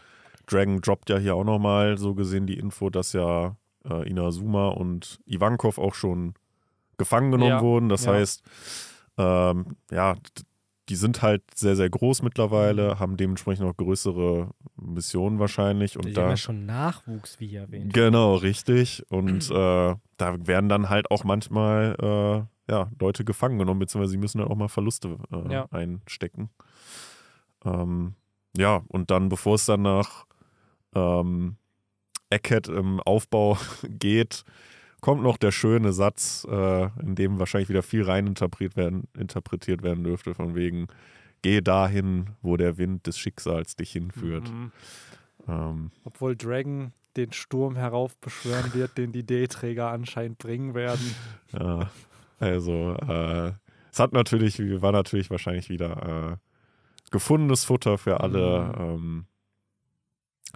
S2: Dragon droppt ja hier auch nochmal so gesehen die Info, dass ja äh, Inazuma und Ivankov auch schon gefangen genommen ja, wurden. Das ja. heißt, ähm, ja, die sind halt sehr, sehr groß mittlerweile, mhm. haben dementsprechend auch größere Missionen wahrscheinlich. Und die da haben ja schon
S3: Nachwuchs, wie hier erwähnt.
S2: Genau, richtig. Und [clears throat] äh, da werden dann halt auch manchmal äh, ja, Leute gefangen genommen, beziehungsweise sie müssen dann auch mal Verluste äh, ja. einstecken. Ähm, ja, und dann, bevor es dann nach ähm, Eckett im Aufbau [laughs] geht, kommt noch der schöne Satz, äh, in dem wahrscheinlich wieder viel rein interpretiert werden, interpretiert werden dürfte, von wegen, geh dahin, wo der Wind des Schicksals dich hinführt. Mhm. Ähm.
S1: Obwohl Dragon den Sturm heraufbeschwören wird, den die D-Träger anscheinend bringen werden. [laughs]
S2: Ja, also, äh, es hat natürlich, war natürlich wahrscheinlich wieder äh, gefundenes Futter für alle. Mhm. Ähm,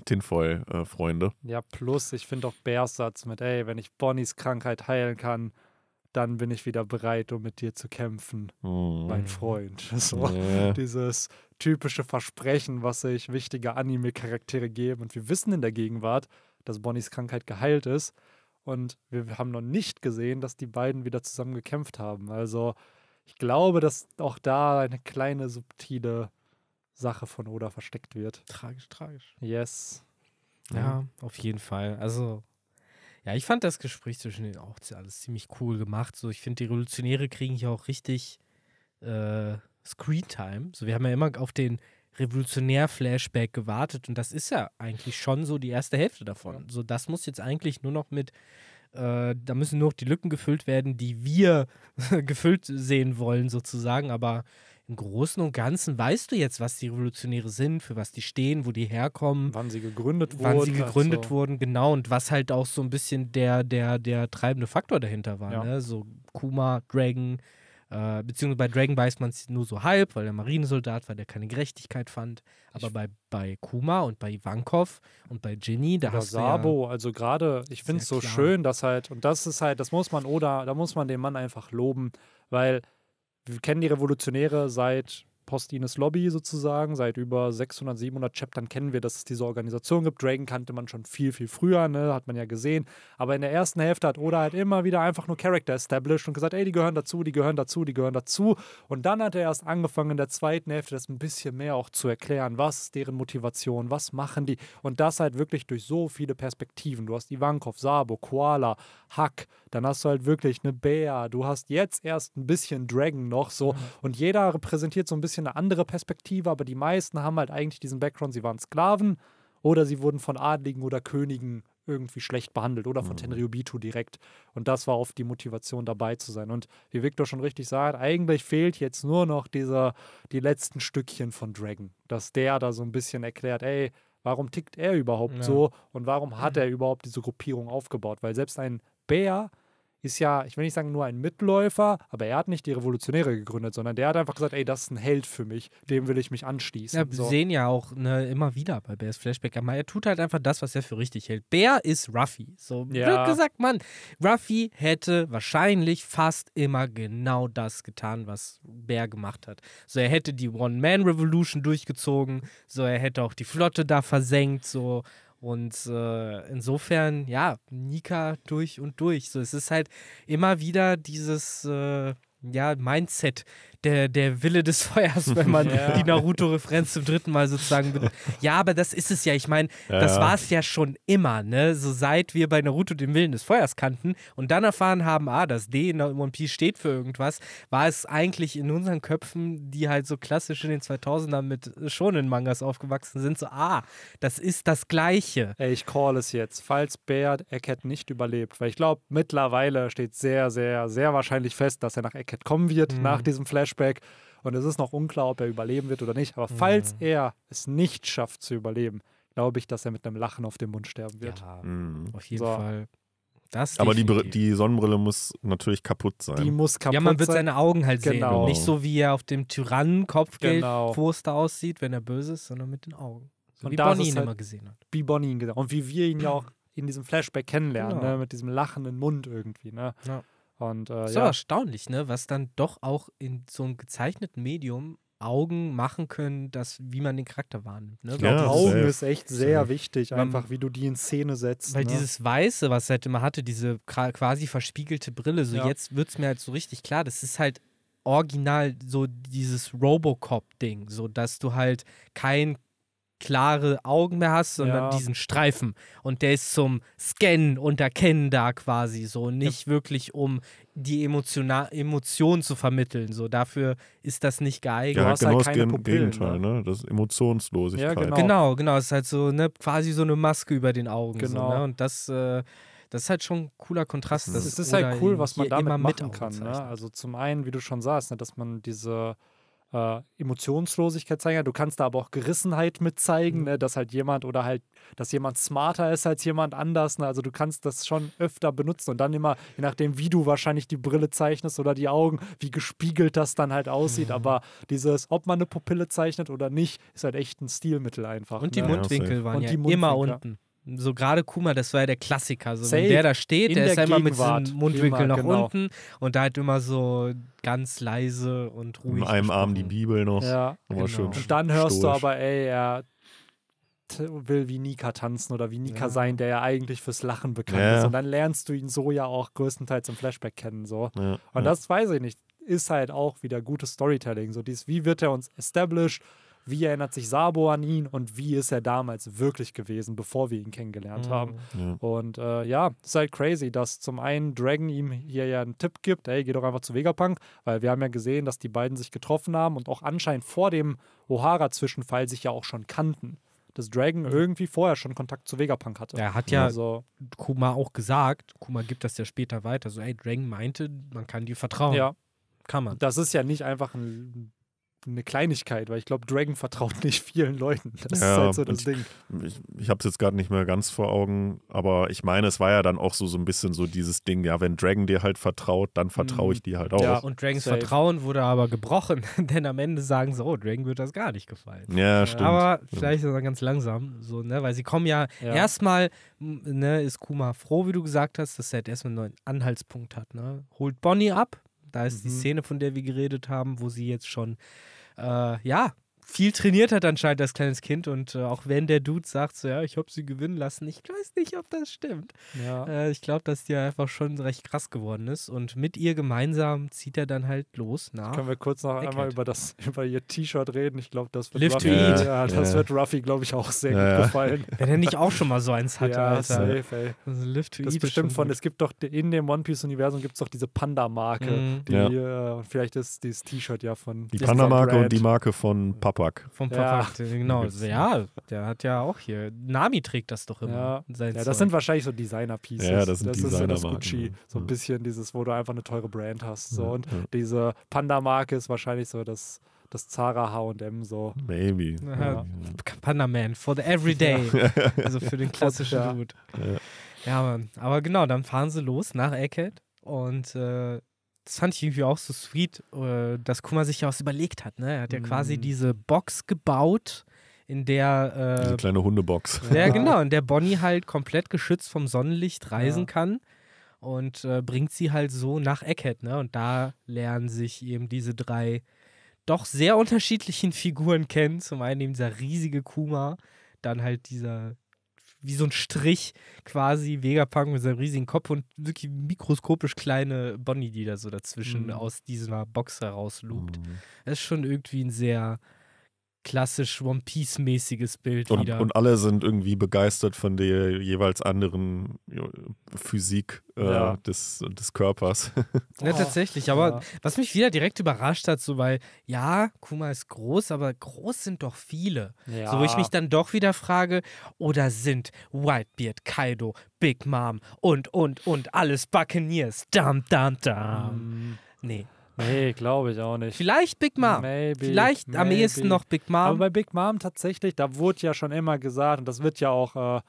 S2: Tinfoil-Freunde.
S1: Äh, ja, plus, ich finde auch Bärs Satz mit, ey, wenn ich Bonnies Krankheit heilen kann, dann bin ich wieder bereit, um mit dir zu kämpfen, mm. mein Freund. [laughs] So yeah. dieses typische Versprechen, was sich wichtige Anime-Charaktere geben. Und wir wissen in der Gegenwart, dass Bonnies Krankheit geheilt ist. Und wir haben noch nicht gesehen, dass die beiden wieder zusammen gekämpft haben. Also ich glaube, dass auch da eine kleine subtile Sache von Oda versteckt wird. Tragisch, tragisch. Yes. Ja, ja, auf jeden Fall. Also,
S3: ja, ich fand das Gespräch zwischen denen auch alles ziemlich cool gemacht. So, ich finde, die Revolutionäre kriegen hier auch richtig äh, Screentime. So, wir haben ja immer auf den Revolutionär-Flashback gewartet und das ist ja eigentlich schon so die erste Hälfte davon. Ja. So, das muss jetzt eigentlich nur noch mit äh, da müssen nur noch die Lücken gefüllt werden, die wir [laughs] gefüllt sehen wollen, sozusagen. Aber im Großen und Ganzen weißt du jetzt, was die Revolutionäre sind, für was die stehen, wo die herkommen. Wann sie gegründet wann wurden. Wann sie gegründet also. wurden, genau. Und was halt auch so ein bisschen der, der, der treibende Faktor dahinter war. Ja. Ne? So Kuma, Dragon, äh, beziehungsweise bei Dragon weiß man es nur so halb, weil er Marinesoldat war, der keine Gerechtigkeit fand. Aber bei, bei Kuma und bei Ivankov und bei Ginny, da hast Sabo,
S1: ja also gerade, ich finde es so klar. schön, dass halt, und das ist halt, das muss man, oder, da muss man den Mann einfach loben, weil wir kennen die Revolutionäre seit Postines Lobby sozusagen. Seit über 600, 700 Chaptern kennen wir, dass es diese Organisation gibt. Dragon kannte man schon viel, viel früher, ne? hat man ja gesehen. Aber in der ersten Hälfte hat Oda halt immer wieder einfach nur Character established und gesagt, ey, die gehören dazu, die gehören dazu, die gehören dazu. Und dann hat er erst angefangen, in der zweiten Hälfte das ein bisschen mehr auch zu erklären. Was ist deren Motivation? Was machen die? Und das halt wirklich durch so viele Perspektiven. Du hast Ivankov, Sabo, Koala, Hack, dann hast du halt wirklich eine Bär, du hast jetzt erst ein bisschen Dragon noch so mhm. und jeder repräsentiert so ein bisschen eine andere Perspektive, aber die meisten haben halt eigentlich diesen Background, sie waren Sklaven oder sie wurden von Adligen oder Königen irgendwie schlecht behandelt oder von mhm. Tenryubitu direkt. Und das war oft die Motivation, dabei zu sein. Und wie Victor schon richtig sagt, eigentlich fehlt jetzt nur noch dieser, die letzten Stückchen von Dragon, dass der da so ein bisschen erklärt, ey, warum tickt er überhaupt ja. so und warum hat mhm. er überhaupt diese Gruppierung aufgebaut? Weil selbst ein Bär ist ja, ich will nicht sagen nur ein Mitläufer, aber er hat nicht die Revolutionäre gegründet, sondern der hat einfach gesagt, ey, das ist ein Held für mich, dem will ich mich anschließen. Ja, wir so.
S3: sehen ja auch ne, immer wieder bei Bears Flashback, aber er tut halt einfach das, was er für richtig hält. Bear ist Ruffy.
S1: So ja. blöd
S3: gesagt, Mann, Ruffy hätte wahrscheinlich fast immer genau das getan, was Bear gemacht hat. So, er hätte die One-Man-Revolution durchgezogen, so, er hätte auch die Flotte da versenkt, so und äh, insofern, ja, Nika durch und durch. So, es ist halt immer wieder dieses äh, ja, Mindset, der, der Wille des Feuers, wenn man [laughs] ja. die Naruto-Referenz zum dritten Mal sozusagen Ja, aber das ist es ja. Ich meine, ja. das war es ja schon immer, ne? So seit wir bei Naruto den Willen des Feuers kannten und dann erfahren haben, ah, das D in One Piece steht für irgendwas, war es eigentlich in unseren Köpfen, die halt so klassisch in den 2000ern mit schonen Mangas aufgewachsen
S1: sind, so, ah, das ist das Gleiche. Ey, ich call es jetzt. Falls Bär Eckett nicht überlebt, weil ich glaube, mittlerweile steht sehr, sehr, sehr wahrscheinlich fest, dass er nach Eckett kommen wird, mhm. nach diesem Flashback. Flashback und es ist noch unklar, ob er überleben wird oder nicht. Aber falls mhm. er es nicht schafft zu überleben, glaube ich, dass er mit einem Lachen auf dem Mund sterben wird. Ja, mhm. Auf jeden so. Fall.
S2: Das Aber die, die, Sonnenbrille muss natürlich kaputt sein. Die muss kaputt sein. Ja,
S3: man wird seine Augen halt genau. sehen. nicht so, wie er auf dem Tyrannenkopfgeldposter
S1: genau. aussieht, wenn er böse ist, sondern mit den Augen. So wie Bonnie ihn halt, immer gesehen hat. Wie Bonnie ihn gesehen hat. Und wie wir ihn ja auch in diesem Flashback kennenlernen, genau. ne? mit diesem lachenden Mund irgendwie. Ne? Ja. Und, äh, so ja.
S3: erstaunlich, ne? was dann doch auch in so einem gezeichneten Medium Augen machen können, dass, wie man den Charakter wahrnimmt. Ne? Ja, Augen ist echt sehr safe. wichtig, einfach
S1: wie du die in Szene setzt. Weil ne? dieses
S3: Weiße, was halt immer hatte, diese quasi verspiegelte Brille, so ja. jetzt wird es mir halt so richtig klar, das ist halt original so dieses Robocop-Ding, so dass du halt kein klare Augen mehr hast, sondern ja. diesen Streifen. Und der ist zum Scannen und Erkennen da quasi so. Nicht ja. wirklich, um die Emotiona Emotion zu vermitteln. So, dafür ist das nicht geeignet. Ja, du halt halt genau halt das Pupillen, Gegenteil,
S2: ne? ne? Das ist Emotionslosigkeit. Ja, genau.
S3: genau, genau. Es ist halt so, ne, quasi so eine Maske über den Augen. Genau. So, ne? Und das, äh, das ist halt schon ein cooler Kontrast. Das, mhm. das ist halt cool, was man damit machen kann. Ne?
S1: Also zum einen, wie du schon sagst, ne, dass man diese äh, Emotionslosigkeit zeigen. Du kannst da aber auch Gerissenheit mit zeigen, mhm. ne? dass halt jemand oder halt, dass jemand smarter ist als jemand anders. Ne? Also du kannst das schon öfter benutzen und dann immer, je nachdem, wie du wahrscheinlich die Brille zeichnest oder die Augen, wie gespiegelt das dann halt aussieht. Mhm. Aber dieses, ob man eine Pupille zeichnet oder nicht, ist halt echt ein Stilmittel einfach. Und die ne? Mundwinkel waren und ja die Mundwinkel. immer unten.
S3: So gerade Kuma, das war ja der Klassiker. So, wenn der da steht, der, der, ist ja immer mit seinem Mundwinkel immer, nach genau. unten und da halt immer so ganz leise
S1: und ruhig. In einem Arm
S2: die Bibel noch. Ja, genau. schön und dann hörst stoisch.
S1: du aber, ey, er will wie Nika tanzen oder wie Nika ja. sein, der ja eigentlich fürs Lachen bekannt ja. ist. Und dann lernst du ihn so ja auch größtenteils im Flashback kennen. So. Ja. Und das weiß ich nicht. Ist halt auch wieder gutes Storytelling. So dieses, wie wird er uns established? wie erinnert sich Sabo an ihn und wie ist er damals wirklich gewesen, bevor wir ihn kennengelernt mhm. haben. Ja. Und äh, ja, ist halt crazy, dass zum einen Dragon ihm hier ja einen Tipp gibt, ey, geh doch einfach zu Vegapunk, weil wir haben ja gesehen, dass die beiden sich getroffen haben und auch anscheinend vor dem O'Hara-Zwischenfall sich ja auch schon kannten dass Dragon mhm. irgendwie vorher schon Kontakt zu Vegapunk hatte. Er hat ja also, Kuma auch gesagt,
S3: Kuma gibt das ja später weiter, so ey, Dragon meinte, man kann dir
S1: vertrauen. Ja. Kann man. Das ist ja nicht einfach ein eine Kleinigkeit, weil ich glaube, Dragon vertraut nicht vielen Leuten. Das ja, ist halt so das Ding.
S2: Ich, ich habe es jetzt gerade nicht mehr ganz vor Augen, aber ich meine, es war ja dann auch so, so ein bisschen so dieses Ding, ja, wenn Dragon dir halt vertraut, dann vertraue ich mhm. dir halt auch. Ja, und Dragons Safe.
S3: Vertrauen wurde aber gebrochen, [laughs] denn am Ende sagen sie, oh, Dragon wird das gar nicht gefallen.
S2: Ja, stimmt. Aber vielleicht
S3: ja. dann ganz langsam, so, ne, weil sie kommen ja, ja. erstmal, ne, ist Kuma froh, wie du gesagt hast, dass er halt erstmal einen neuen Anhaltspunkt hat, ne. Holt Bonnie ab, da ist mhm. die Szene, von der wir geredet haben, wo sie jetzt schon äh, ja, viel trainiert hat anscheinend das kleines Kind und äh, auch wenn der Dude sagt so, ja, ich habe sie gewinnen lassen, ich weiß nicht, ob das stimmt. Ja. Äh, ich glaube, dass die einfach schon recht krass geworden ist und mit ihr gemeinsam zieht er dann halt los nach. Können
S1: wir kurz noch Eckert. einmal über das [laughs] über ihr T-Shirt reden? Ich glaube, das wird Live Ruffy, ja. ja, das ja. wird Ruffy, glaube ich, auch sehr ja. gut gefallen. [laughs] Wenn er nicht auch schon mal so eins hatte, ja, Alter. Safe, ey. Also Live to das ist bestimmt von, gut. es gibt doch in dem One Piece Universum gibt es doch diese Panda Marke, mhm. die äh, vielleicht ist dieses T-Shirt ja von Die Panda Marke und die
S2: Marke von Papa Papak. Vom Papak, ja. [laughs] genau. Ja,
S3: der hat ja auch hier. Nami trägt das doch
S1: immer. Ja, ja das Zeug. sind
S3: wahrscheinlich so Designer-Pieces.
S2: Ja, das, sind das Designer ist ja das Gucci.
S1: So ein bisschen dieses, wo du einfach eine teure Brand hast. So. Und diese Panda-Marke ist wahrscheinlich so das das Zara H&M so. Maybe. Ja.
S3: Panda Man for the everyday. [laughs] also für den klassischen Dude. Ja. ja, Mann. Aber genau, dann fahren sie los nach Eckhead und äh, das fand ich irgendwie auch so sweet, äh, dass Kuma sich ja was überlegt hat. Ne? Er hat ja quasi mhm. diese Box gebaut, in der. Äh, diese kleine Hundebox. Ja, [laughs] genau, in der Bonnie halt komplett geschützt vom Sonnenlicht reisen ja. kann und äh, bringt sie halt so nach Eckhead. Ne? Und da lernen sich eben diese drei doch sehr unterschiedlichen [laughs] Figuren kennen. Zum einen eben dieser riesige Kuma, dann halt dieser wie so ein Strich quasi Vegapunk mit seinem riesigen Kopf und wirklich mikroskopisch kleine Bonnie, die da so dazwischen mhm. aus dieser Box herauslugt. Mhm. Das ist schon irgendwie ein sehr klassisch One Piece-mäßiges Bild und, wieder. Und alle
S2: sind irgendwie begeistert von der jeweils anderen Physik äh, ja. des, des Körpers. [laughs] Ja, tatsächlich. Aber ja.
S3: was mich wieder direkt überrascht hat, so weil, ja, Kuma ist groß, aber groß sind doch viele. Ja. So, wo ich mich dann doch wieder frage, oder sind Whitebeard, Kaido, Big Mom und, und, und alles Buccaneers? Dam, dam, dam.
S1: Mhm. Nee. Nee, glaube ich auch nicht. Vielleicht Big Mom. Maybe, Vielleicht maybe. am ehesten noch Big Mom. Aber bei Big Mom tatsächlich, da wurde ja schon immer gesagt, und das wird ja auch äh,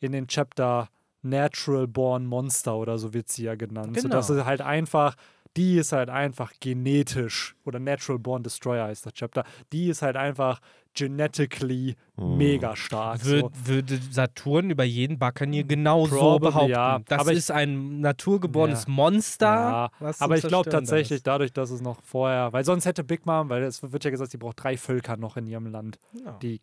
S1: in den Chapter Natural Born Monster oder so wird sie ja genannt. Genau. So, das ist halt einfach, die ist halt einfach genetisch, oder Natural Born Destroyer heißt das Chapter, die ist halt einfach genetically hm. mega stark. Wür so.
S3: Würde Saturn über jeden Buccaneer genau so behaupten. Ja. Das ist ich, ein
S1: naturgeborenes ja. Monster. Ja. aber ich glaube tatsächlich ist. dadurch, dass es noch vorher, weil sonst hätte Big Mom, weil es wird ja gesagt, sie braucht drei Völker noch in ihrem Land. Die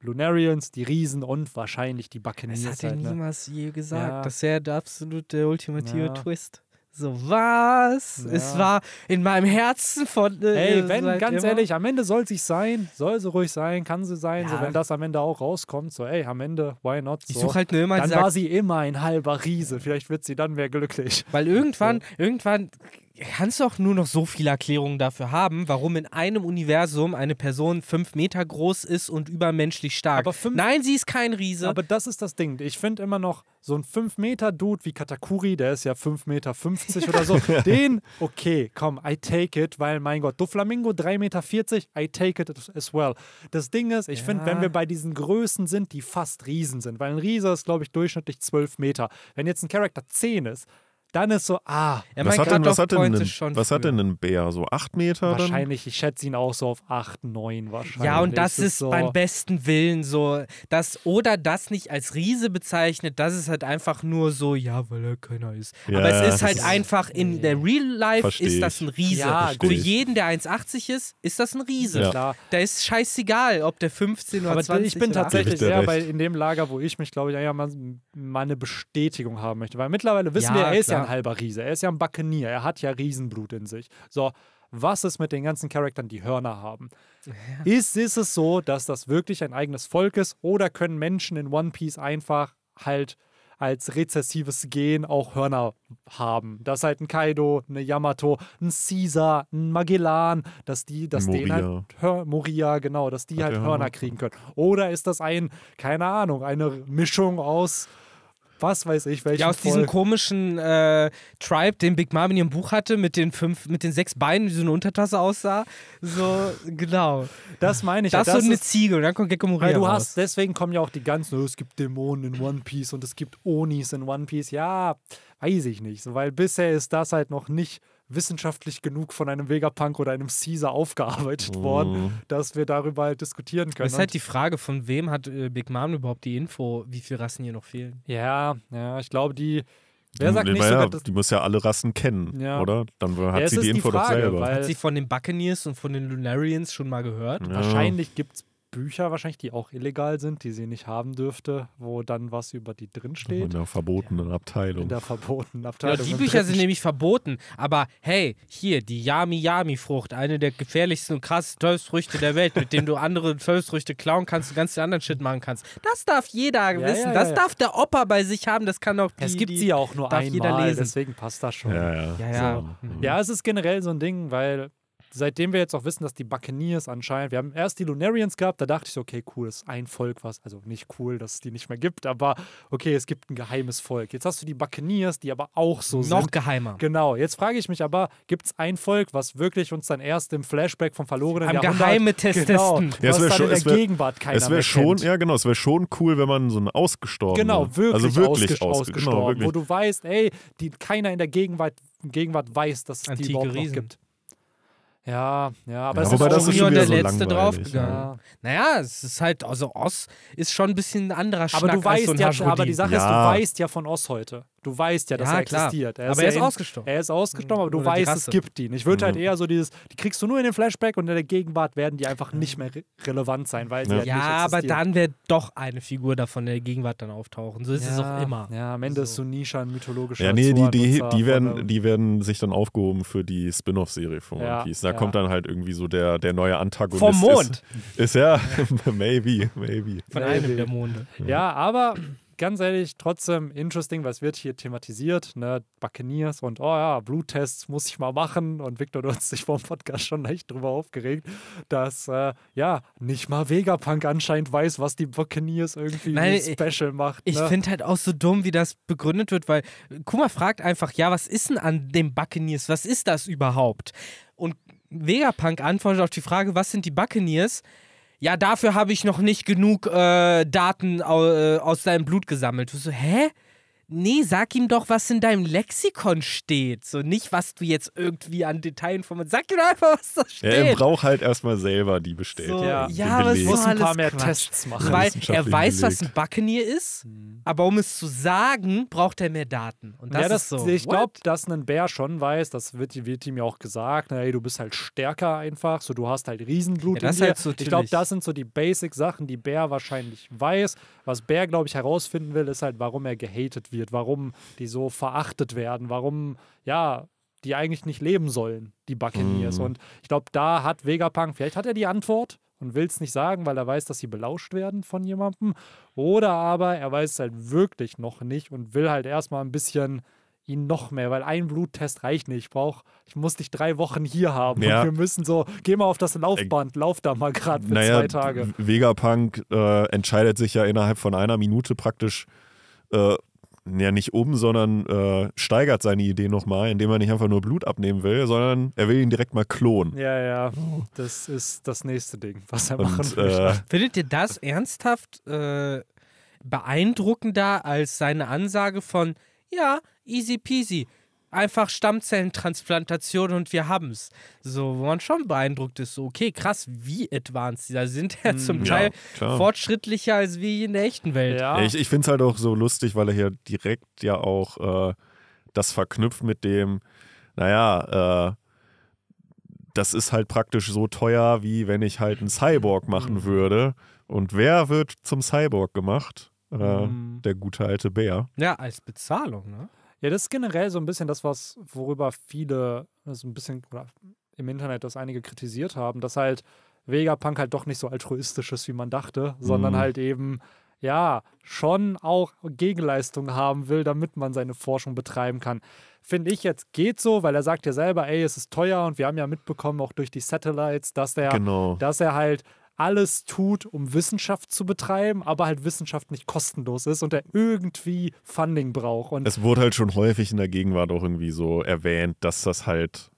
S1: Lunarians, die Riesen und wahrscheinlich die Buccaneers. Das hat er halt, ne? niemals ne? je gesagt. Das ist ja der absolute ultimative Twist. So, was? Ja. Es war in meinem Herzen von. Äh, Ey, wenn, ganz immer. ehrlich, am Ende soll sie sein, soll sie ruhig sein, kann sie sein, ja. so, wenn das am Ende auch rauskommt, so, ey, am Ende, why not? So. Ich suche halt nur immer Dann sagt, war sie immer ein halber Riese, vielleicht wird sie dann
S3: mehr glücklich. Weil irgendwann, [laughs] so. irgendwann kannst du auch nur noch so viele Erklärungen dafür haben, warum in einem Universum eine Person fünf Meter groß ist und übermenschlich stark. Nein, sie ist kein Riese. Aber
S1: das ist das Ding. Ich finde immer noch so ein fünf meter dude wie Katakuri, der ist ja fünf Meter fünfzig oder so, [laughs] den, okay, komm, I take it, weil mein Gott, du Flamingo drei Meter, vierzig, I take it as well. Das Ding ist, ich ja. finde, wenn wir bei diesen Größen sind, die fast Riesen sind, weil ein Riese ist, glaube ich, durchschnittlich zwölf Meter. Wenn jetzt ein Charakter zehn ist, dann ist so, ah, er was, hat denn, was, hat denn, ein, was hat denn ein Bär? So acht Meter? Wahrscheinlich, dann? ich schätze ihn auch so auf acht, neun wahrscheinlich. Ja, und das ist, ist so beim
S3: besten Willen so, dass oder das nicht als Riese bezeichnet, das ist halt einfach nur so, ja, weil er keiner ist. Ja, Aber es ist halt ist einfach in der Real Life ist das ein Riese. Ja, Für jeden, der 1,80 ist, ist das ein Riese. Ja. Da ist scheißegal, ob der 15 oder Aber 20 ist. Ich bin tatsächlich
S1: eher bei in dem Lager, wo ich mich, glaube ich, mal eine Bestätigung haben möchte. Weil mittlerweile wissen wir, er ist ja ein halber Riese. Er ist ja ein Buccaneer. Er hat ja Riesenblut in sich. So, was ist mit den ganzen Charaktern, die Hörner haben? Ist, ist es so, dass das wirklich ein eigenes Volk ist oder können Menschen in One Piece einfach halt als rezessives Gen auch Hörner haben. Dass halt ein Kaido, eine Yamato, ein Caesar, ein Magellan, dass die, dass Moria. denen halt Moria, genau, dass die Hat halt Hörner, Hörner kriegen können. Oder ist das ein, keine Ahnung, eine Mischung aus was weiß ich, welchen. Ja, aus voll. diesem komischen
S3: äh, Tribe, den Big Mom in ihrem Buch hatte, mit den fünf, mit den sechs Beinen, wie so eine Untertasse aussah. So, [laughs] genau. Das meine
S1: ich. Das, ja, das so eine ist, Ziege
S3: und dann kommt Gekko Moria Weil du raus. hast,
S1: deswegen kommen ja auch die ganzen, oh, es gibt Dämonen in One Piece und es gibt Onis in One Piece. Ja, weiß ich nicht, so, weil bisher ist das halt noch nicht wissenschaftlich genug von einem Vegapunk oder einem Caesar aufgearbeitet oh. worden, dass wir darüber halt diskutieren können. Das ist halt
S3: die Frage, von wem hat äh, Big Mom überhaupt die Info, wie viele Rassen hier noch fehlen?
S1: Ja, ja, ich glaube, die. Wer hm, sagt nicht ja, sogar, dass,
S2: die muss ja alle Rassen kennen, ja. oder? Dann hat ja, sie die Info die Frage, doch selber. Hat
S1: sie
S3: von den Buccaneers
S1: und von den Lunarians schon mal gehört? Wahrscheinlich gibt es Bücher wahrscheinlich, die auch illegal sind, die sie nicht haben dürfte, wo dann was über die drinsteht. In der
S2: verbotenen Abteilung. In der
S1: verbotenen Abteilung. Ja, die Bücher sind
S3: nämlich verboten, aber hey, hier, die Yami-Yami-Frucht, eine der gefährlichsten und krassesten Teufelsfrüchte der Welt, mit dem du andere Teufelsfrüchte klauen kannst und ganz den anderen Shit machen kannst. Das darf jeder ja, wissen, ja, das darf
S1: der Opa bei sich haben, das kann auch die, Es gibt die, sie auch nur einmal, deswegen passt das schon. Ja, ja. Ja, ja. So. Mhm. ja, es ist generell so ein Ding, weil seitdem wir jetzt auch wissen, dass die Buccaneers anscheinend, wir haben erst die Lunarians gehabt, da dachte ich, okay, cool, das ist ein Volk, was, also nicht cool, dass es die nicht mehr gibt, aber okay, es gibt ein geheimes Volk. Jetzt hast du die Buccaneers, die aber auch so Noch sind. Noch geheimer. Genau, jetzt frage ich mich aber, gibt es ein Volk, was wirklich uns dann erst im Flashback vom verlorenen Am Jahrhundert... geheime Test genau, testen. Ja, es wäre schon, in der wär, Gegenwart keiner es wär schon,
S2: Ja, genau, es wäre schon cool, wenn man so einen ausgestorben Genau, wirklich, also wirklich ausges ausges genau, ausgestorben, genau, wirklich. wo
S1: du weißt, ey, die keiner in der Gegenwart Gegenwart weiß, dass es Antike die überhaupt Riesen. gibt. Ja, ja, aber ja, es ist das ist schon der so letzte draufgegangen. Ja. Naja, es ist halt, also Oss ist
S3: schon ein bisschen ein anderer Schnack Aber du weißt so ja, Hajrudin. aber die Sache ja. ist, du
S1: weißt ja von Oss heute. Du weißt ja, dass ja, er klar. existiert. Er aber er ist ausgestorben. Er ist ausgestorben, aber du Oder weißt, es gibt ihn. Ich würde halt mhm. halt eher so dieses, die kriegst du nur in den Flashback und in der Gegenwart werden die einfach mhm. nicht mehr re relevant sein, weil sie ja, halt ja aber dann wird doch
S3: eine Figur davon in der Gegenwart dann auftauchen. So ist ja. es auch immer. Ja, am Ende ist Sunisha ein mythologischer
S2: Ja, nee, die, die, die, werden, die werden sich dann aufgehoben für die Spin-off-Serie von One Piece. Da kommt dann halt irgendwie so der, der neue Antagonist. Vom Mond! Ist, ist ja, [laughs] maybe, maybe. Von einem der
S1: Monde. Ja, aber ganz ehrlich, trotzdem interesting, was wird hier thematisiert, ne? Buccaneers und oh ja, Bluttests muss ich mal machen. Und Victor, du hast dich vor dem Podcast schon leicht drüber aufgeregt, dass äh, ja, nicht mal Vegapunk anscheinend weiß, was die Buccaneers irgendwie Nein, special ich, macht. Ne? Ich finde
S3: halt auch so dumm, wie das begründet wird, weil Kuma fragt einfach, ja, was ist denn an den Buccaneers? Was ist das überhaupt? Und Vegapunk antwortet auf die Frage, was sind die Buccaneers? ja, dafür habe ich noch nicht genug äh, Daten au äh, aus deinem Blut gesammelt. Du so, hä? nee, sag ihm doch, was in deinem Lexikon steht. So nicht, was du jetzt irgendwie an Detailinformationen. Sag ihm einfach, was da steht. Ja, er
S2: braucht halt erstmal selber die Bestätigung. So, ja, ja aber es muss ein paar mehr Quatsch. Tests machen. Weil er weiß, Beleg. was ein
S3: Buccaneer ist, mhm. aber um es zu sagen, braucht er mehr Daten. Und das, ja, das ist so. Ich glaube,
S1: dass ein Bär schon weiß, das wird, wird ihm ja auch gesagt, naja, du bist halt stärker einfach, so du hast halt Riesenblut ja, in halt dir. Halt so, ich glaube, das sind so die Basic-Sachen, die Bär wahrscheinlich weiß was Bär, glaube ich, herausfinden will, ist halt, warum er gehatet wird, warum die so verachtet werden, warum, ja, die eigentlich nicht leben sollen, die Buccaneers. Mhm. Und ich glaube, da hat Vegapunk, vielleicht hat er die Antwort und will es nicht sagen, weil er weiß, dass sie belauscht werden von jemandem. Oder aber er weiß es halt wirklich noch nicht und will halt erstmal ein bisschen ihn noch mehr, weil ein Bluttest reicht nicht. Ich brauche, ich muss dich drei Wochen hier haben. Ja. Und wir müssen so, geh mal auf das Laufband, äh, lauf da mal gerade für naja, zwei Tage.
S2: Vegapunk äh, entscheidet sich ja innerhalb von einer Minute praktisch, äh, ja nicht um, sondern äh, steigert seine Idee nochmal, indem er nicht einfach nur Blut abnehmen will, sondern er will ihn direkt mal klonen.
S1: Ja, ja, das ist das nächste Ding, was er Und,
S2: machen äh, will.
S3: [laughs] Findet ihr das ernsthaft äh, beeindruckender als seine Ansage von ja, easy peasy. Einfach Stammzellentransplantation und wir haben es. So, wo man schon beeindruckt ist, so, okay, krass, wie advanced die da sind. [laughs] Ja, mm, zum ja, Teil klar. fortschrittlicher als wie in der echten Welt. Ja. Ich, ich
S2: finde es halt auch so lustig, weil er hier direkt ja auch äh, das verknüpft mit dem, naja, äh, das ist halt praktisch so teuer, wie wenn ich halt einen Cyborg machen mhm. würde. Und wer wird zum Cyborg gemacht? Oder mm. der gute alte Bär.
S1: Ja, als Bezahlung, ne? Ja, das ist generell so ein bisschen das, was, worüber viele so also ein bisschen oder im Internet das einige kritisiert haben, dass halt Vegapunk halt doch nicht so altruistisch ist, wie man dachte, mm. sondern mhm. halt eben ja, schon auch Gegenleistung haben will, damit man seine Forschung betreiben kann. Finde ich jetzt geht so, weil er sagt ja selber, ey, es ist teuer und wir haben ja mitbekommen, auch durch die Satellites, dass er, genau. dass er halt alles tut, um Wissenschaft zu betreiben, aber halt Wissenschaft nicht kostenlos ist und er irgendwie Funding braucht. Und es wurde
S2: halt schon häufig in der Gegenwart auch irgendwie so erwähnt, dass das halt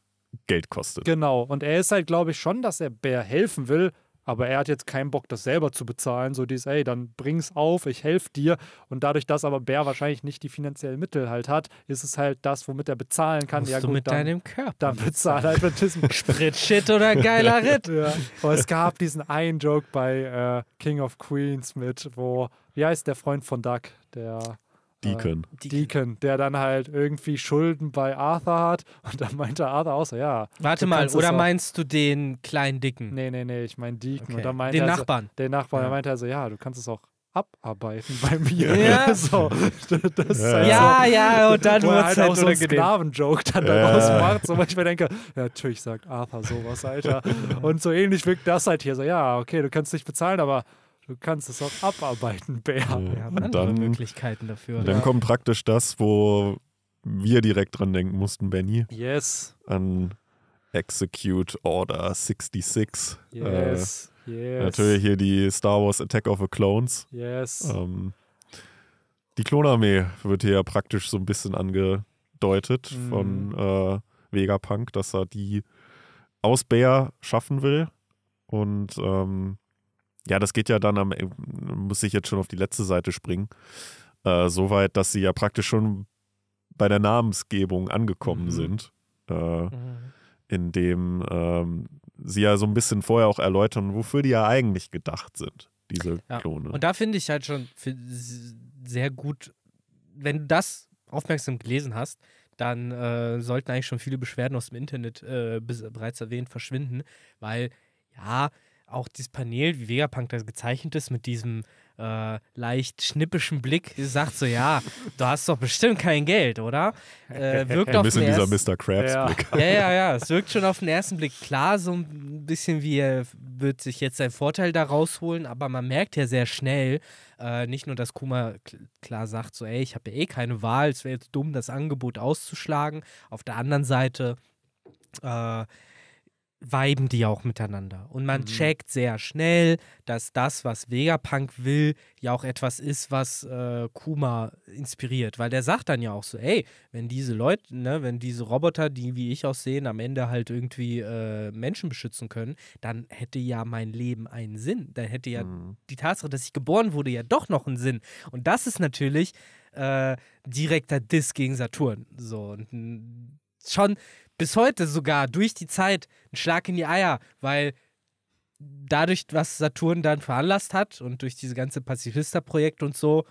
S2: Geld kostet.
S1: Genau, und er ist halt, glaube ich, schon, dass er Bär helfen will, aber er hat jetzt keinen Bock, das selber zu bezahlen. So dieses, ey, dann bring's auf, ich helfe dir. Und dadurch, dass aber Bär wahrscheinlich nicht die finanziellen Mittel halt hat, ist es halt das, womit er bezahlen kann. Musst ja, gut, du mit dann, deinem Körper. Dann bezahlt halt mit diesem [laughs] [laughs] Spritshit oder geiler Ritt. [laughs] ja. Aber es gab diesen einen Joke bei äh, King of Queens mit, wo, wie heißt der Freund von Duck? Der Deacon. Äh, Deacon, der dann halt irgendwie Schulden bei Arthur hat und dann meinte Arthur auch so, ja. Warte mal, oder meinst du den kleinen Dicken? Nee, nee, nee, ich meine Deacon. Okay. Und dann meinte den er Nachbarn. So, den Nachbarn, ja. da meinte er so, ja, du kannst es auch abarbeiten bei mir. Ja, [laughs] so, das ja. Halt ja, so, ja, und dann wird halt, halt auch so ein Sklavenjoke joke dann daraus ja. macht, so weil ich mir denke, ja, natürlich sagt Arthur sowas, Alter. [laughs] und so ähnlich wirkt das halt hier so, ja, okay, du kannst dich bezahlen, aber Du kannst es auch abarbeiten, Bär. Ja, dann, Möglichkeiten dafür. Dann ja. kommt
S2: praktisch das, wo wir direkt dran denken mussten, Benny. Yes. An Execute Order 66. Yes. Äh, yes. Natürlich hier die Star Wars Attack of the Clones. Yes. Ähm, die Klonarmee wird hier praktisch so ein bisschen angedeutet mm. von äh, Vegapunk, dass er die aus Bär schaffen will. Und ähm, ja, das geht ja dann am, muss ich jetzt schon auf die letzte Seite springen. Äh, Soweit, dass sie ja praktisch schon bei der Namensgebung angekommen mhm. sind. Äh, mhm. Indem ähm, sie ja so ein bisschen vorher auch erläutern, wofür die ja eigentlich gedacht sind, diese ja. Klone. Und
S3: da finde ich halt schon sehr gut, wenn du das aufmerksam gelesen hast, dann äh, sollten eigentlich schon viele Beschwerden aus dem Internet äh, bereits erwähnt verschwinden, weil ja, auch dieses Panel, wie Vegapunk da gezeichnet ist, mit diesem äh, leicht schnippischen Blick, sagt so, ja, du hast doch bestimmt kein Geld, oder? Äh, wirkt Ein auf bisschen dieser Mr. Krabs-Blick. Ja. ja. ja, ja, es wirkt schon auf den ersten Blick klar, so ein bisschen wie er äh, wird sich jetzt seinen Vorteil da rausholen, aber man merkt ja sehr schnell, äh, nicht nur, dass Kuma klar sagt, so, ey, ich habe ja eh keine Wahl, es wäre jetzt dumm, das Angebot auszuschlagen. Auf der anderen Seite äh, weiben die auch miteinander. Und man mhm. checkt sehr schnell, dass das, was Vegapunk will, ja auch etwas ist, was äh, Kuma inspiriert. Weil der sagt dann ja auch so, ey, wenn diese Leute, ne, wenn diese Roboter, die wie ich aussehen, am Ende halt irgendwie äh, Menschen beschützen können, dann hätte ja mein Leben einen Sinn. Dann hätte ja mhm. die Tatsache, dass ich geboren wurde, ja doch noch einen Sinn. Und das ist natürlich äh, direkter Diss gegen Saturn. So, und schon bis heute sogar durch die Zeit ein Schlag in die Eier, weil dadurch, was Saturn dann veranlasst hat und durch diese ganze Pazifista-Projekt und so,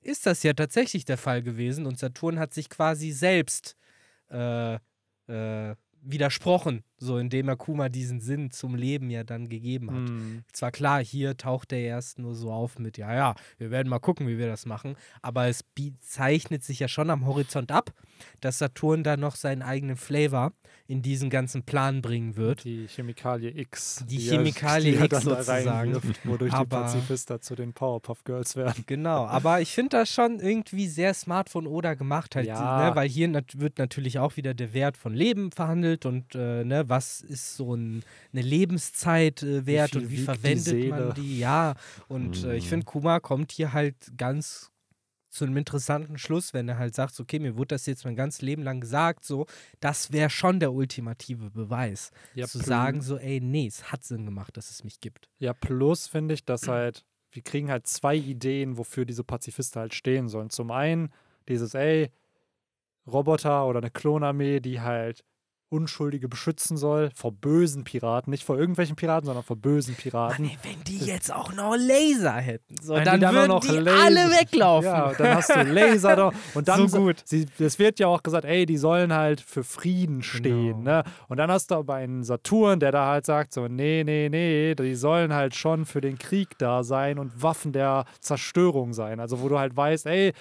S3: ist das ja tatsächlich der Fall gewesen und Saturn hat sich quasi selbst äh, äh, widersprochen so, indem Akuma diesen Sinn zum Leben ja dann gegeben hat. Mhm. Zwar klar, hier taucht er erst nur so auf mit, ja, ja, wir werden mal gucken, wie wir das machen. Aber es zeichnet sich ja schon am Horizont ab, dass Saturn da noch seinen eigenen Flavor in diesen ganzen Plan bringen wird. Die Chemikalie X.
S1: Die, die Chemikalie die X sozusagen. Wirft, wodurch aber, die Pazifista zu den Powerpuff Girls werden. Genau, aber
S3: ich finde das schon irgendwie sehr smart von Oda gemacht halt, ja. ne? weil hier nat wird natürlich auch wieder der Wert von Leben verhandelt und äh, ne, was ist so ein, eine Lebenszeit äh, wert wie und wie verwendet die man die? Ja, und mhm. äh, ich finde, mhm. Kuma kommt hier halt ganz zu einem interessanten Schluss, wenn er halt sagt, okay, mir wurde das jetzt mein ganzes Leben lang gesagt, so, das wäre schon der ultimative Beweis. Ja, zu sagen, so, ey, nee,
S1: es hat Sinn gemacht, dass es mich gibt. Ja, plus finde ich, dass halt, wir kriegen halt zwei Ideen, wofür diese Pazifisten halt stehen sollen. Zum einen dieses, ey, Roboter oder eine Klonarmee, die halt Unschuldige beschützen soll vor bösen Piraten, nicht vor irgendwelchen Piraten, sondern vor bösen Piraten. Mann, ey, wenn
S3: die jetzt auch noch Laser hätten, so, dann, dann, dann würden noch die Laser. alle weglaufen. Ja, dann hast du Laser doch.
S1: Und dann [laughs] so gut. Sie, es wird ja auch gesagt, ey, die sollen halt für Frieden genau. stehen. Genau. Ne? Und dann hast du aber einen Saturn, der da halt sagt so, nee, nee, nee, die sollen halt schon für den Krieg da sein und Waffen der Zerstörung sein. Also wo du halt weißt, ey,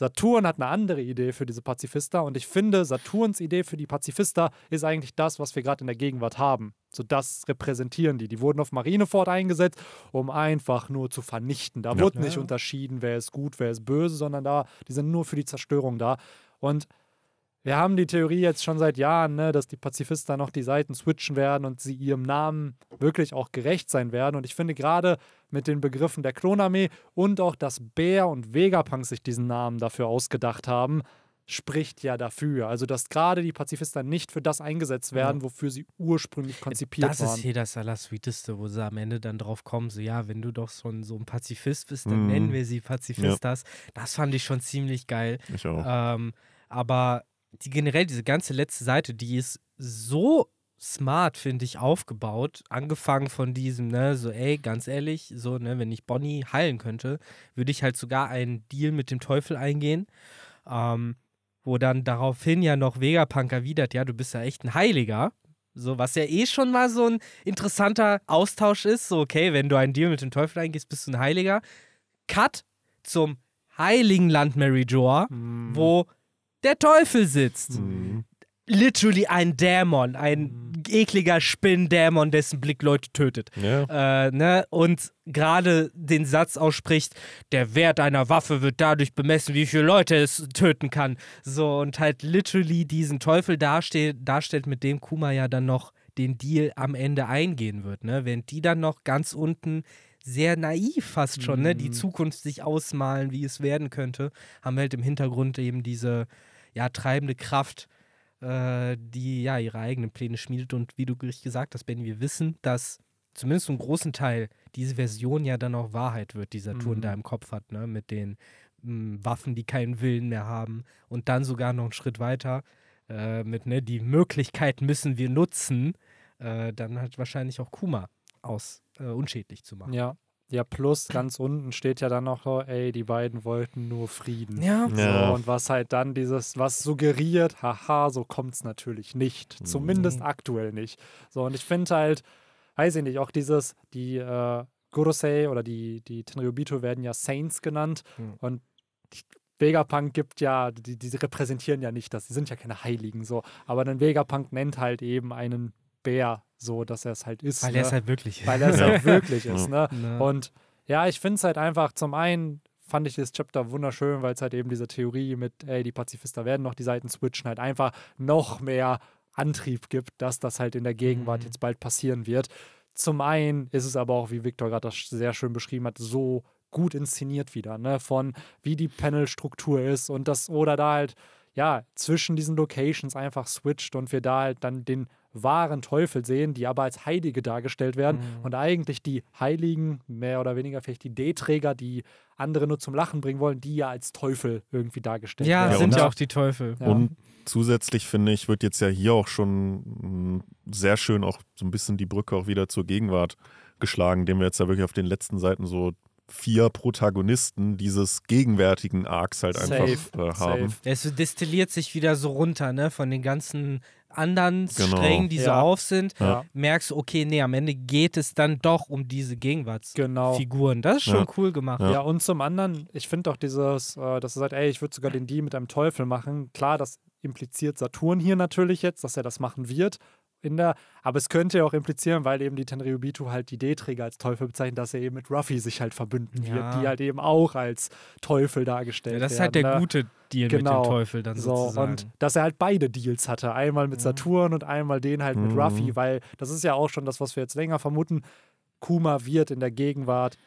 S1: Saturn hat eine andere Idee für diese Pazifista und ich finde, Saturns Idee für die Pazifista ist eigentlich das, was wir gerade in der Gegenwart haben. So das repräsentieren die. Die wurden auf Marineford eingesetzt, um einfach nur zu vernichten. Da ja. wurde nicht unterschieden, wer ist gut, wer ist böse, sondern da, die sind nur für die Zerstörung da. Und wir haben die Theorie jetzt schon seit Jahren, ne, dass die Pazifisten noch die Seiten switchen werden und sie ihrem Namen wirklich auch gerecht sein werden. Und ich finde gerade mit den Begriffen der Klonarmee und auch, dass Bär und Vegapunk sich diesen Namen dafür ausgedacht haben, spricht ja dafür. Also, dass gerade die Pazifisten nicht für das eingesetzt werden, wofür sie ursprünglich konzipiert das waren. Das ist hier das
S3: Allersweeteste, wo sie am Ende dann drauf kommen, so ja, wenn du doch schon so ein Pazifist bist, dann mm. nennen wir sie Pazifistas. Ja. Das fand ich schon ziemlich geil. Ich auch. Ähm, aber die generell diese ganze letzte Seite, die ist so smart, finde ich, aufgebaut. Angefangen von diesem, ne, so, ey, ganz ehrlich, so, ne, wenn ich Bonnie heilen könnte, würde ich halt sogar einen Deal mit dem Teufel eingehen. Ähm, wo dann daraufhin ja noch Vegapunk erwidert, ja, du bist ja echt ein Heiliger. So, was ja eh schon mal so ein interessanter Austausch ist. So, okay, wenn du einen Deal mit dem Teufel eingehst, bist du ein Heiliger. Cut zum Heiligen Land Mary Joa, mhm. wo der Teufel sitzt. Mhm. Literally ein Dämon, ein ekliger Spinndämon, dessen Blick Leute tötet. Ja. Äh, ne? Und gerade den Satz ausspricht, der Wert einer Waffe wird dadurch bemessen, wie viele Leute es töten kann. So, und halt literally diesen Teufel darstellt, darstellt mit dem Kuma ja dann noch den Deal am Ende eingehen wird. Ne? Während die dann noch ganz unten sehr naiv fast schon, mhm. ne? die mhm. Zukunft sich ausmalen, wie es werden könnte, haben wir halt im Hintergrund eben diese ja, treibende Kraft, äh, die ja ihre eigenen Pläne schmiedet. Und wie du richtig gesagt hast, Ben, wir wissen, dass zumindest zum großen Teil diese Version ja dann auch Wahrheit wird, die Saturn mhm. da im Kopf hat, ne? mit den mh, hm, Waffen, die keinen Willen mehr haben und dann sogar noch einen Schritt weiter äh, mit, ne, die Möglichkeit müssen wir nutzen, äh, dann hat wahrscheinlich auch
S1: Kuma aus äh, unschädlich zu machen. Ja, ja, plus ganz unten steht ja dann noch, ey, die beiden wollten nur Frieden. Ja. ja. So, und was halt dann dieses, was suggeriert, haha, so kommt es natürlich nicht. Mhm. Zumindest aktuell nicht. So, und ich finde halt, weiß ich nicht, auch dieses, die äh, Gorosei oder die, die Tenryubito werden ja Saints genannt. Mhm. Und ich, Vegapunk gibt ja, die, die repräsentieren ja nicht das, die sind ja keine Heiligen so. Aber dann Vegapunk nennt halt eben einen Bär so, dass er es halt ist. Weil ne? er es halt wirklich ist. Weil er es halt ja. halt wirklich ist. Ne? Und ja, ich finde es halt einfach, zum einen fand ich das Chapter wunderschön, weil es halt eben diese Theorie mit, ey, die Pazifister werden noch die Seiten switchen, halt einfach noch mehr Antrieb gibt, dass das halt in der Gegenwart mhm. jetzt bald passieren wird. Zum einen ist es aber auch, wie Victor gerade das sehr schön beschrieben hat, so gut inszeniert wieder, ne? Von wie die Panelstruktur ist und das, oder da halt, ja, zwischen diesen Locations einfach switcht und wir da halt dann den wahren Teufel sehen, die aber als Heilige dargestellt werden mhm. und eigentlich die Heiligen, mehr oder weniger vielleicht die D-Träger, die andere nur zum Lachen bringen wollen, die ja als Teufel irgendwie dargestellt ja,
S3: werden. Ja, sind ja auch die Teufel. Ja. Und
S2: zusätzlich finde ich, wird jetzt ja hier auch schon mm, sehr schön auch so ein bisschen die Brücke auch wieder zur Gegenwart geschlagen, indem wir jetzt da wirklich auf den letzten Seiten so vier Protagonisten dieses gegenwärtigen Arcs halt einfach äh, haben.
S3: Es destilliert sich wieder so runter, ne, von den ganzen anderen genau. Strängen, die ja. so auf sind, ja. merkst du, okay, nee, am Ende
S1: geht es dann doch um diese genau. Gegenwartsfiguren. Genau. Das ist schon ja. cool gemacht. Ja. und zum anderen, ich finde doch dieses, äh, dass du sagst, ey, ich würde sogar den Deal mit einem Teufel machen. Klar, das impliziert Saturn hier natürlich jetzt, dass er das machen wird in der, aber es könnte ja auch implizieren, weil eben die Tenryubitu halt die D-Träger als Teufel bezeichnen, dass er eben mit Ruffy sich halt verbünden ja. wird, die halt eben auch als Teufel dargestellt werden. Ja, das ist halt der ne? gute Deal genau. mit dem genau. Teufel dann so, sozusagen. Und dass er halt beide Deals hatte, einmal mit Saturn und einmal den halt mit mhm. Ruffy, weil das ist ja auch schon das, was wir jetzt länger vermuten, Kuma wird in der Gegenwart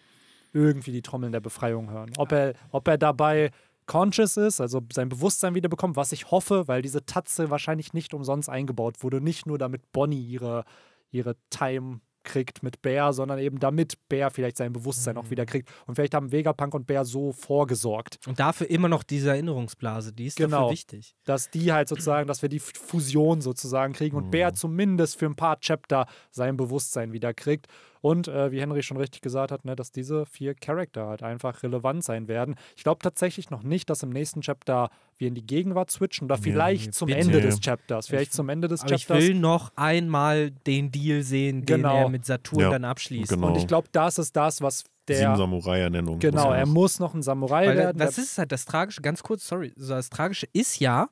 S1: irgendwie die Trommeln der Befreiung hören. Ob er, ob er dabei conscious ist, also sein Bewusstsein wiederbekommt, was ich hoffe, weil diese Tatze wahrscheinlich nicht umsonst eingebaut wurde. Nicht nur damit Bonnie ihre, ihre Time kriegt mit Bär, sondern eben damit Bär vielleicht sein Bewusstsein mhm. auch wieder kriegt. Und vielleicht haben Vegapunk und Bär so vorgesorgt. Und dafür immer noch diese Erinnerungsblase, die ist genau, dafür wichtig. Dass die halt sozusagen, dass wir die Fusion sozusagen kriegen und mhm. Bär zumindest für ein paar Chapter sein Bewusstsein wieder kriegt. Und äh, wie Henry schon richtig gesagt hat, ne, dass diese vier Charakter halt einfach relevant sein werden. Ich glaube tatsächlich noch nicht, dass im nächsten Chapter wir in die Gegenwart switchen oder vielleicht nee, zum Ende des Chapters. Vielleicht ich, zum Ende des Chapters. Ich will noch einmal den Deal sehen, den genau. er mit Saturn ja, dann abschließt. Genau. Und ich glaube, das ist das, was der, Sieben
S2: Samurai-Ernennung. Genau, muss er, er
S1: muss noch ein Samurai Weil, werden. Das ist
S3: halt das Tragische, ganz kurz, sorry, das Tragische ist ja,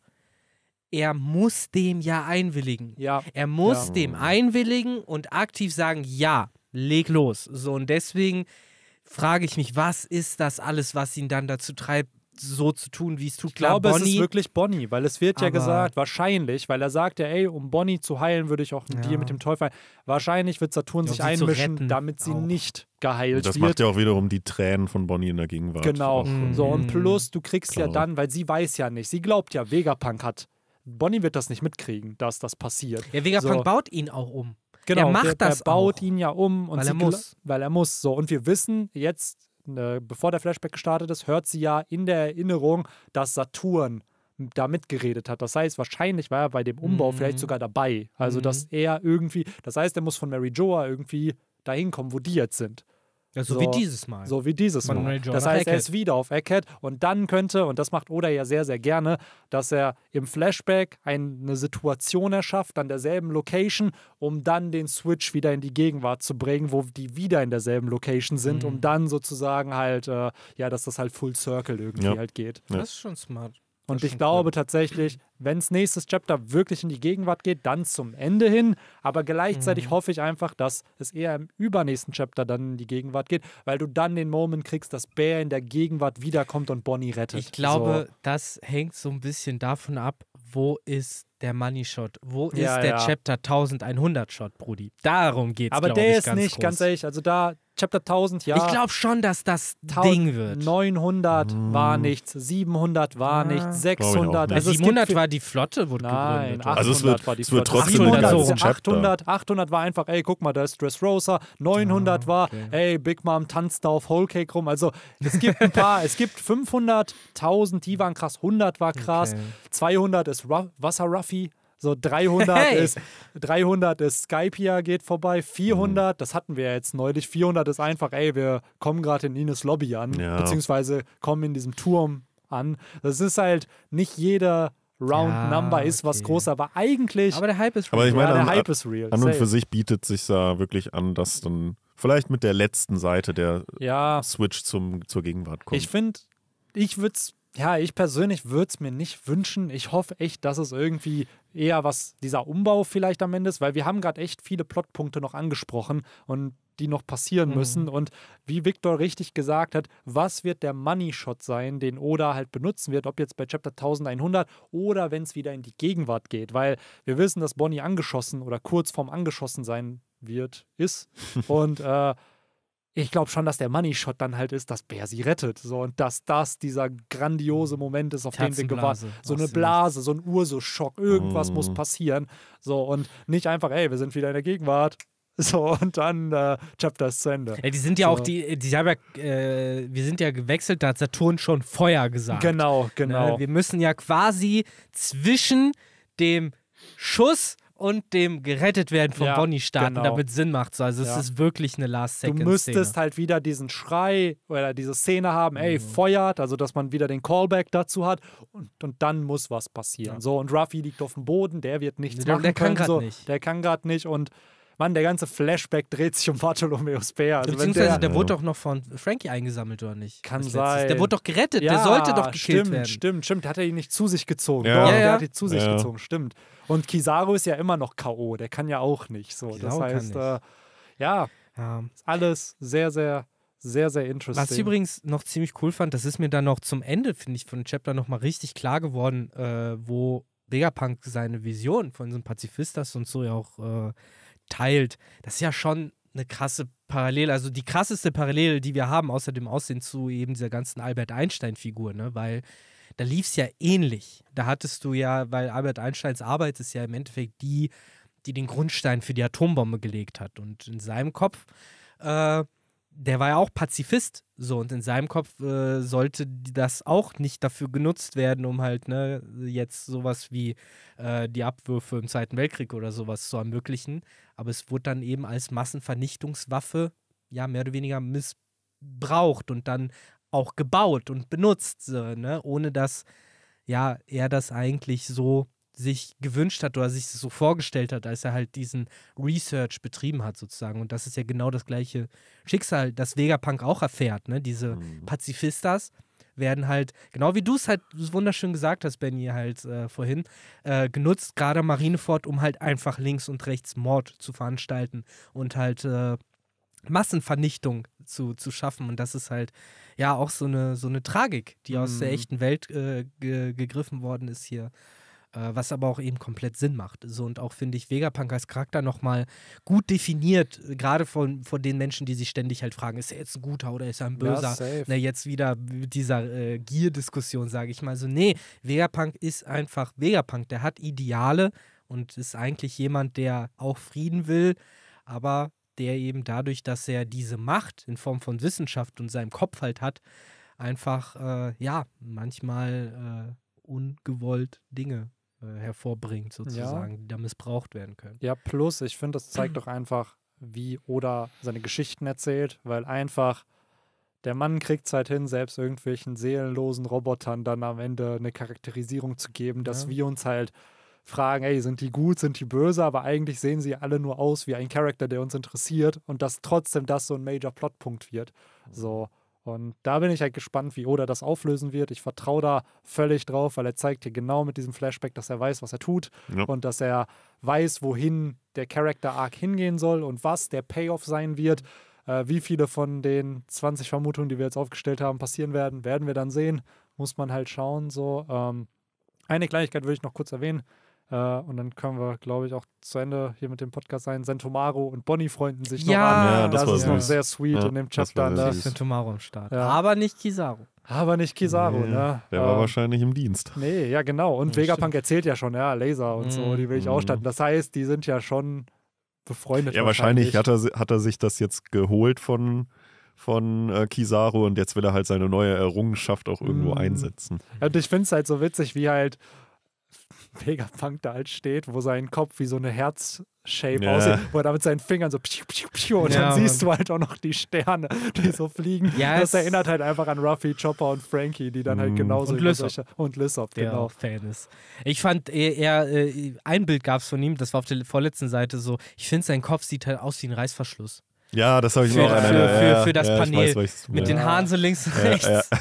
S3: er muss dem ja einwilligen. Ja. Er muss ja. dem einwilligen und aktiv sagen, ja, leg los. So, und deswegen frage ich mich, was ist das alles, was ihn dann dazu treibt, so zu tun, wie es tut. Ich Klar, glaube, Bonnie, es ist wirklich
S1: Bonnie, weil es wird ja gesagt, wahrscheinlich, weil er sagt ja, ey, um Bonnie zu heilen, würde ich auch ja. dir mit dem Teufel. Wahrscheinlich wird Saturn sich einmischen, damit sie auch. nicht geheilt das wird. Das macht
S2: ja auch wiederum die Tränen von Bonnie in der Gegenwart. Genau. Mhm. So, und plus, du kriegst Klar. ja dann,
S1: weil sie weiß ja nicht, sie glaubt ja, Vegapunk hat. Bonnie wird das nicht mitkriegen, dass das passiert. Ja, Vegapunk so. baut ihn auch um. Genau, er macht der, der das baut auch, ihn ja um und weil er muss, weil er muss. So und wir wissen jetzt, äh, bevor der Flashback gestartet ist, hört sie ja in der Erinnerung, dass Saturn da mitgeredet hat. Das heißt, wahrscheinlich war er bei dem Umbau mhm. vielleicht sogar dabei. Also, mhm. dass er irgendwie, das heißt, er muss von Mary Joa irgendwie dahin kommen, wo die jetzt sind. Ja, so, so, wie dieses Mal. So wie dieses Mal. Manuel das heißt, er ist wieder auf Eckhead und dann könnte, und das macht Oda ja sehr, sehr gerne, dass er im Flashback eine Situation erschafft an derselben Location, um dann den Switch wieder in die Gegenwart zu bringen, wo die wieder in derselben Location sind, mhm. um dann sozusagen halt, äh, ja, dass das halt Full Circle irgendwie ja. halt geht. Das ist schon smart. Und ich glaube cool. tatsächlich, wenns nächstes Chapter wirklich in die Gegenwart geht, dann zum Ende hin. Aber gleichzeitig mhm. hoffe ich einfach, dass es eher im übernächsten Chapter dann in die Gegenwart geht, weil du dann den Moment kriegst, dass Bär in der Gegenwart wiederkommt und Bonnie rettet. Ich glaube,
S3: so. das hängt so ein bisschen davon ab, wo ist der Money Shot? Wo ja, ist der ja. Chapter 1100 Shot, Brudi? Darum geht's Aber der ich, ist ganz nicht, groß. ganz
S1: ehrlich, also da Chapter 1000, ja. Ich glaube schon, dass das Ding wird. 900 mm. war ah. nichts, 700 war ja. nichts, 600. Nicht. Also 700 war die Flotte, wurde Nein, gegründet. 800 also es wird, war die es wird Flotte. trotzdem 800, so 800, 800 war einfach, ey, guck mal, da ist Dressrosa. 900 ah, okay. war, ey, Big Mom tanzt da auf Whole Cake rum. Also es gibt ein paar, es gibt 500, 1000, die waren krass, 100 war krass, okay. 200 ist Wasser Ruff Buffy. So 300 hey. ist 300 ist Skypia geht vorbei, 400, mhm. das hatten wir jetzt neulich. 400 ist einfach, ey, wir kommen gerade in Ines Lobby an, ja. beziehungsweise kommen in diesem Turm an. Das ist halt nicht jeder Round ja, Number ist was groß, aber eigentlich. Aber der Hype ist real. Aber ich meine, ja, der an, Hype ist real. An und für
S2: sich bietet sich da wirklich an, dass dann vielleicht mit der letzten Seite der ja. Switch zum, zur Gegenwart kommt. Ich
S1: finde, ich würde es ja, ich persönlich würde es mir nicht wünschen. Ich hoffe echt, dass es irgendwie eher was dieser Umbau vielleicht am Ende ist, weil wir haben gerade echt viele Plotpunkte noch angesprochen und die noch passieren mhm. müssen. Und wie Victor richtig gesagt hat, was wird der Money Shot sein, den Oda halt benutzen wird, ob jetzt bei Chapter 1100 oder wenn es wieder in die Gegenwart geht, weil wir wissen, dass Bonnie angeschossen oder kurz vorm Angeschossen sein wird, ist. [laughs] und äh, ich glaube schon, dass der Money Shot dann halt ist, dass Bär sie rettet. So, und dass das dieser grandiose mhm. Moment ist, auf den wir gewartet So eine Blase, so ein Ursus-Schock, irgendwas mm. muss mhm. passieren. So, und nicht einfach, ey, wir sind wieder in der Gegenwart. [laughs] So, und dann äh, ist zu Ende. Ja, die sind ja so. auch,
S3: die, die haben ja, äh, wir sind ja gewechselt, da hat Saturn schon Feuer gesagt. Genau, genau. Ne? Wir müssen ja quasi zwischen dem Schuss und dem gerettet werden von ja, Bonnie starten, genau. damit Sinn macht. Also es ja. ist wirklich eine Last-Second-Szene. Du müsstest
S1: halt wieder diesen Schrei oder diese Szene haben, mhm. ey, feuert, also dass man wieder den Callback dazu hat und, und dann muss was passieren. Ja. So, und Ruffy liegt auf dem Boden, der wird nichts der, machen der kann gerade So, nicht. Der kann gerade nicht und Mann, der ganze Flashback dreht sich um Bartholomew Speer. Also Beziehungsweise der, der, wurde
S3: doch noch von Frankie eingesammelt, oder nicht? Kann sein. Der wurde doch gerettet, ja, der sollte doch gekillt stimmt, werden. Stimmt,
S1: stimmt, stimmt. hat er ihn nicht zu sich gezogen. Ja, Boah, ja, Der hat ihn zu sich gezogen, stimmt. Und Kizaru ist ja immer noch K.O., der kann ja auch nicht so. das heißt, äh, ja, alles sehr, sehr sehr, sehr interessant. Was ich
S3: übrigens noch ziemlich cool fand, das ist mir dann noch zum Ende, finde ich, von dem Chapter nochmal richtig klar geworden, äh, wo Vegapunk seine Vision von so diesem Pazifistas und so ja auch äh, teilt. Das ist ja schon eine krasse Parallele, also die krasseste Parallele, die wir haben, außer dem Aussehen zu eben dieser ganzen Albert Einstein-Figur, ne? Weil da lief es ja ähnlich. Da hattest du ja, weil Albert Einsteins Arbeit ist ja im Endeffekt die, die den Grundstein für die Atombombe gelegt hat. Und in seinem Kopf äh, der war ja auch Pazifist, so und in seinem Kopf äh, sollte das auch nicht dafür genutzt werden, um halt ne jetzt sowas wie äh, die Abwürfe im Zweiten Weltkrieg oder sowas zu ermöglichen. Aber es wurde dann eben als Massenvernichtungswaffe ja mehr oder weniger missbraucht und dann auch gebaut und benutzt, äh, ne, ohne dass ja er das eigentlich so sich gewünscht hat oder sich so vorgestellt hat, als er halt diesen Research betrieben hat sozusagen. Und das ist ja genau das gleiche Schicksal, das Vegapunk auch erfährt. Ne? Diese mhm. Pazifistas werden halt, genau wie du es halt wunderschön gesagt hast, Benny, halt äh, vorhin, äh, genutzt, gerade Marineford, um halt einfach links und rechts Mord zu veranstalten und halt äh, Massenvernichtung zu, zu schaffen. Und das ist halt ja auch so eine, so eine Tragik, die mhm. aus der mhm. echten Welt äh, ge gegriffen worden ist hier äh, was aber auch eben komplett Sinn macht. So und auch finde ich Vegapunk als Charakter nochmal gut definiert, gerade von, von den Menschen, die sich ständig halt fragen, ist er jetzt ein guter oder ist er ein böser? Ja, Na, ne, jetzt wieder mit dieser äh, Gier-Diskussion, sage ich mal. So, nee, Vegapunk ist einfach Vegapunk. Der hat Ideale und ist eigentlich jemand, der auch Frieden will, aber der eben dadurch, dass er diese Macht in Form von Wissenschaft und seinem Kopf halt hat, einfach, äh, ja, manchmal äh, ungewollt Dinge äh, hervorbringt,
S1: sozusagen, ja. die da missbraucht werden können. Ja, plus, ich finde, das zeigt doch einfach, wie Oda seine Geschichten erzählt, weil einfach der Mann kriegt es halt hin, selbst irgendwelchen seelenlosen Robotern dann am Ende eine Charakterisierung zu geben, dass ja. wir uns halt fragen, ey, sind die gut, sind die böse, aber eigentlich sehen sie alle nur aus wie ein Charakter, der uns interessiert und dass trotzdem das so ein Major Plotpunkt wird. So. Und da bin ich halt gespannt, wie Oda das auflösen wird. Ich vertraue da völlig drauf, weil er zeigt hier genau mit diesem Flashback, dass er weiß, was er tut ja. und dass er weiß, wohin der Character Arc hingehen soll und was der Payoff sein wird. Äh, wie viele von den 20 Vermutungen, die wir jetzt aufgestellt haben, passieren werden, werden wir dann sehen. Muss man halt schauen. So ähm, eine Kleinigkeit würde ich noch kurz erwähnen. Äh, und dann können wir, glaube ich, auch zu Ende hier mit dem Podcast sein. Sentomaro und Bonnie freunden sich ja, noch an. Ja, das, das ist süß. noch sehr
S2: sweet ja, in dem Chapter. Da ist Sentomaro
S3: am Start.
S1: Ja. Aber nicht Kisaro. Aber nicht Kisaro, nee, ne? Der ähm, war
S2: wahrscheinlich im Dienst.
S1: Nee, ja, genau. Und ja, Vegapunk stimmt. erzählt ja schon, ja, Laser und mhm. so, die will ich mhm. ausstatten. Das heißt, die sind ja schon befreundet. Ja, wahrscheinlich, wahrscheinlich
S2: hat, er, hat er sich das jetzt geholt von von äh, Kizaru und jetzt will er halt seine neue Errungenschaft auch irgendwo mm. einsetzen. Ja,
S1: und ich finde es halt so witzig, wie halt Vegapunk da halt steht, wo sein Kopf wie so eine Herzshape ja. aussieht, wo er da mit seinen Fingern so pschiu, pschiu, pschiu, und ja, dann siehst du halt auch noch die Sterne, die so fliegen. Yes. Das erinnert halt einfach an Ruffy, Chopper und Frankie, die dann halt mm. genauso und Lissop. Solche, und Lissop, der genau. Fan ist.
S3: Ich fand eher, eher äh, ein Bild gab es von ihm, das war auf der vorletzten Seite so, ich finde, sein Kopf sieht halt aus wie ein Reißverschluss.
S2: Ja, das habe ich für, noch. Für, für, für, für das ja, Panel. Weiß, mit den Haaren so links und rechts. [laughs]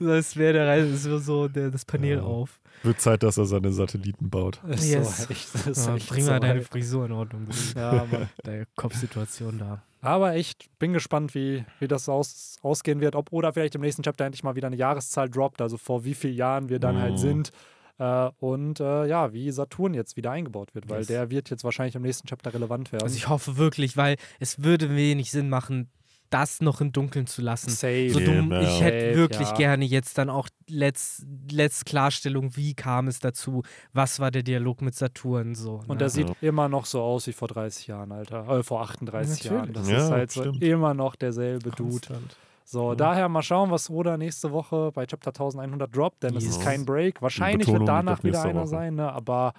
S3: Das wäre der, das wär so der, das Panel auf.
S2: Wird Zeit, dass er seine Satelliten baut. yes.
S3: so echt, das ist ja, echt bring mal so deine alt. Frisur in Ordnung. Ja, [laughs] Mann. Deine Kopfsituation da.
S1: Aber echt, bin gespannt, wie, wie das aus, ausgehen wird. Ob oder vielleicht im nächsten Chapter endlich mal wieder eine Jahreszahl droppt, also vor wie vielen Jahren wir dann halt mm. halt sind. Äh, und äh, ja, wie Saturn jetzt wieder eingebaut wird, weil yes. der wird jetzt wahrscheinlich im nächsten Chapter relevant werden. Also ich
S3: hoffe wirklich, weil es würde wenig Sinn machen, das noch im Dunkeln zu lassen. Safe. So dumm, yeah, ich hätte wirklich ja. gerne jetzt dann auch letzt, letzt Klarstellung, wie kam es dazu, was war der Dialog mit Saturn so. Und ne? das sieht ja.
S1: immer noch so aus wie vor 30 Jahren, Alter. Äh, vor 38 Natürlich. Jahren. Das ja, ist halt so immer noch derselbe Konstant. Dude. So, ja. daher mal schauen, was Oda nächste Woche bei Chapter 1100 droppt, denn es ist kein Break. Wahrscheinlich wird danach wieder einer Woche. sein, ne? aber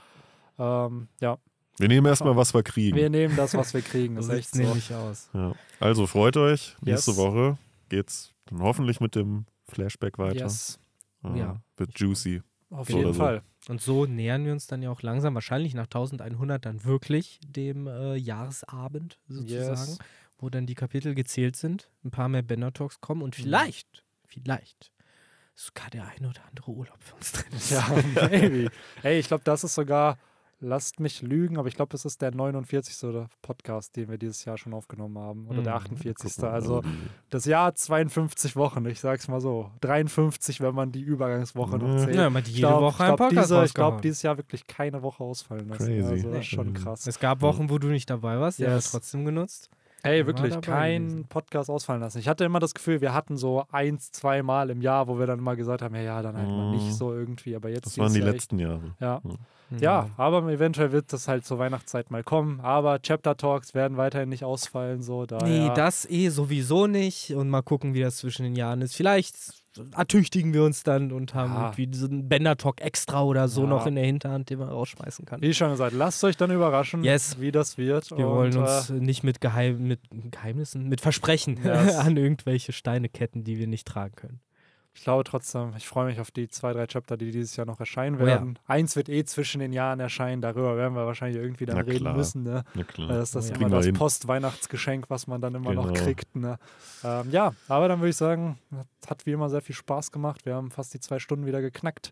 S1: ähm, ja, wir nehmen erstmal, was wir kriegen. Wir nehmen das, was wir kriegen. Das, das ist echt so. aus.
S2: Ja. Also freut euch. Nächste yes. Woche geht's dann hoffentlich mit dem Flashback weiter. Yes. Ah, ja. ja. juicy. Auf so jeden Fall.
S3: So. Und so nähern wir uns dann ja auch langsam, wahrscheinlich nach 1100 dann wirklich dem äh, Jahresabend sozusagen, yes. wo dann die Kapitel gezählt sind, ein paar mehr Banner Talks kommen und mhm. vielleicht, vielleicht sogar der ein oder andere
S1: Urlaub für uns drin ist. Ja, maybe. Hey, ich glaube, das ist sogar lasst mich lügen, aber ich glaube, es ist der 49. Podcast, den wir dieses Jahr schon aufgenommen haben. Oder der 48. Mhm, mal, also das Jahr 52 Wochen, ich sag's mal so. 53, wenn man die Übergangswoche noch zählt. Ja, man die jede glaub, Woche ein Podcast diese, Ich glaube, dieses Jahr wirklich keine Woche ausfallen lassen. Crazy. Also, das ist schon mhm. krass. Es gab Wochen, wo du
S3: nicht dabei warst, yes. ja, trotzdem genutzt. Ey, wirklich, keinen
S1: Podcast ausfallen lassen. Ich hatte immer das Gefühl, wir hatten so eins, zwei Mal im Jahr, wo wir dann mal gesagt haben, hey, ja, dann halt mal nicht mhm. so irgendwie. Aber jetzt. Das waren die ja letzten echt, Jahre. Ja. Mhm. ja. ja. Mhm. aber eventuell wird das halt zur Weihnachtszeit mal kommen. Aber Chapter Talks werden weiterhin nicht ausfallen. So, da, nee,
S3: das eh sowieso nicht. Und mal gucken, wie das zwischen den Jahren ist. Vielleicht ertüchtigen wir uns dann und haben ah. irgendwie diesen Bender-Talk extra oder so ja. noch in der Hinterhand, den man rausschmeißen kann.
S1: Wie schon gesagt, lasst euch dann überraschen, yes. wie das wird. Wir und, wollen uns äh,
S3: nicht mit, Geheim mit Geheimnissen, mit Versprechen yes. [laughs] an irgendwelche Steine ketten, die wir nicht tragen können
S1: ich glaube trotzdem, ich freue mich auf die zwei, drei Chapter, die dieses Jahr noch erscheinen werden. Oh ja. Eins wird eh zwischen den Jahren erscheinen, darüber werden wir wahrscheinlich irgendwie dann Na reden klar. müssen. Ne? Na klar. das ist das ja. immer das Post-Weihnachtsgeschenk, was man dann immer genau. noch kriegt. Ne? Ähm, ja, aber dann würde ich sagen, hat wie immer sehr viel Spaß gemacht. Wir haben fast die zwei Stunden wieder geknackt.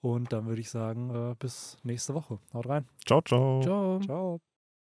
S1: Und dann würde ich sagen, äh, bis nächste Woche. Haut rein. Ciao, ciao. Ciao. Ciao.